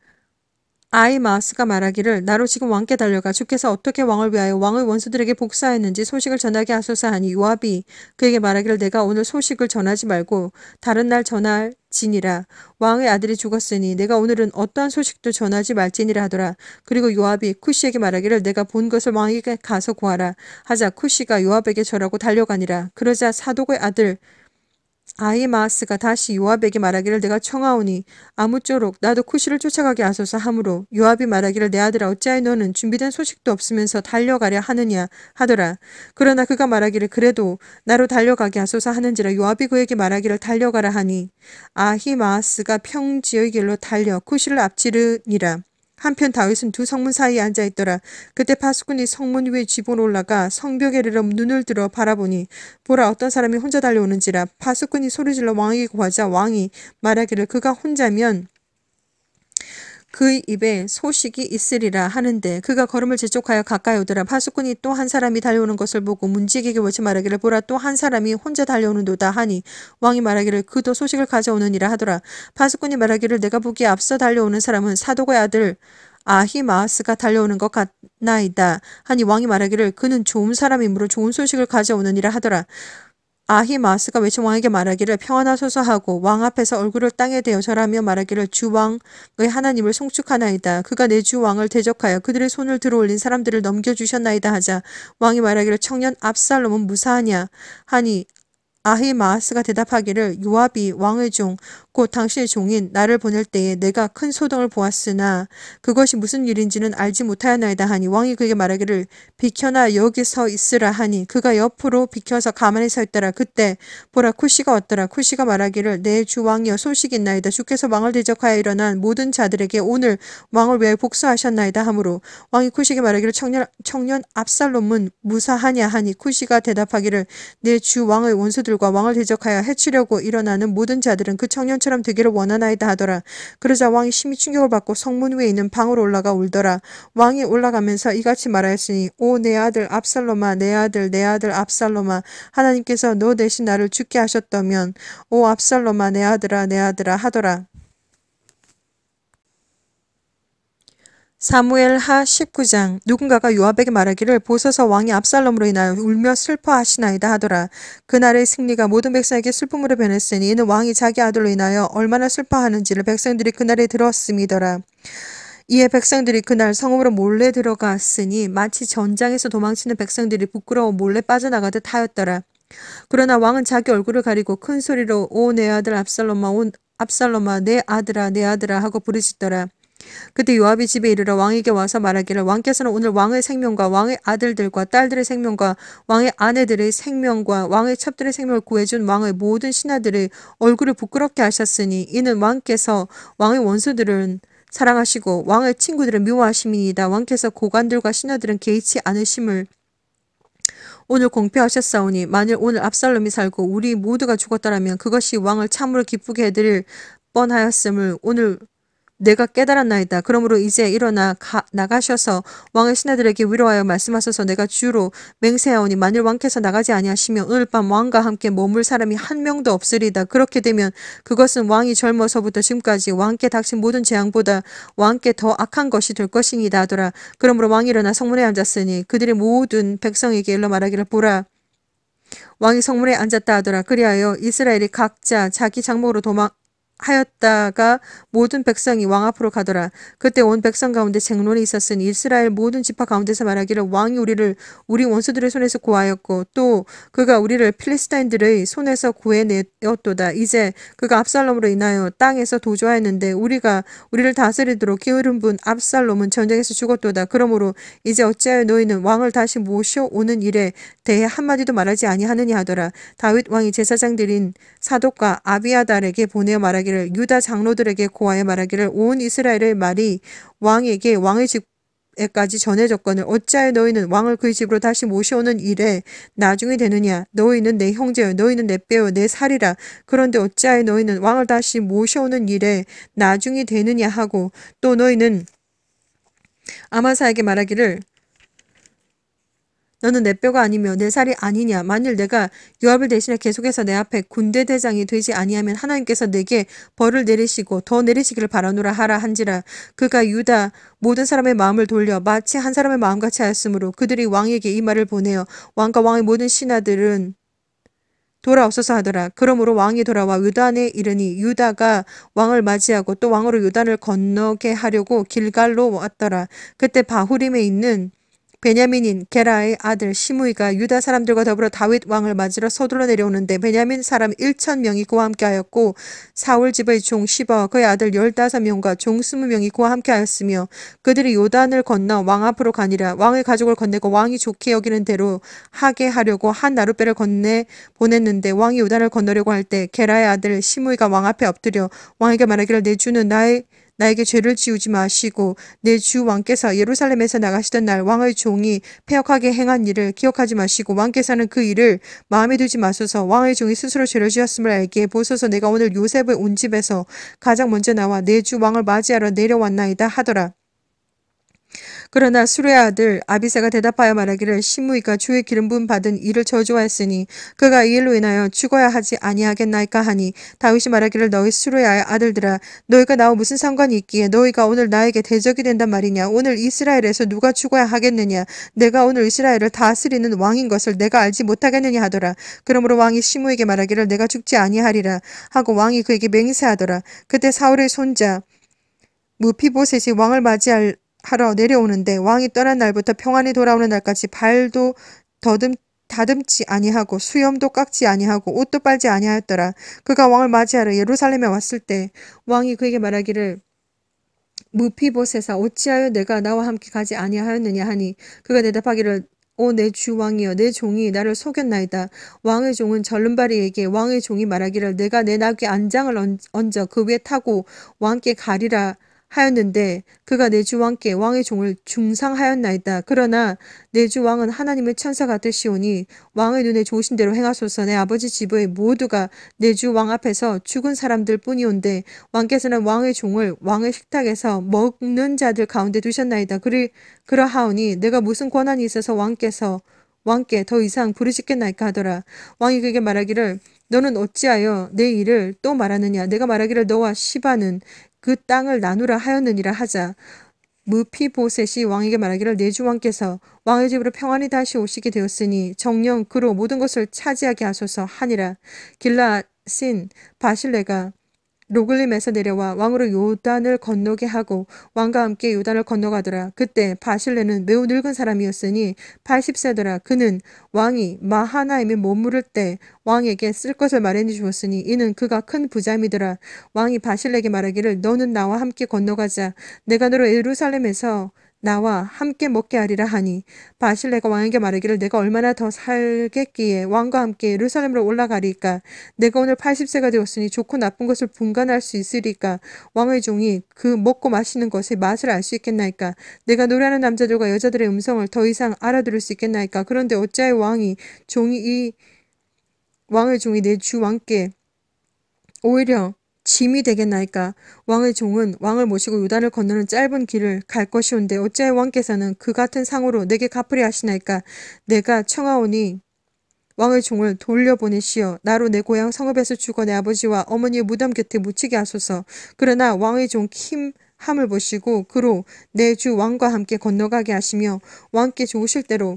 아이마스가 말하기를 나로 지금 왕께 달려가 주께서 어떻게 왕을 위하여 왕의 원수들에게 복사했는지 소식을 전하게 하소서 하니 요압이 그에게 말하기를 내가 오늘 소식을 전하지 말고 다른 날 전할 지니라 왕의 아들이 죽었으니 내가 오늘은 어떠한 소식도 전하지 말지니라 하더라 그리고 요압이 쿠시에게 말하기를 내가 본 것을 왕에게 가서 구하라 하자 쿠시가 요압에게 절하고 달려가니라 그러자 사독의 아들 아이마스가 다시 요압에게 말하기를 내가 청하오니 아무쪼록 나도 쿠시를 쫓아가게 하소서 하므로 요압이 말하기를 내 아들아 어찌하여 너는 준비된 소식도 없으면서 달려가려 하느냐 하더라 그러나 그가 말하기를 그래도 나로 달려가게 하소서 하는지라 요압이 그에게 말하기를 달려가라 하니 아히마스가 평지의 길로 달려 쿠시를 앞지르니라 한편 다윗은 두 성문 사이에 앉아 있더라. 그때 파수꾼이 성문 위에 쥐본 올라가 성벽에 이르러 눈을 들어 바라보니 보라 어떤 사람이 혼자 달려오는지라 파수꾼이 소리질러 왕에게 구하자 왕이 말하기를 그가 혼자면 그 입에 소식이 있으리라 하는데 그가 걸음을 재촉하여 가까이 오더라 파수꾼이 또 한 사람이 달려오는 것을 보고 문지기에게 외쳐 말하기를 보라 또 한 사람이 혼자 달려오는도다 하니 왕이 말하기를 그도 소식을 가져오느니라 하더라 파수꾼이 말하기를 내가 보기에 앞서 달려오는 사람은 사도의 아들 아히마스가 달려오는 것 같나이다 하니 왕이 말하기를 그는 좋은 사람이므로 좋은 소식을 가져오느니라 하더라 아히마스가 외쳐 왕에게 말하기를 평안하소서 하고 왕 앞에서 얼굴을 땅에 대어 절하며 말하기를 주왕의 하나님을 송축하나이다. 그가 내 주 왕을 대적하여 그들의 손을 들어올린 사람들을 넘겨주셨나이다 하자 왕이 말하기를 청년 압살롬은 무사하냐 하니 아히마스가 대답하기를 요압이 왕의 종 곧 당신의 종인 나를 보낼 때에 내가 큰 소동을 보았으나 그것이 무슨 일인지는 알지 못하였나이다 하니 왕이 그에게 말하기를 비켜나 여기 서 있으라 하니 그가 옆으로 비켜서 가만히 서 있더라 그때 보라 쿠시가 왔더라 쿠시가 말하기를 내 주 왕이여 소식이 있나이다 주께서 왕을 대적하여 일어난 모든 자들에게 오늘 왕을 위하여 복수하셨나이다 하므로 왕이 쿠시에게 말하기를 청년 청년 압살롬은 무사하냐 하니 쿠시가 대답하기를 내 주 왕의 원수들 백들과 왕을 대적하여 해치려고 일어나는 모든 자들은 그 청년처럼 되기를 원하나이다 하더라. 그러자 왕이 심히 충격을 받고 성문 위에 있는 방으로 올라가 울더라. 왕이 올라가면서 이같이 말하였으니 오 내 아들 압살로마내 아들 내 아들 압살로마 하나님께서 너 대신 나를 죽게 하셨다면 오압살로마내 아들아 내 아들아 하더라. 사무엘하 19장 누군가가 요압에게 말하기를 보소서 왕이 압살롬으로 인하여 울며 슬퍼하시나이다 하더라 그날의 승리가 모든 백성에게 슬픔으로 변했으니 이는 왕이 자기 아들로 인하여 얼마나 슬퍼하는지를 백성들이 그날에 들었음이더라 이에 백성들이 그날 성읍으로 몰래 들어갔으니 마치 전장에서 도망치는 백성들이 부끄러워 몰래 빠져나가듯 하였더라 그러나 왕은 자기 얼굴을 가리고 큰 소리로 오 내 아들 압살롬아 온 압살롬아 내 아들아 내 아들아 하고 부르짖더라 그때 요압이 집에 이르러 왕에게 와서 말하기를 왕께서는 오늘 왕의 생명과 왕의 아들들과 딸들의 생명과 왕의 아내들의 생명과 왕의 첩들의 생명을 구해준 왕의 모든 신하들의 얼굴을 부끄럽게 하셨으니 이는 왕께서 왕의 원수들은 사랑하시고 왕의 친구들은 미워하심이니이다. 왕께서 고관들과 신하들은 개의치 않으심을 오늘 공표하셨사오니 만일 오늘 압살롬이 살고 우리 모두가 죽었다라면 그것이 왕을 참으로 기쁘게 해드릴 뻔하였음을 오늘 내가 깨달았나이다. 그러므로 이제 일어나 가, 나가셔서 왕의 신하들에게 위로하여 말씀하소서 내가 주로 맹세하오니 만일 왕께서 나가지 아니하시면 오늘 밤 왕과 함께 머물 사람이 한 명도 없으리다. 그렇게 되면 그것은 왕이 젊어서부터 지금까지 왕께 닥친 모든 재앙보다 왕께 더 악한 것이 될 것이니다 하더라. 그러므로 왕이 일어나 성문에 앉았으니 그들이 모든 백성에게 일러 말하기를 보라. 왕이 성문에 앉았다 하더라. 그리하여 이스라엘이 각자 자기 장목으로 도망, 하였다가 모든 백성이 왕 앞으로 가더라. 그때 온 백성 가운데 쟁론이 있었으니 이스라엘 모든 지파 가운데서 말하기를 왕이 우리를 우리 원수들의 손에서 구하였고 또 그가 우리를 필리스타인들의 손에서 구해내었도다. 이제 그가 압살롬으로 인하여 땅에서 도주하였는데 우리가 우리를 다스리도록 기울은 분 압살롬은 전쟁에서 죽었도다. 그러므로 이제 어찌하여 너희는 왕을 다시 모셔오는 일에 대해 한마디도 말하지 아니하느냐 하더라. 다윗 왕이 제사장들인 사독과 아비아달에게 보내어 말하기 말하기를 유다 장로들에게 고하여 말하기를 온 이스라엘의 말이 왕에게 왕의 집 에까지 전해졌거늘 어찌하여 너희는 왕을 그의 집으로 다시 모셔오는 일에 나중이 되느냐 너희는 내 형제여 너희는 내 뼈여 내 살이라 그런데 어찌하여 너희는 왕을 다시 모셔오는 일에 나중이 되느냐 하고 또 너희는 아마사에게 말하기를 너는 내 뼈가 아니며 내 살이 아니냐. 만일 내가 요압을 대신해 계속해서 내 앞에 군대 대장이 되지 아니하면 하나님께서 내게 벌을 내리시고 더 내리시기를 바라노라 하라 한지라. 그가 유다 모든 사람의 마음을 돌려 마치 한 사람의 마음같이 하였으므로 그들이 왕에게 이 말을 보내어 왕과 왕의 모든 신하들은 돌아없어서 하더라. 그러므로 왕이 돌아와 유단에 이르니 유다가 왕을 맞이하고 또 왕으로 유단을 건너게 하려고 길갈로 왔더라. 그때 바후림에 있는 베냐민인 게라의 아들 시므이가 유다 사람들과 더불어 다윗 왕을 맞으러 서둘러 내려오는데 베냐민 사람 1천 명이 그와 함께하였고 사울 집의 종 시버 그의 아들 15명과 종 20명이 그와 함께하였으며 그들이 요단을 건너 왕 앞으로 가니라 왕의 가족을 건네고 왕이 좋게 여기는 대로 하게 하려고 한 나룻배를 건네 보냈는데 왕이 요단을 건너려고 할 때 게라의 아들 시므이가 왕 앞에 엎드려 왕에게 말하기를 내주는 나의 나에게 죄를 지우지 마시고 내 주 왕께서 예루살렘에서 나가시던 날 왕의 종이 폐역하게 행한 일을 기억하지 마시고 왕께서는 그 일을 마음에 두지 마소서 왕의 종이 스스로 죄를 지었음을 알게 보소서 내가 오늘 요셉의 온 집에서 가장 먼저 나와 내 주 왕을 맞이하러 내려왔나이다 하더라. 그러나 수레의 아들 아비세가 대답하여 말하기를 신무이가 주의 기름 분 받은 이를 저주하였으니 그가 이 일로 인하여 죽어야 하지 아니하겠나이까 하니 다윗이 말하기를 너희 수레의 아들들아 너희가 나와 무슨 상관이 있기에 너희가 오늘 나에게 대적이 된단 말이냐 오늘 이스라엘에서 누가 죽어야 하겠느냐 내가 오늘 이스라엘을 다스리는 왕인 것을 내가 알지 못하겠느냐 하더라 그러므로 왕이 시므에게 말하기를 내가 죽지 아니하리라 하고 왕이 그에게 맹세하더라 그때 사울의 손자 무피보셋이 왕을 맞이할 하러 내려오는데 왕이 떠난 날부터 평안히 돌아오는 날까지 발도 더듬 다듬지 아니하고 수염도 깎지 아니하고 옷도 빨지 아니하였더라. 그가 왕을 맞이하러 예루살렘에 왔을 때 왕이 그에게 말하기를 무피보세사 어찌하여 내가 나와 함께 가지 아니하였느냐 하니 그가 대답하기를 오 내 주 왕이여 내 종이 나를 속였나이다 왕의 종은 절름발이에게 왕의 종이 말하기를 내가 내 낙의 안장을 얹어 그 위에 타고 왕께 가리라 하였는데 그가 내 주왕께 왕의 종을 중상하였나이다. 그러나 내 주왕은 하나님의 천사 같으시오니 왕의 눈에 좋으신 대로 행하소서 내 아버지 집의 모두가 내 주 왕 앞에서 죽은 사람들 뿐이온데 왕께서는 왕의 종을 왕의 식탁에서 먹는 자들 가운데 두셨나이다. 그리 그러하오니 내가 무슨 권한이 있어서 왕께서 왕께 더 이상 부르짖겠나이까 하더라. 왕이 그에게 말하기를 너는 어찌하여 내 일을 또 말하느냐? 내가 말하기를 너와 시바는 그 땅을 나누라 하였느니라 하자 무피보셋이 왕에게 말하기를 내주 왕께서 왕의 집으로 평안히 다시 오시게 되었으니 정령 그로 모든 것을 차지하게 하소서 하니라 길라신 바실레가 로글림에서 내려와 왕으로 요단을 건너게 하고 왕과 함께 요단을 건너가더라. 그때 바실레는 매우 늙은 사람이었으니 80세더라. 그는 왕이 마하나임에 머무를 때 왕에게 쓸 것을 마련해 주었으니 이는 그가 큰 부자임이더라. 왕이 바실레에게 말하기를 너는 나와 함께 건너가자. 내가 너로 예루살렘에서 나와 함께 먹게 하리라 하니 바실레가 왕에게 말하기를 내가 얼마나 더 살겠기에 왕과 함께 루살렘으로 올라가리까 내가 오늘 80세가 되었으니 좋고 나쁜 것을 분간할 수 있으리까 왕의 종이 그 먹고 마시는 것의 맛을 알 수 있겠나이까 내가 노래하는 남자들과 여자들의 음성을 더 이상 알아들을 수 있겠나이까 그런데 어찌하여 왕이 종이 이 왕의 종이 내 주 왕께 오히려 짐이 되겠나이까 왕의 종은 왕을 모시고 요단을 건너는 짧은 길을 갈 것이온데 어찌하여 왕께서는 그 같은 상으로 내게 갚으리 하시나이까 내가 청하오니 왕의 종을 돌려보내시어 나로 내 고향 성읍에서 죽어 내 아버지와 어머니의 무덤 곁에 묻히게 하소서. 그러나 왕의 종 힘... 함을 보시고 그로 내 주 왕과 함께 건너가게 하시며 왕께 좋으실 대로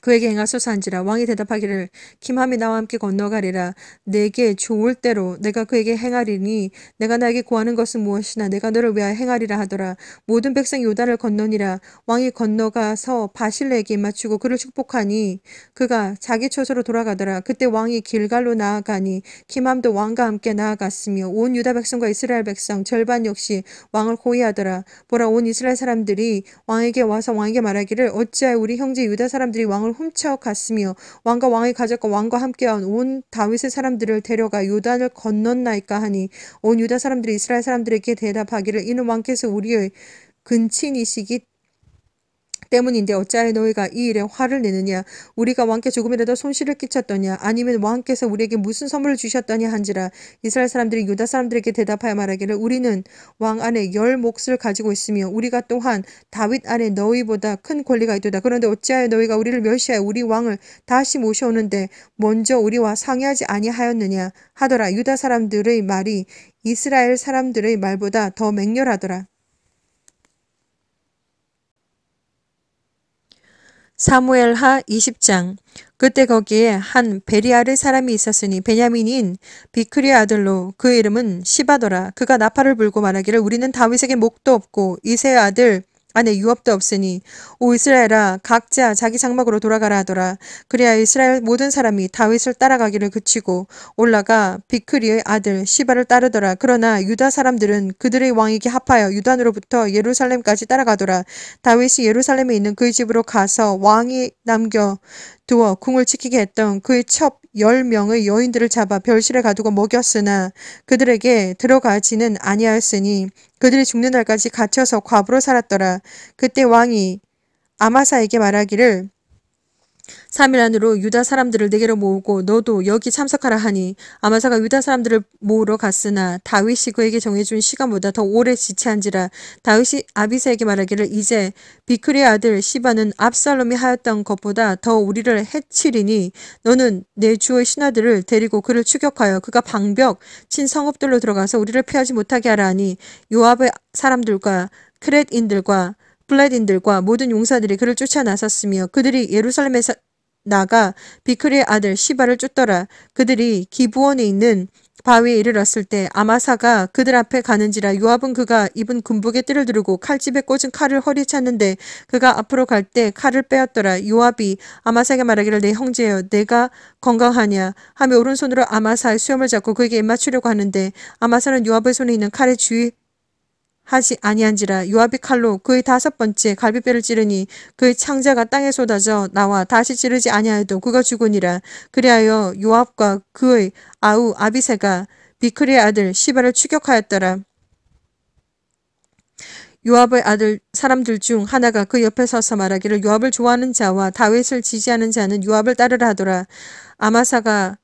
그에게 행하소서 한지라 왕이 대답하기를 김함이 나와 함께 건너가리라 내게 좋을 대로 내가 그에게 행하리니 내가 나에게 구하는 것은 무엇이나 내가 너를 위하여 행하리라 하더라 모든 백성 요단을 건너니라 왕이 건너가서 바실레에게 맞추고 그를 축복하니 그가 자기 처소로 돌아가더라 그때 왕이 길갈로 나아가니 김함도 왕과 함께 나아갔으며 온 유다 백성과 이스라엘 백성 절반 역시 왕을 호위하더라 보라 온 이스라엘 사람들이 왕에게 와서 왕에게 말하기를 어찌하여 우리 형제 유다 사람들이 왕을 왕을 훔쳐갔으며 왕과 왕의 가족과 왕과 함께한 온 다윗의 사람들을 데려가 요단을 건넜나이까 하니 온 유다 사람들이 이스라엘 사람들에게 대답하기를 이는 왕께서 우리의 근친이시기 때문인데 어찌하여 너희가 이 일에 화를 내느냐 우리가 왕께 조금이라도 손실을 끼쳤더냐 아니면 왕께서 우리에게 무슨 선물을 주셨더냐 한지라 이스라엘 사람들이 유다 사람들에게 대답하여 말하기를 우리는 왕 안에 열 몫을 가지고 있으며 우리가 또한 다윗 안에 너희보다 큰 권리가 있도다 그런데 어찌하여 너희가 우리를 멸시하여 우리 왕을 다시 모셔오는데 먼저 우리와 상의하지 아니하였느냐 하더라 유다 사람들의 말이 이스라엘 사람들의 말보다 더 맹렬하더라 사무엘하 20장 그때 거기에 한베리아르 사람이 있었으니 베냐민인 비크리의 아들로 그 이름은 시바더라 그가 나팔을 불고 말하기를 우리는 다윗에게 목도 없고 이세의 아들 안에 유업도 없으니 오 이스라엘아 각자 자기 장막으로 돌아가라 하더라 그래야 이스라엘 모든 사람이 다윗을 따라가기를 그치고 올라가 비크리의 아들 시바를 따르더라 그러나 유다 사람들은 그들의 왕에게 합하여 유단으로부터 예루살렘까지 따라가더라 다윗이 예루살렘에 있는 그의 집으로 가서 왕이 남겨 두어 궁을 지키게 했던 그의 첩 열명의 여인들을 잡아 별실에 가두고 먹였으나 그들에게 들어가지는 아니하였으니 그들이 죽는 날까지 갇혀서 과부로 살았더라. 그때 왕이 아마사에게 말하기를 3일 안으로 유다 사람들을 내게로 모으고 너도 여기 참석하라 하니 아마사가 유다 사람들을 모으러 갔으나 다윗이 그에게 정해준 시간보다 더 오래 지체한지라 다윗이 아비사에게 말하기를 이제 비크리의 아들 시바는 압살롬이 하였던 것보다 더 우리를 해치리니 너는 내 주의 신하들을 데리고 그를 추격하여 그가 방벽 친 성읍들로 들어가서 우리를 피하지 못하게 하라 하니 요압의 사람들과 크렛인들과 플레딘들과 모든 용사들이 그를 쫓아 나섰으며 그들이 예루살렘에서 나가 비클의 아들 시바를 쫓더라. 그들이 기부원에 있는 바위에 이르렀을 때 아마사가 그들 앞에 가는지라 요압은 그가 입은 군복에 띠를 두르고 칼집에 꽂은 칼을 허리에 찼는데 그가 앞으로 갈 때 칼을 빼앗더라 요압이 아마사에게 말하기를 내 형제여 내가 건강하냐 하며 오른손으로 아마사의 수염을 잡고 그에게 입맞추려고 하는데 아마사는 요압의 손에 있는 칼의 주위 하지 아니한지라 요압이 칼로 그의 다섯 번째 갈비뼈를 찌르니 그의 창자가 땅에 쏟아져 나와 다시 찌르지 아니하여도 그가 죽으니라 그리하여 요압과 그의 아우 아비세가 비크리의 아들 시바를 추격하였더라 요압의 아들 사람들 중 하나가 그 옆에 서서 말하기를 요압을 좋아하는 자와 다윗을 지지하는 자는 요압을 따르라 하더라 아마사가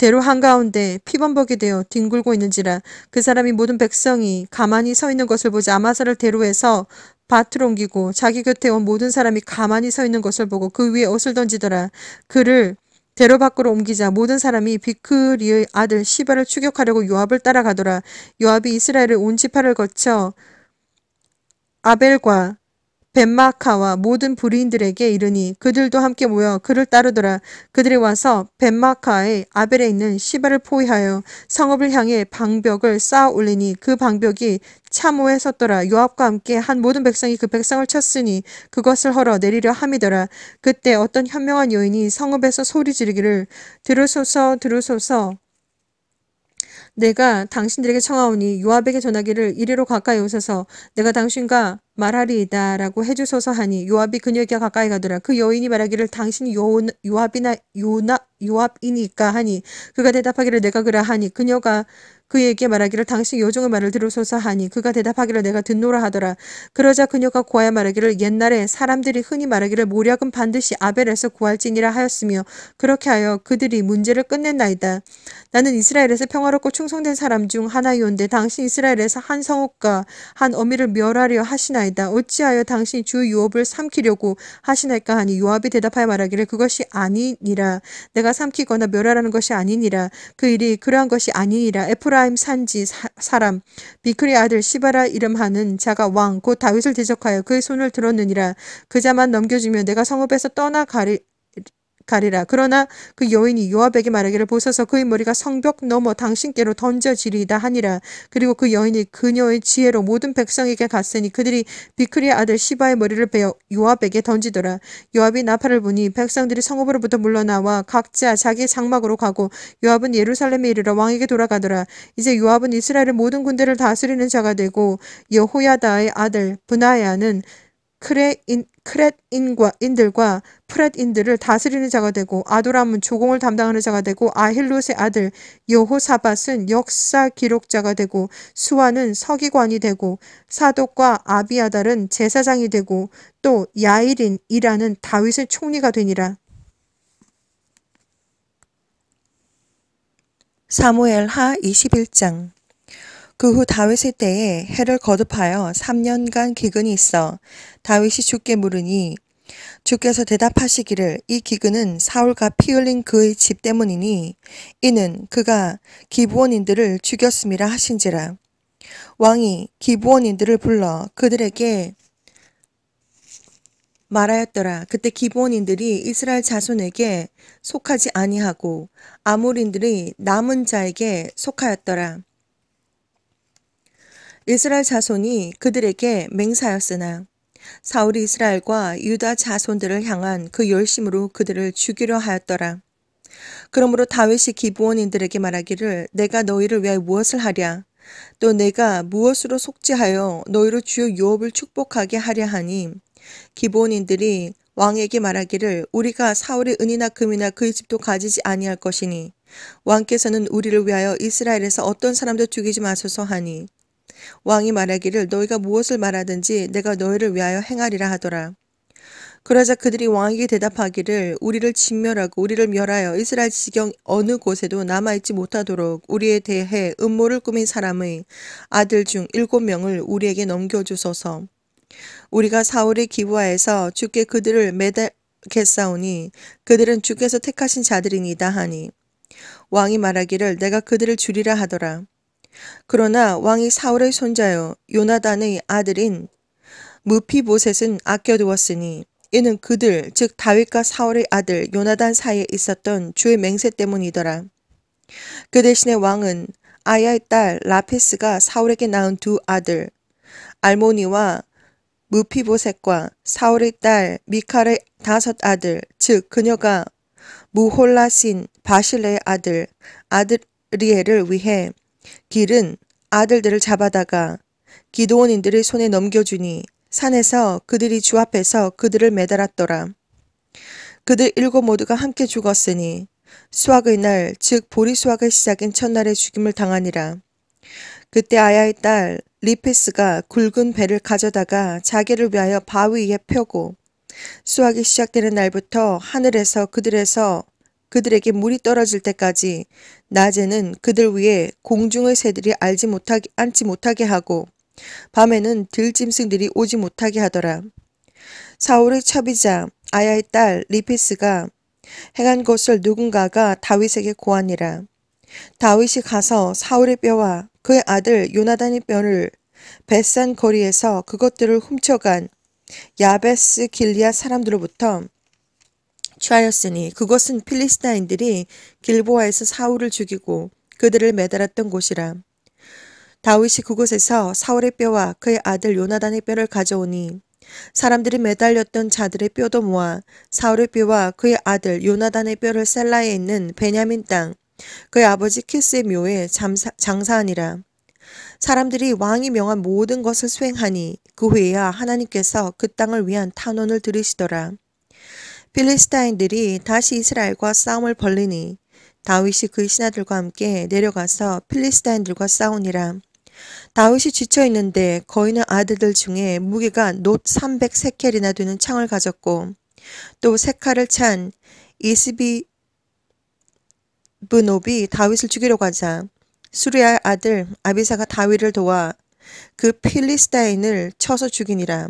대로 한가운데 피범벅이 되어 뒹굴고 있는지라 그 사람이 모든 백성이 가만히 서 있는 것을 보자 아마사를 대로에서 밭을 옮기고 자기 곁에 온 모든 사람이 가만히 서 있는 것을 보고 그 위에 옷을 던지더라. 그를 대로 밖으로 옮기자 모든 사람이 비크리의 아들 시바를 추격하려고 요압을 따라가더라. 요압이 이스라엘을 온 지파를 거쳐 아벨과 벤마카와 모든 부리인들에게 이르니 그들도 함께 모여 그를 따르더라. 그들이 와서 벤마카의 아벨에 있는 시바를 포위하여 성읍을 향해 방벽을 쌓아 올리니 그 방벽이 참호에 섰더라. 요압과 함께 한 모든 백성이 그 백성을 쳤으니 그것을 헐어 내리려 함이더라. 그때 어떤 현명한 여인이 성읍에서 소리 지르기를 들으소서 들으소서 내가 당신들에게 청하오니 요압에게 전하기를 이리로 가까이 오소서 내가 당신과 말하리이다 라고 해주소서 하니 요압이 그녀에게 가까이 가더라 그 여인이 말하기를 당신이 요, 요압이나 요나 요압이니까 하니 그가 대답하기를 내가 그라 하니 그녀가 그에게 말하기를 당신 요정의 말을 들으소서 하니 그가 대답하기를 내가 듣노라 하더라. 그러자 그녀가 고하여 말하기를 옛날에 사람들이 흔히 말하기를 모략은 반드시 아벨에서 구할지니라 하였으며 그렇게 하여 그들이 문제를 끝낸나이다 나는 이스라엘에서 평화롭고 충성된 사람 중 하나이온데 당신 이스라엘에서 한성옥과한 어미를 멸하려 하시나이다. 어찌하여 당신이 주 요업을 삼키려고 하시나이까 하니 요압이 대답하여 말하기를 그것이 아니니라. 내가 삼키거나 멸하라는 것이 아니니라. 그 일이 그러한 것이 아니니라. 에프라 에브라임 산지 사람 비크리 아들 시바라 이름하는 자가 왕 곧 다윗을 대적하여 그의 손을 들었느니라 그 자만 넘겨주면 내가 성읍에서 떠나가리 가리라. 그러나 그 여인이 요압에게 말하기를 보소서 그의 머리가 성벽 넘어 당신께로 던져지리이다 하니라. 그리고 그 여인이 그녀의 지혜로 모든 백성에게 갔으니 그들이 비크리의 아들 시바의 머리를 베어 요압에게 던지더라. 요압이 나팔을 보니 백성들이 성읍으로부터 물러나와 각자 자기 장막으로 가고 요압은 예루살렘에 이르러 왕에게 돌아가더라. 이제 요압은 이스라엘의 모든 군대를 다스리는 자가 되고 여호야다의 아들 분하야는 크레인, 크렛인과 인들과 프렛인들을 다스리는 자가 되고 아도람은 조공을 담당하는 자가 되고 아힐롯의 아들 여호사밧은 역사 기록자가 되고 수아는 서기관이 되고 사독과 아비아달은 제사장이 되고 또 야일인이라는 다윗의 총리가 되니라. 사무엘 하 21장 그후 다윗의 때에 해를 거듭하여 3년간 기근이 있어 다윗이 죽게 물으니 주께서 대답하시기를 이 기근은 사울과 피 흘린 그의 집 때문이니 이는 그가 기부원인들을 죽였음이라 하신지라. 왕이 기부원인들을 불러 그들에게 말하였더라. 그때 기부원인들이 이스라엘 자손에게 속하지 아니하고 아모인들이 남은 자에게 속하였더라. 이스라엘 자손이 그들에게 맹사였으나 사울이 이스라엘과 유다 자손들을 향한 그 열심으로 그들을 죽이려 하였더라. 그러므로 다윗이 기부원인들에게 말하기를 내가 너희를 위해 무엇을 하랴 또 내가 무엇으로 속죄하여 너희로 주요 유업을 축복하게 하랴 하니 기부원인들이 왕에게 말하기를 우리가 사울의 은이나 금이나 그의 집도 가지지 아니할 것이니 왕께서는 우리를 위하여 이스라엘에서 어떤 사람도 죽이지 마소서 하니 왕이 말하기를 너희가 무엇을 말하든지 내가 너희를 위하여 행하리라 하더라. 그러자 그들이 왕에게 대답하기를 우리를 진멸하고 우리를 멸하여 이스라엘 지경 어느 곳에도 남아있지 못하도록 우리에 대해 음모를 꾸민 사람의 아들 중 일곱 명을 우리에게 넘겨주소서. 우리가 사울의 기부하에서 주께 그들을 매달겠사오니 그들은 주께서 택하신 자들이니다 하니 왕이 말하기를 내가 그들을 주리라 하더라. 그러나 왕이 사울의 손자요 요나단의 아들인 무피보셋은 아껴두었으니 이는 그들 즉 다윗과 사울의 아들 요나단 사이에 있었던 주의 맹세 때문이더라. 그 대신에 왕은 아야의 딸라피스가 사울에게 낳은 두 아들 알모니와 무피보셋과 사울의 딸미카의 다섯 아들 즉 그녀가 무홀라신 바실레의 아들 아드리엘을 위해 길은 아들들을 잡아다가 기도원인들의 손에 넘겨주니 산에서 그들이 주 앞에서 그들을 매달았더라. 그들 일곱 모두가 함께 죽었으니 수학의 날, 즉 보리수학의 시작인 첫날에 죽임을 당하니라. 그때 아야의 딸 리페스가 굵은 배를 가져다가 자기를 위하여 바위 위에 펴고 수학이 시작되는 날부터 하늘에서 그들에서 그들에게 물이 떨어질 때까지 낮에는 그들 위에 공중의 새들이 알지 못하게 앉지 못하게 하고 밤에는 들짐승들이 오지 못하게 하더라. 사울의 첩이자 아야의 딸 리피스가 행한 것을 누군가가 다윗에게 고하니라. 다윗이 가서 사울의 뼈와 그의 아들 요나단의 뼈를 뱃산 거리에서 그것들을 훔쳐간 야베스 길리아 사람들로부터 취하였으니 그것은 필리스타인들이 길보아에서 사울을 죽이고 그들을 매달았던 곳이라. 다윗이 그곳에서 사울의 뼈와 그의 아들 요나단의 뼈를 가져오니 사람들이 매달렸던 자들의 뼈도 모아 사울의 뼈와 그의 아들 요나단의 뼈를 셀라에 있는 베냐민 땅 그의 아버지 키스의 묘에 장사하니라. 사람들이 왕이 명한 모든 것을 수행하니 그 후에야 하나님께서 그 땅을 위한 탄원을 들으시더라. 필리스타인들이 다시 이스라엘과 싸움을 벌리니 다윗이 그 신하들과 함께 내려가서 필리스타인들과 싸우니라. 다윗이 지쳐 있는데 거인의 아들들 중에 무게가 놋 300세켈이나 되는 창을 가졌고 또 세칼을 찬 이스비 브노비 다윗을 죽이러가자 수리아의 아들 아비사가 다윗을 도와 그 필리스타인을 쳐서 죽이니라.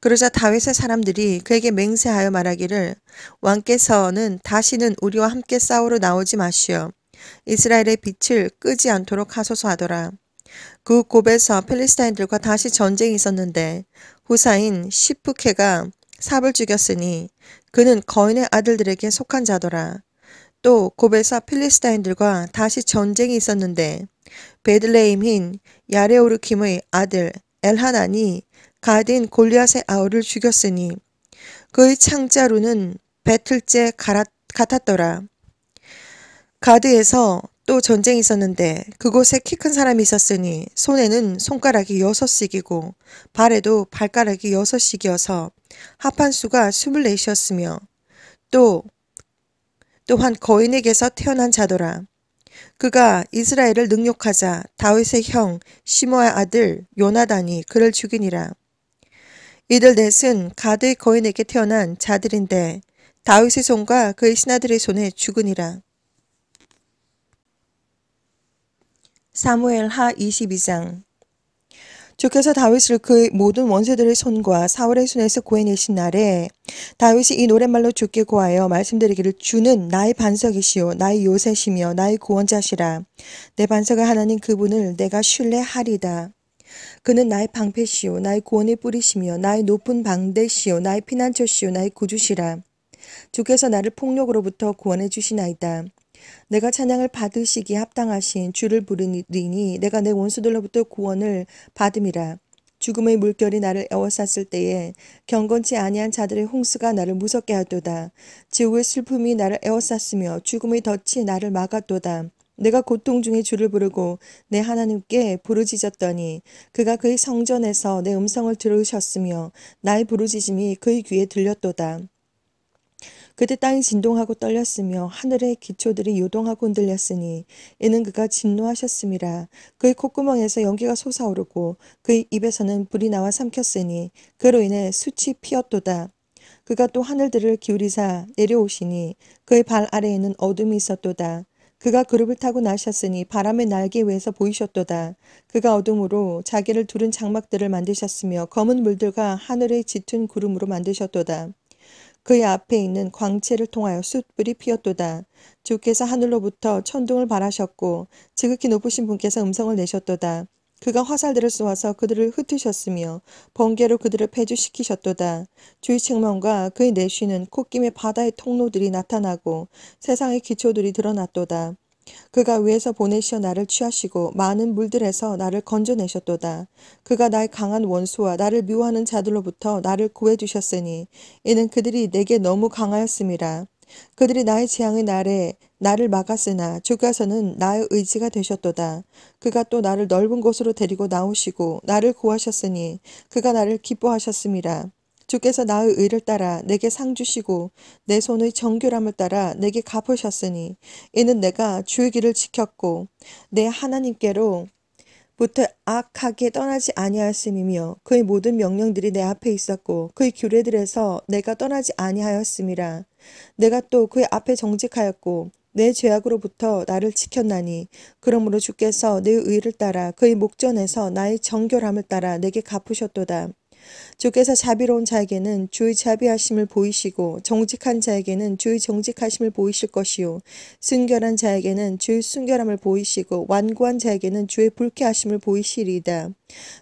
그러자 다윗의 사람들이 그에게 맹세하여 말하기를 왕께서는 다시는 우리와 함께 싸우러 나오지 마시오 이스라엘의 빛을 끄지 않도록 하소서 하더라. 그 곱에서 필리스타인들과 다시 전쟁이 있었는데 후사인 시프케가 삽을 죽였으니 그는 거인의 아들들에게 속한 자더라. 또 곱에서 필리스타인들과 다시 전쟁이 있었는데 베들레임인 야레오르킴의 아들 엘하나니 가딘 골리앗의 아우를 죽였으니 그의 창자루는 배틀째 갈았, 같았더라. 가드에서 또 전쟁이 있었는데 그곳에 키 큰 사람이 있었으니 손에는 손가락이 여섯씩이고 발에도 발가락이 여섯씩이어서 합한 수가 스물넷이었으며 또 또한 거인에게서 태어난 자더라. 그가 이스라엘을 능욕하자 다윗의 형 시모의 아들 요나단이 그를 죽이니라. 이들 넷은 가드 거인에게 태어난 자들인데 다윗의 손과 그의 신하들의 손에 죽으니라. 사무엘 하 22장 주께서 다윗을 그의 모든 원수들의 손과 사울의 손에서 구해내신 날에 다윗이 이 노랫말로 주께 고하여 말씀드리기를 주는 나의 반석이시오 나의 요새시며 나의 구원자시라 내반석의 하나님 그분을 내가 신뢰하리다. 그는 나의 방패시요 나의 구원의 뿌리시며 나의 높은 방대시요 나의 피난처시요 나의 구주시라. 주께서 나를 폭력으로부터 구원해 주시나이다. 내가 찬양을 받으시기 합당하신 주를 부르니 내가 내 원수들로부터 구원을 받음이라. 죽음의 물결이 나를 에워쌌을 때에 경건치 아니한 자들의 홍수가 나를 무섭게 하도다. 지옥의 슬픔이 나를 에워쌌으며 죽음의 덫이 나를 막았도다. 내가 고통 중에 주를 부르고 내 하나님께 부르짖었더니 그가 그의 성전에서 내 음성을 들으셨으며 나의 부르짖음이 그의 귀에 들렸도다. 그때 땅이 진동하고 떨렸으며 하늘의 기초들이 요동하고 흔들렸으니 이는 그가 진노하셨음이라 그의 콧구멍에서 연기가 솟아오르고 그의 입에서는 불이 나와 삼켰으니 그로 인해 수치 피었도다. 그가 또 하늘들을 기울이사 내려오시니 그의 발 아래에는 어둠이 있었도다. 그가 그룹을 타고 나셨으니 바람의 날개 위에서 보이셨도다. 그가 어둠으로 자기를 두른 장막들을 만드셨으며 검은 물들과 하늘의 짙은 구름으로 만드셨도다. 그의 앞에 있는 광채를 통하여 숯불이 피었도다. 주께서 하늘로부터 천둥을 바라셨고 지극히 높으신 분께서 음성을 내셨도다. 그가 화살들을 쏘아서 그들을 흩으셨으며 번개로 그들을 폐주시키셨도다 주의 책망과 그의 내쉬는 콧김의 바다의 통로들이 나타나고 세상의 기초들이 드러났도다. 그가 위에서 보내시어 나를 취하시고 많은 물들에서 나를 건져내셨도다. 그가 나의 강한 원수와 나를 미워하는 자들로부터 나를 구해주셨으니 이는 그들이 내게 너무 강하였음이라. 그들이 나의 지향의 날에 나를 막았으나 주가서는 나의 의지가 되셨도다. 그가 또 나를 넓은 곳으로 데리고 나오시고 나를 구하셨으니 그가 나를 기뻐하셨습니다 주께서 나의 의를 따라 내게 상 주시고 내 손의 정결함을 따라 내게 갚으셨으니 이는 내가 주의 길을 지켰고 내 하나님께로 부터 악하게 떠나지 아니하였음이며 그의 모든 명령들이 내 앞에 있었고 그의 규례들에서 내가 떠나지 아니하였음이라 내가 또 그의 앞에 정직하였고 내 죄악으로부터 나를 지켰나니 그러므로 주께서 내 의를 따라 그의 목전에서 나의 정결함을 따라 내게 갚으셨도다. 주께서 자비로운 자에게는 주의 자비하심을 보이시고 정직한 자에게는 주의 정직하심을 보이실 것이요 순결한 자에게는 주의 순결함을 보이시고 완고한 자에게는 주의 불쾌하심을 보이시리이다.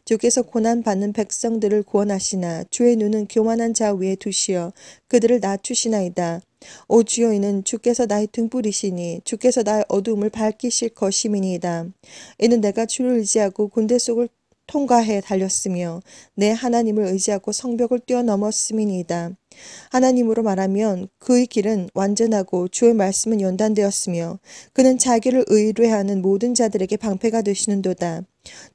주께서 고난받는 백성들을 구원하시나 주의 눈은 교만한 자 위에 두시어 그들을 낮추시나이다. 오 주여 이는 주께서 나의 등불이시니 주께서 나의 어두움을 밝히실 것임이니이다. 이는 내가 주를 의지하고 군대 속을 통과해 달렸으며 내 하나님을 의지하고 성벽을 뛰어넘었음이니이다. 하나님으로 말하면 그의 길은 완전하고 주의 말씀은 연단되었으며 그는 자기를 의뢰하는 모든 자들에게 방패가 되시는도다.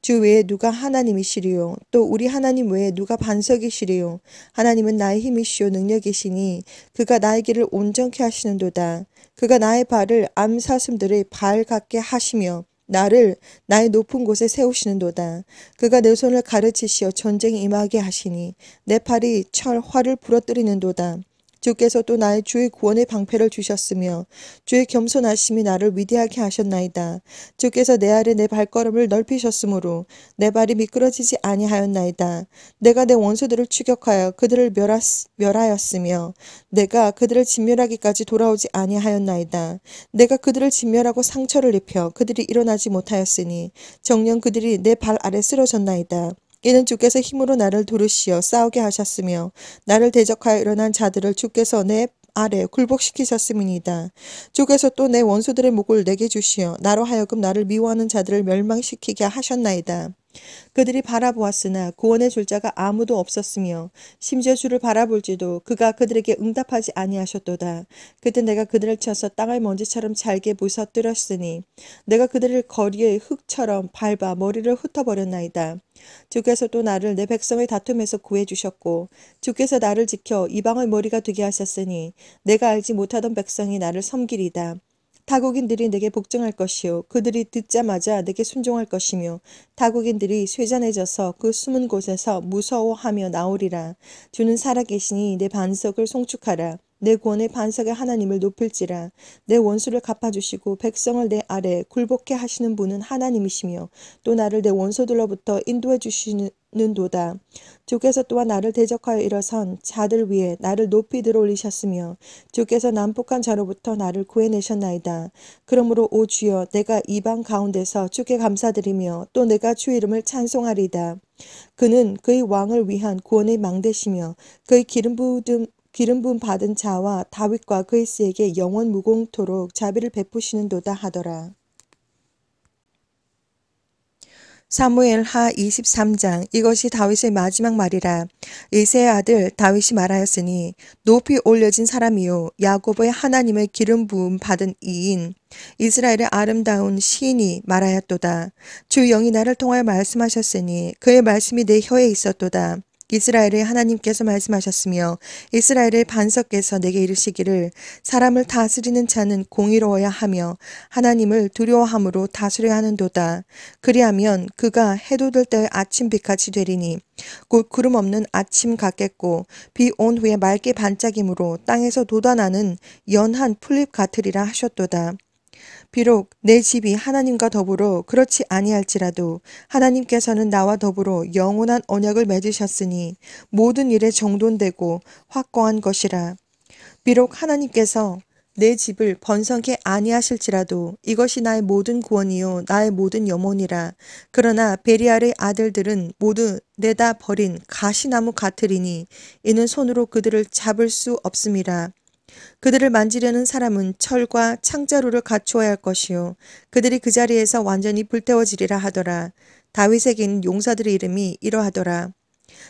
주 외에 누가 하나님이시리요 또 우리 하나님 외에 누가 반석이시리요 하나님은 나의 힘이시요 능력이시니 그가 나의 길을 온전케 하시는도다. 그가 나의 발을 암사슴들의 발 같게 하시며 나를 나의 높은 곳에 세우시는도다. 그가 내 손을 가르치시어 전쟁에 임하게 하시니 내 팔이 철 활을 부러뜨리는도다. 주께서 또 나의 주의 구원의 방패를 주셨으며 주의 겸손하심이 나를 위대하게 하셨나이다. 주께서 내 아래 내 발걸음을 넓히셨으므로 내 발이 미끄러지지 아니하였나이다. 내가 내 원수들을 추격하여 그들을 멸하, 멸하였으며 내가 그들을 진멸하기까지 돌아오지 아니하였나이다. 내가 그들을 진멸하고 상처를 입혀 그들이 일어나지 못하였으니 정녕 그들이 내 발 아래 쓰러졌나이다. 이는 주께서 힘으로 나를 두르시어 싸우게 하셨으며 나를 대적하여 일어난 자들을 주께서 내 아래 굴복시키셨음이니다. 주께서 또 내 원수들의 목을 내게 주시어 나로 하여금 나를 미워하는 자들을 멸망시키게 하셨나이다. 그들이 바라보았으나 구원의 줄자가 아무도 없었으며 심지어 주를 바라볼지도 그가 그들에게 응답하지 아니하셨도다. 그때 내가 그들을 쳐서 땅을 먼지처럼 잘게 부서뜨렸으니 내가 그들을 거리의 흙처럼 밟아 머리를 흩어버렸나이다. 주께서 또 나를 내 백성의 다툼에서 구해주셨고 주께서 나를 지켜 이방의 머리가 되게 하셨으니 내가 알지 못하던 백성이 나를 섬기리다. 타국인들이 내게 복종할 것이요 그들이 듣자마자 내게 순종할 것이며 타국인들이 쇠잔해져서 그 숨은 곳에서 무서워하며 나오리라. 주는 살아계시니 내 반석을 송축하라. 내 구원의 반석의 하나님을 높일지라 내 원수를 갚아주시고 백성을 내 아래 굴복해 하시는 분은 하나님이시며 또 나를 내 원소들로부터 인도해 주시는 도다. 주께서 또한 나를 대적하여 일어선 자들 위에 나를 높이 들어올리셨으며 주께서 난폭한 자로부터 나를 구해내셨나이다. 그러므로 오 주여 내가 이방 가운데서 주께 감사드리며 또 내가 주 이름을 찬송하리다 그는 그의 왕을 위한 구원의 망대시며 그의 기름 부음 기름 부 받은 자와 다윗과 그리스에게 영원 무공토록 자비를 베푸시는도다 하더라. 사무엘 하 23장 이것이 다윗의 마지막 말이라 이세의 아들 다윗이 말하였으니 높이 올려진 사람이요 야곱의 하나님의 기름 부음 받은 이인 이스라엘의 아름다운 시인이 말하였도다 주 영이 나를 통하여 말씀하셨으니 그의 말씀이 내 혀에 있었도다 이스라엘의 하나님께서 말씀하셨으며 이스라엘의 반석께서 내게 이르시기를 사람을 다스리는 자는 공의로워야 하며 하나님을 두려워함으로 다스려야 하는도다. 그리하면 그가 해돋을 때아침빛같이 되리니 곧 구름 없는 아침 같겠고 비 온 후에 맑게 반짝임으로 땅에서 돋아나는 연한 풀잎 같으리라 하셨도다. 비록 내 집이 하나님과 더불어 그렇지 아니할지라도 하나님께서는 나와 더불어 영원한 언약을 맺으셨으니 모든 일에 정돈되고 확고한 것이라. 비록 하나님께서 내 집을 번성케 아니하실지라도 이것이 나의 모든 구원이요 나의 모든 염원이라 그러나 베리알의 아들들은 모두 내다 버린 가시나무 같으리니 이는 손으로 그들을 잡을 수 없음이라 그들을 만지려는 사람은 철과 창자루를 갖추어야 할 것이요 그들이 그 자리에서 완전히 불태워지리라 하더라. 다윗에게는 용사들의 이름이 이러하더라.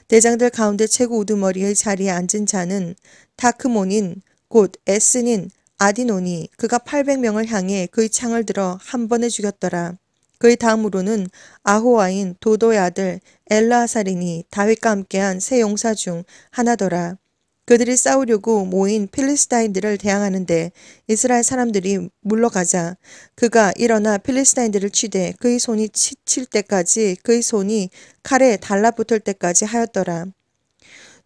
대장들 가운데 최고 우두머리의 자리에 앉은 자는 다크모닌곧 에스닌 아디노니 그가 800명을 향해 그의 창을 들어 한 번에 죽였더라. 그의 다음으로는 아호와인 도도의 아들 엘라사린이 다윗과 함께한 세 용사 중 하나더라. 그들이 싸우려고 모인 필리스타인들을 대항하는데 이스라엘 사람들이 물러가자 그가 일어나 필리스타인들을 취되 그의 손이 치칠 때까지 그의 손이 칼에 달라붙을 때까지 하였더라.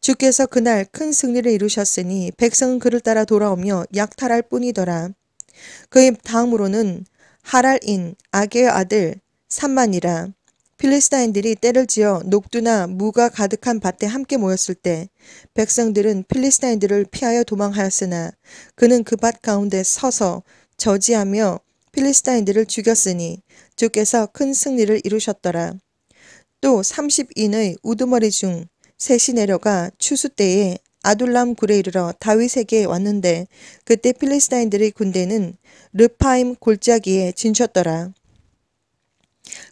주께서 그날 큰 승리를 이루셨으니 백성은 그를 따라 돌아오며 약탈할 뿐이더라. 그의 다음으로는 하랄인 아게의 아들 산만이라 필리스타인들이 때를 지어 녹두나 무가 가득한 밭에 함께 모였을 때 백성들은 필리스타인들을 피하여 도망하였으나 그는 그 밭 가운데 서서 저지하며 필리스타인들을 죽였으니 주께서 큰 승리를 이루셨더라. 또 30인의 우두머리 중 셋이 내려가 추수 때에 아둘람 굴에 이르러 다윗에게 왔는데 그때 필리스타인들의 군대는 르파임 골짜기에 진쳤더라.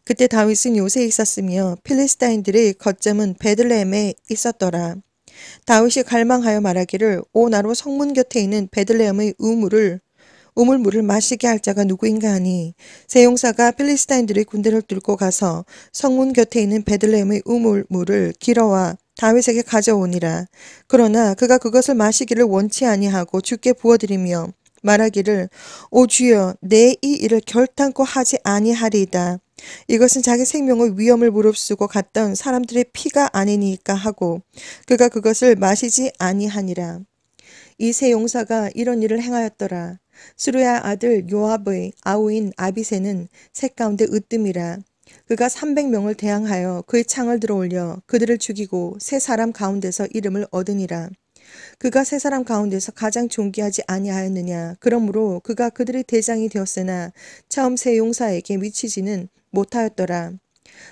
그때 다윗은 요새에 있었으며 필리스타인들의 거점은 베들레헴에 있었더라. 다윗이 갈망하여 말하기를 오 나로 성문 곁에 있는 베들레헴의 우물을 우물물을 마시게 할 자가 누구인가 하니 세 용사가 필리스타인들의 군대를 뚫고 가서 성문 곁에 있는 베들레헴의 우물물을 길어와 다윗에게 가져오니라. 그러나 그가 그것을 마시기를 원치 아니하고 죽게 부어드리며 말하기를 오 주여 내 이 일을 결단코 하지 아니하리이다. 이것은 자기 생명의 위험을 무릅쓰고 갔던 사람들의 피가 아니니까 하고 그가 그것을 마시지 아니하니라. 이 세 용사가 이런 일을 행하였더라. 스루야 아들 요압의 아우인 아비세는 색 가운데 으뜸이라. 그가 300명을 대항하여 그의 창을 들어올려 그들을 죽이고 세 사람 가운데서 이름을 얻으니라. 그가 세 사람 가운데서 가장 존귀하지 아니하였느냐. 그러므로 그가 그들의 대장이 되었으나 처음 세 용사에게 미치지는 못하였더라.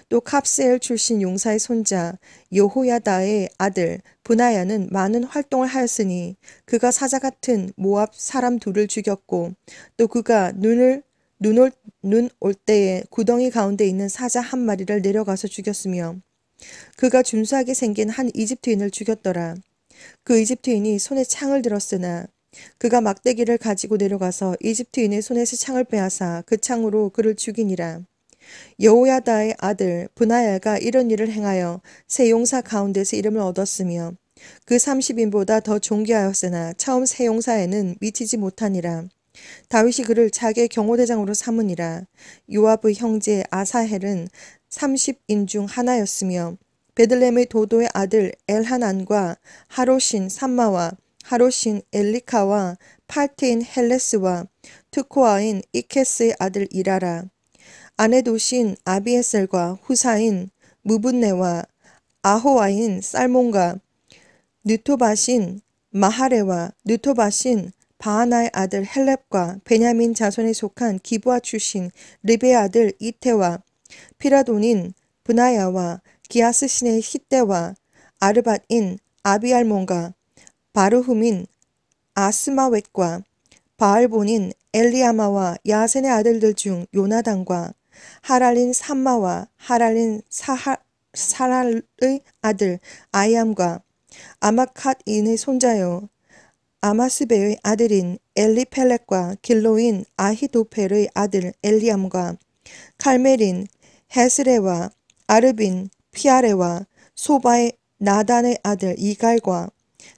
또캅세엘 출신 용사의 손자 요호야다의 아들 분하야는 많은 활동을 하였으니 그가 사자 같은 모압 사람 둘을 죽였고 또 그가 눈을 눈 올 눈 올 때에 구덩이 가운데 있는 사자 한 마리를 내려가서 죽였으며 그가 준수하게 생긴 한 이집트인을 죽였더라. 그 이집트인이 손에 창을 들었으나 그가 막대기를 가지고 내려가서 이집트인의 손에서 창을 빼앗아 그 창으로 그를 죽이니라. 여호야다의 아들 분하야가 이런 일을 행하여 세 용사 가운데서 이름을 얻었으며 그 30인보다 더 존귀하였으나 처음 세 용사에는 미치지 못하니라. 다윗이 그를 자기의 경호대장으로 삼으니라. 요압의 형제 아사헬은 30인 중 하나였으며 베들렘의 도도의 아들 엘하난과 하로신 삼마와 하로신 엘리카와 팔테인 헬레스와 투코아인 이케스의 아들 이라라. 아내 도시인 아비에셀과 후사인 무분네와 아호와인 살몬과 느토바신 마하레와 느토바신 바하나의 아들 헬렙과 베냐민 자손에 속한 기부아 출신 리베 아들 이테와 피라돈인 브나야와 기아스 신의 히떼와 아르밧인 아비알몬과 바르훔인 아스마웩과 바알본인 엘리아마와 야센의 아들들 중 요나단과 하랄린 삼마와 하랄린 사하, 사랄의 아들 아이암과 아마카인의 손자요 아마스베의 아들인 엘리펠렉과 길로인 아히도펠의 아들 엘리암과 칼멜인 헤스레와 아르빈 피아레와 소바의 나단의 아들 이갈과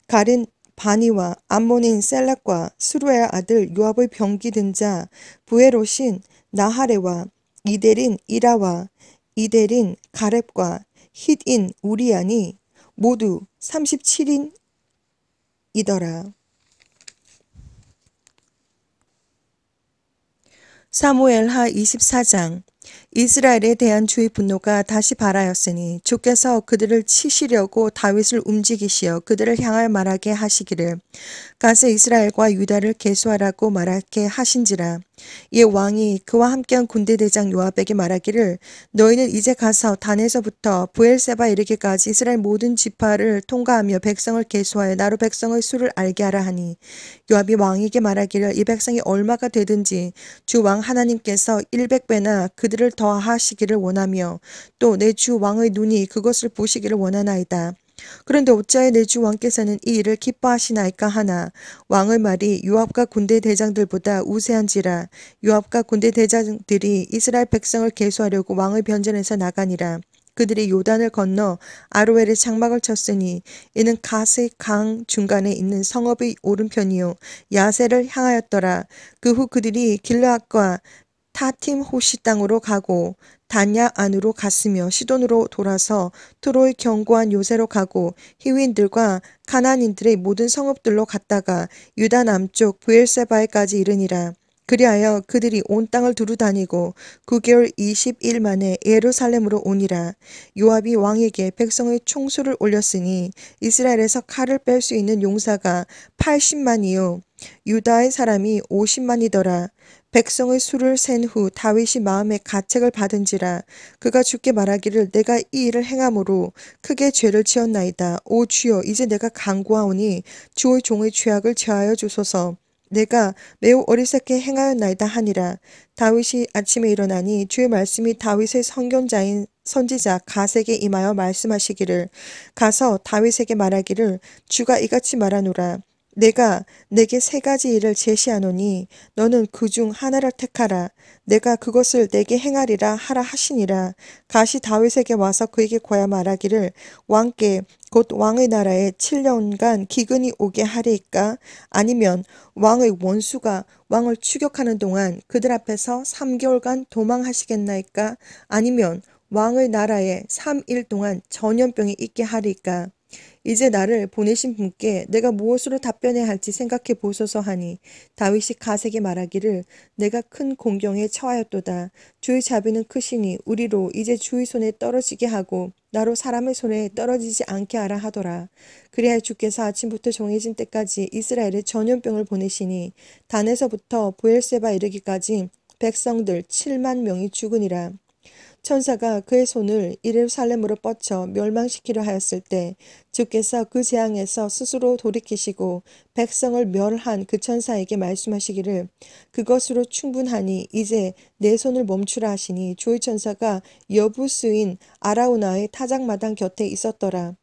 가린 바니와 암몬인 셀렉과 수루의 아들 요압의 병기 든자 부에로신 나하레와 이델인 이라와 이델인 가렙과 힛인 우리안이 모두 37인이더라. 사무엘하 24장 이스라엘에 대한 주의 분노가 다시 발하였으니 주께서 그들을 치시려고 다윗을 움직이시어 그들을 향할 말하게 하시기를 가서 이스라엘과 유다를 계수하라고 말하게 하신지라 이에 왕이 그와 함께한 군대 대장 요압에게 말하기를 너희는 이제 가서 단에서부터 부엘세바 이르기까지 이스라엘 모든 지파를 통과하며 백성을 계수하여 나로 백성의 수를 알게 하라 하니 요압이 왕에게 말하기를 이 백성이 얼마가 되든지 주 왕 하나님께서 일백 배나 그들을 더하시기를 원하며 또 내 주 왕의 눈이 그것을 보시기를 원하나이다. 그런데 어찌하여 내주 왕께서는 이 일을 기뻐하시나이까 하나 왕의 말이 요압과 군대 대장들보다 우세한지라 요압과 군대 대장들이 이스라엘 백성을 계수하려고 왕의 변전에서 나가니라 그들이 요단을 건너 아로엘의 장막을 쳤으니 이는 가세 강 중간에 있는 성읍의 오른편이요 야세를 향하였더라 그 후 그들이 길르앗과 타팀 호시 땅으로 가고 단야 안으로 갔으며 시돈으로 돌아서 트로이 경고한 요새로 가고 히윈들과 가나안인들의 모든 성읍들로 갔다가 유다 남쪽 부엘세바에까지 이르니라. 그리하여 그들이 온 땅을 두루 다니고 9개월 20일 만에 예루살렘으로 오니라. 요압이 왕에게 백성의 총수를 올렸으니 이스라엘에서 칼을 뺄 수 있는 용사가 80만이요. 유다의 사람이 50만이더라. 백성의 수를 센 후 다윗이 마음에 가책을 받은지라 그가 주께 말하기를 내가 이 일을 행함으로 크게 죄를 지었나이다. 오 주여 이제 내가 강구하오니 주의 종의 죄악을 제하여 주소서. 내가 매우 어리석게 행하였나이다 하니라. 다윗이 아침에 일어나니 주의 말씀이 다윗의 성경자인 선지자 가세게 임하여 말씀하시기를 가서 다윗에게 말하기를 주가 이같이 말하노라. 내가 내게 세 가지 일을 제시하노니 너는 그 중 하나를 택하라 내가 그것을 내게 행하리라 하라 하시니라 가시 다윗에게 와서 그에게 고야 말하기를 왕께 곧 왕의 나라에 7년간 기근이 오게 하리까 아니면 왕의 원수가 왕을 추격하는 동안 그들 앞에서 3개월간 도망하시겠나이까 아니면 왕의 나라에 3일 동안 전염병이 있게 하리까 이제 나를 보내신 분께 내가 무엇으로 답변해야 할지 생각해 보소서 하니 다윗이 가세게 말하기를 내가 큰 공경에 처하였도다. 주의 자비는 크시니 우리로 이제 주의 손에 떨어지게 하고 나로 사람의 손에 떨어지지 않게 하라 하더라. 그리하 주께서 아침부터 정해진 때까지 이스라엘에 전염병을 보내시니 단에서부터 보엘세바 이르기까지 백성들 7만 명이 죽으니라. 천사가 그의 손을 이르살렘으로 뻗쳐 멸망시키려 하였을 때 주께서 그 재앙에서 스스로 돌이키시고 백성을 멸한 그 천사에게 말씀하시기를 그것으로 충분하니 이제 내 손을 멈추라 하시니 조의 천사가 여부스인 아라우나의 타작마당 곁에 있었더라.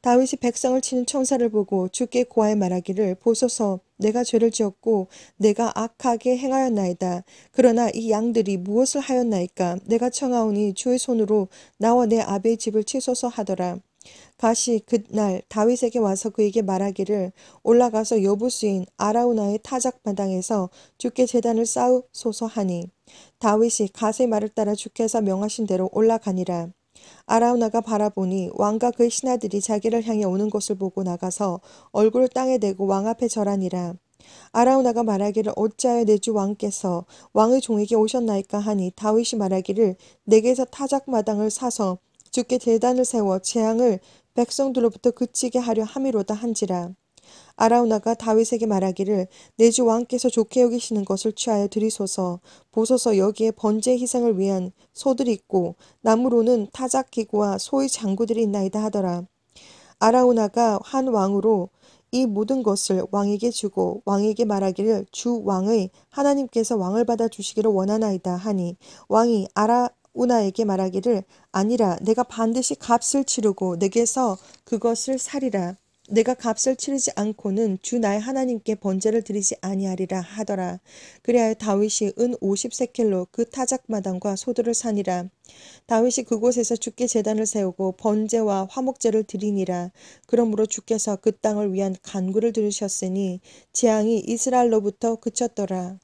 다윗이 백성을 치는 천사를 보고 주께 고하에 말하기를 보소서 내가 죄를 지었고 내가 악하게 행하였나이다. 그러나 이 양들이 무엇을 하였나이까? 내가 청하오니 주의 손으로 나와 내 아베의 집을 치소서 하더라. 가시 그 날 다윗에게 와서 그에게 말하기를 올라가서 여부수인 아라우나의 타작마당에서 주께 재단을 쌓으소서 하니 다윗이 가세 말을 따라 주께서 명하신 대로 올라가니라. 아라우나가 바라보니 왕과 그의 신하들이 자기를 향해 오는 것을 보고 나가서 얼굴을 땅에 대고 왕 앞에 절하니라. 아라우나가 말하기를 어찌하여 내주 왕께서 왕의 종에게 오셨나이까 하니 다윗이 말하기를 내게서 타작마당을 사서 주께 대단을 세워 재앙을 백성들로부터 그치게 하려 함이로다 한지라. 아라우나가 다윗에게 말하기를 내 주 왕께서 좋게 여기시는 것을 취하여 드리소서 보소서 여기에 번제 희생을 위한 소들이 있고 나무로는 타작 기구와 소의 장구들이 있나이다 하더라. 아라우나가 한 왕으로 이 모든 것을 왕에게 주고 왕에게 말하기를 주 왕의 하나님께서 왕을 받아 주시기를 원하나이다 하니 왕이 아라 우나에게 말하기를 아니라 내가 반드시 값을 치르고 내게서 그것을 사리라. 내가 값을 치르지 않고는 주 나의 하나님께 번제를 드리지 아니하리라 하더라. 그리하여 다윗이 은5 0 세켈로그 타작마당과 소들을 사니라. 다윗이 그곳에서 주께 재단을 세우고 번제와 화목제를 드리니라. 그러므로 주께서 그 땅을 위한 간구를 들으셨으니 재앙이 이스라엘로부터 그쳤더라.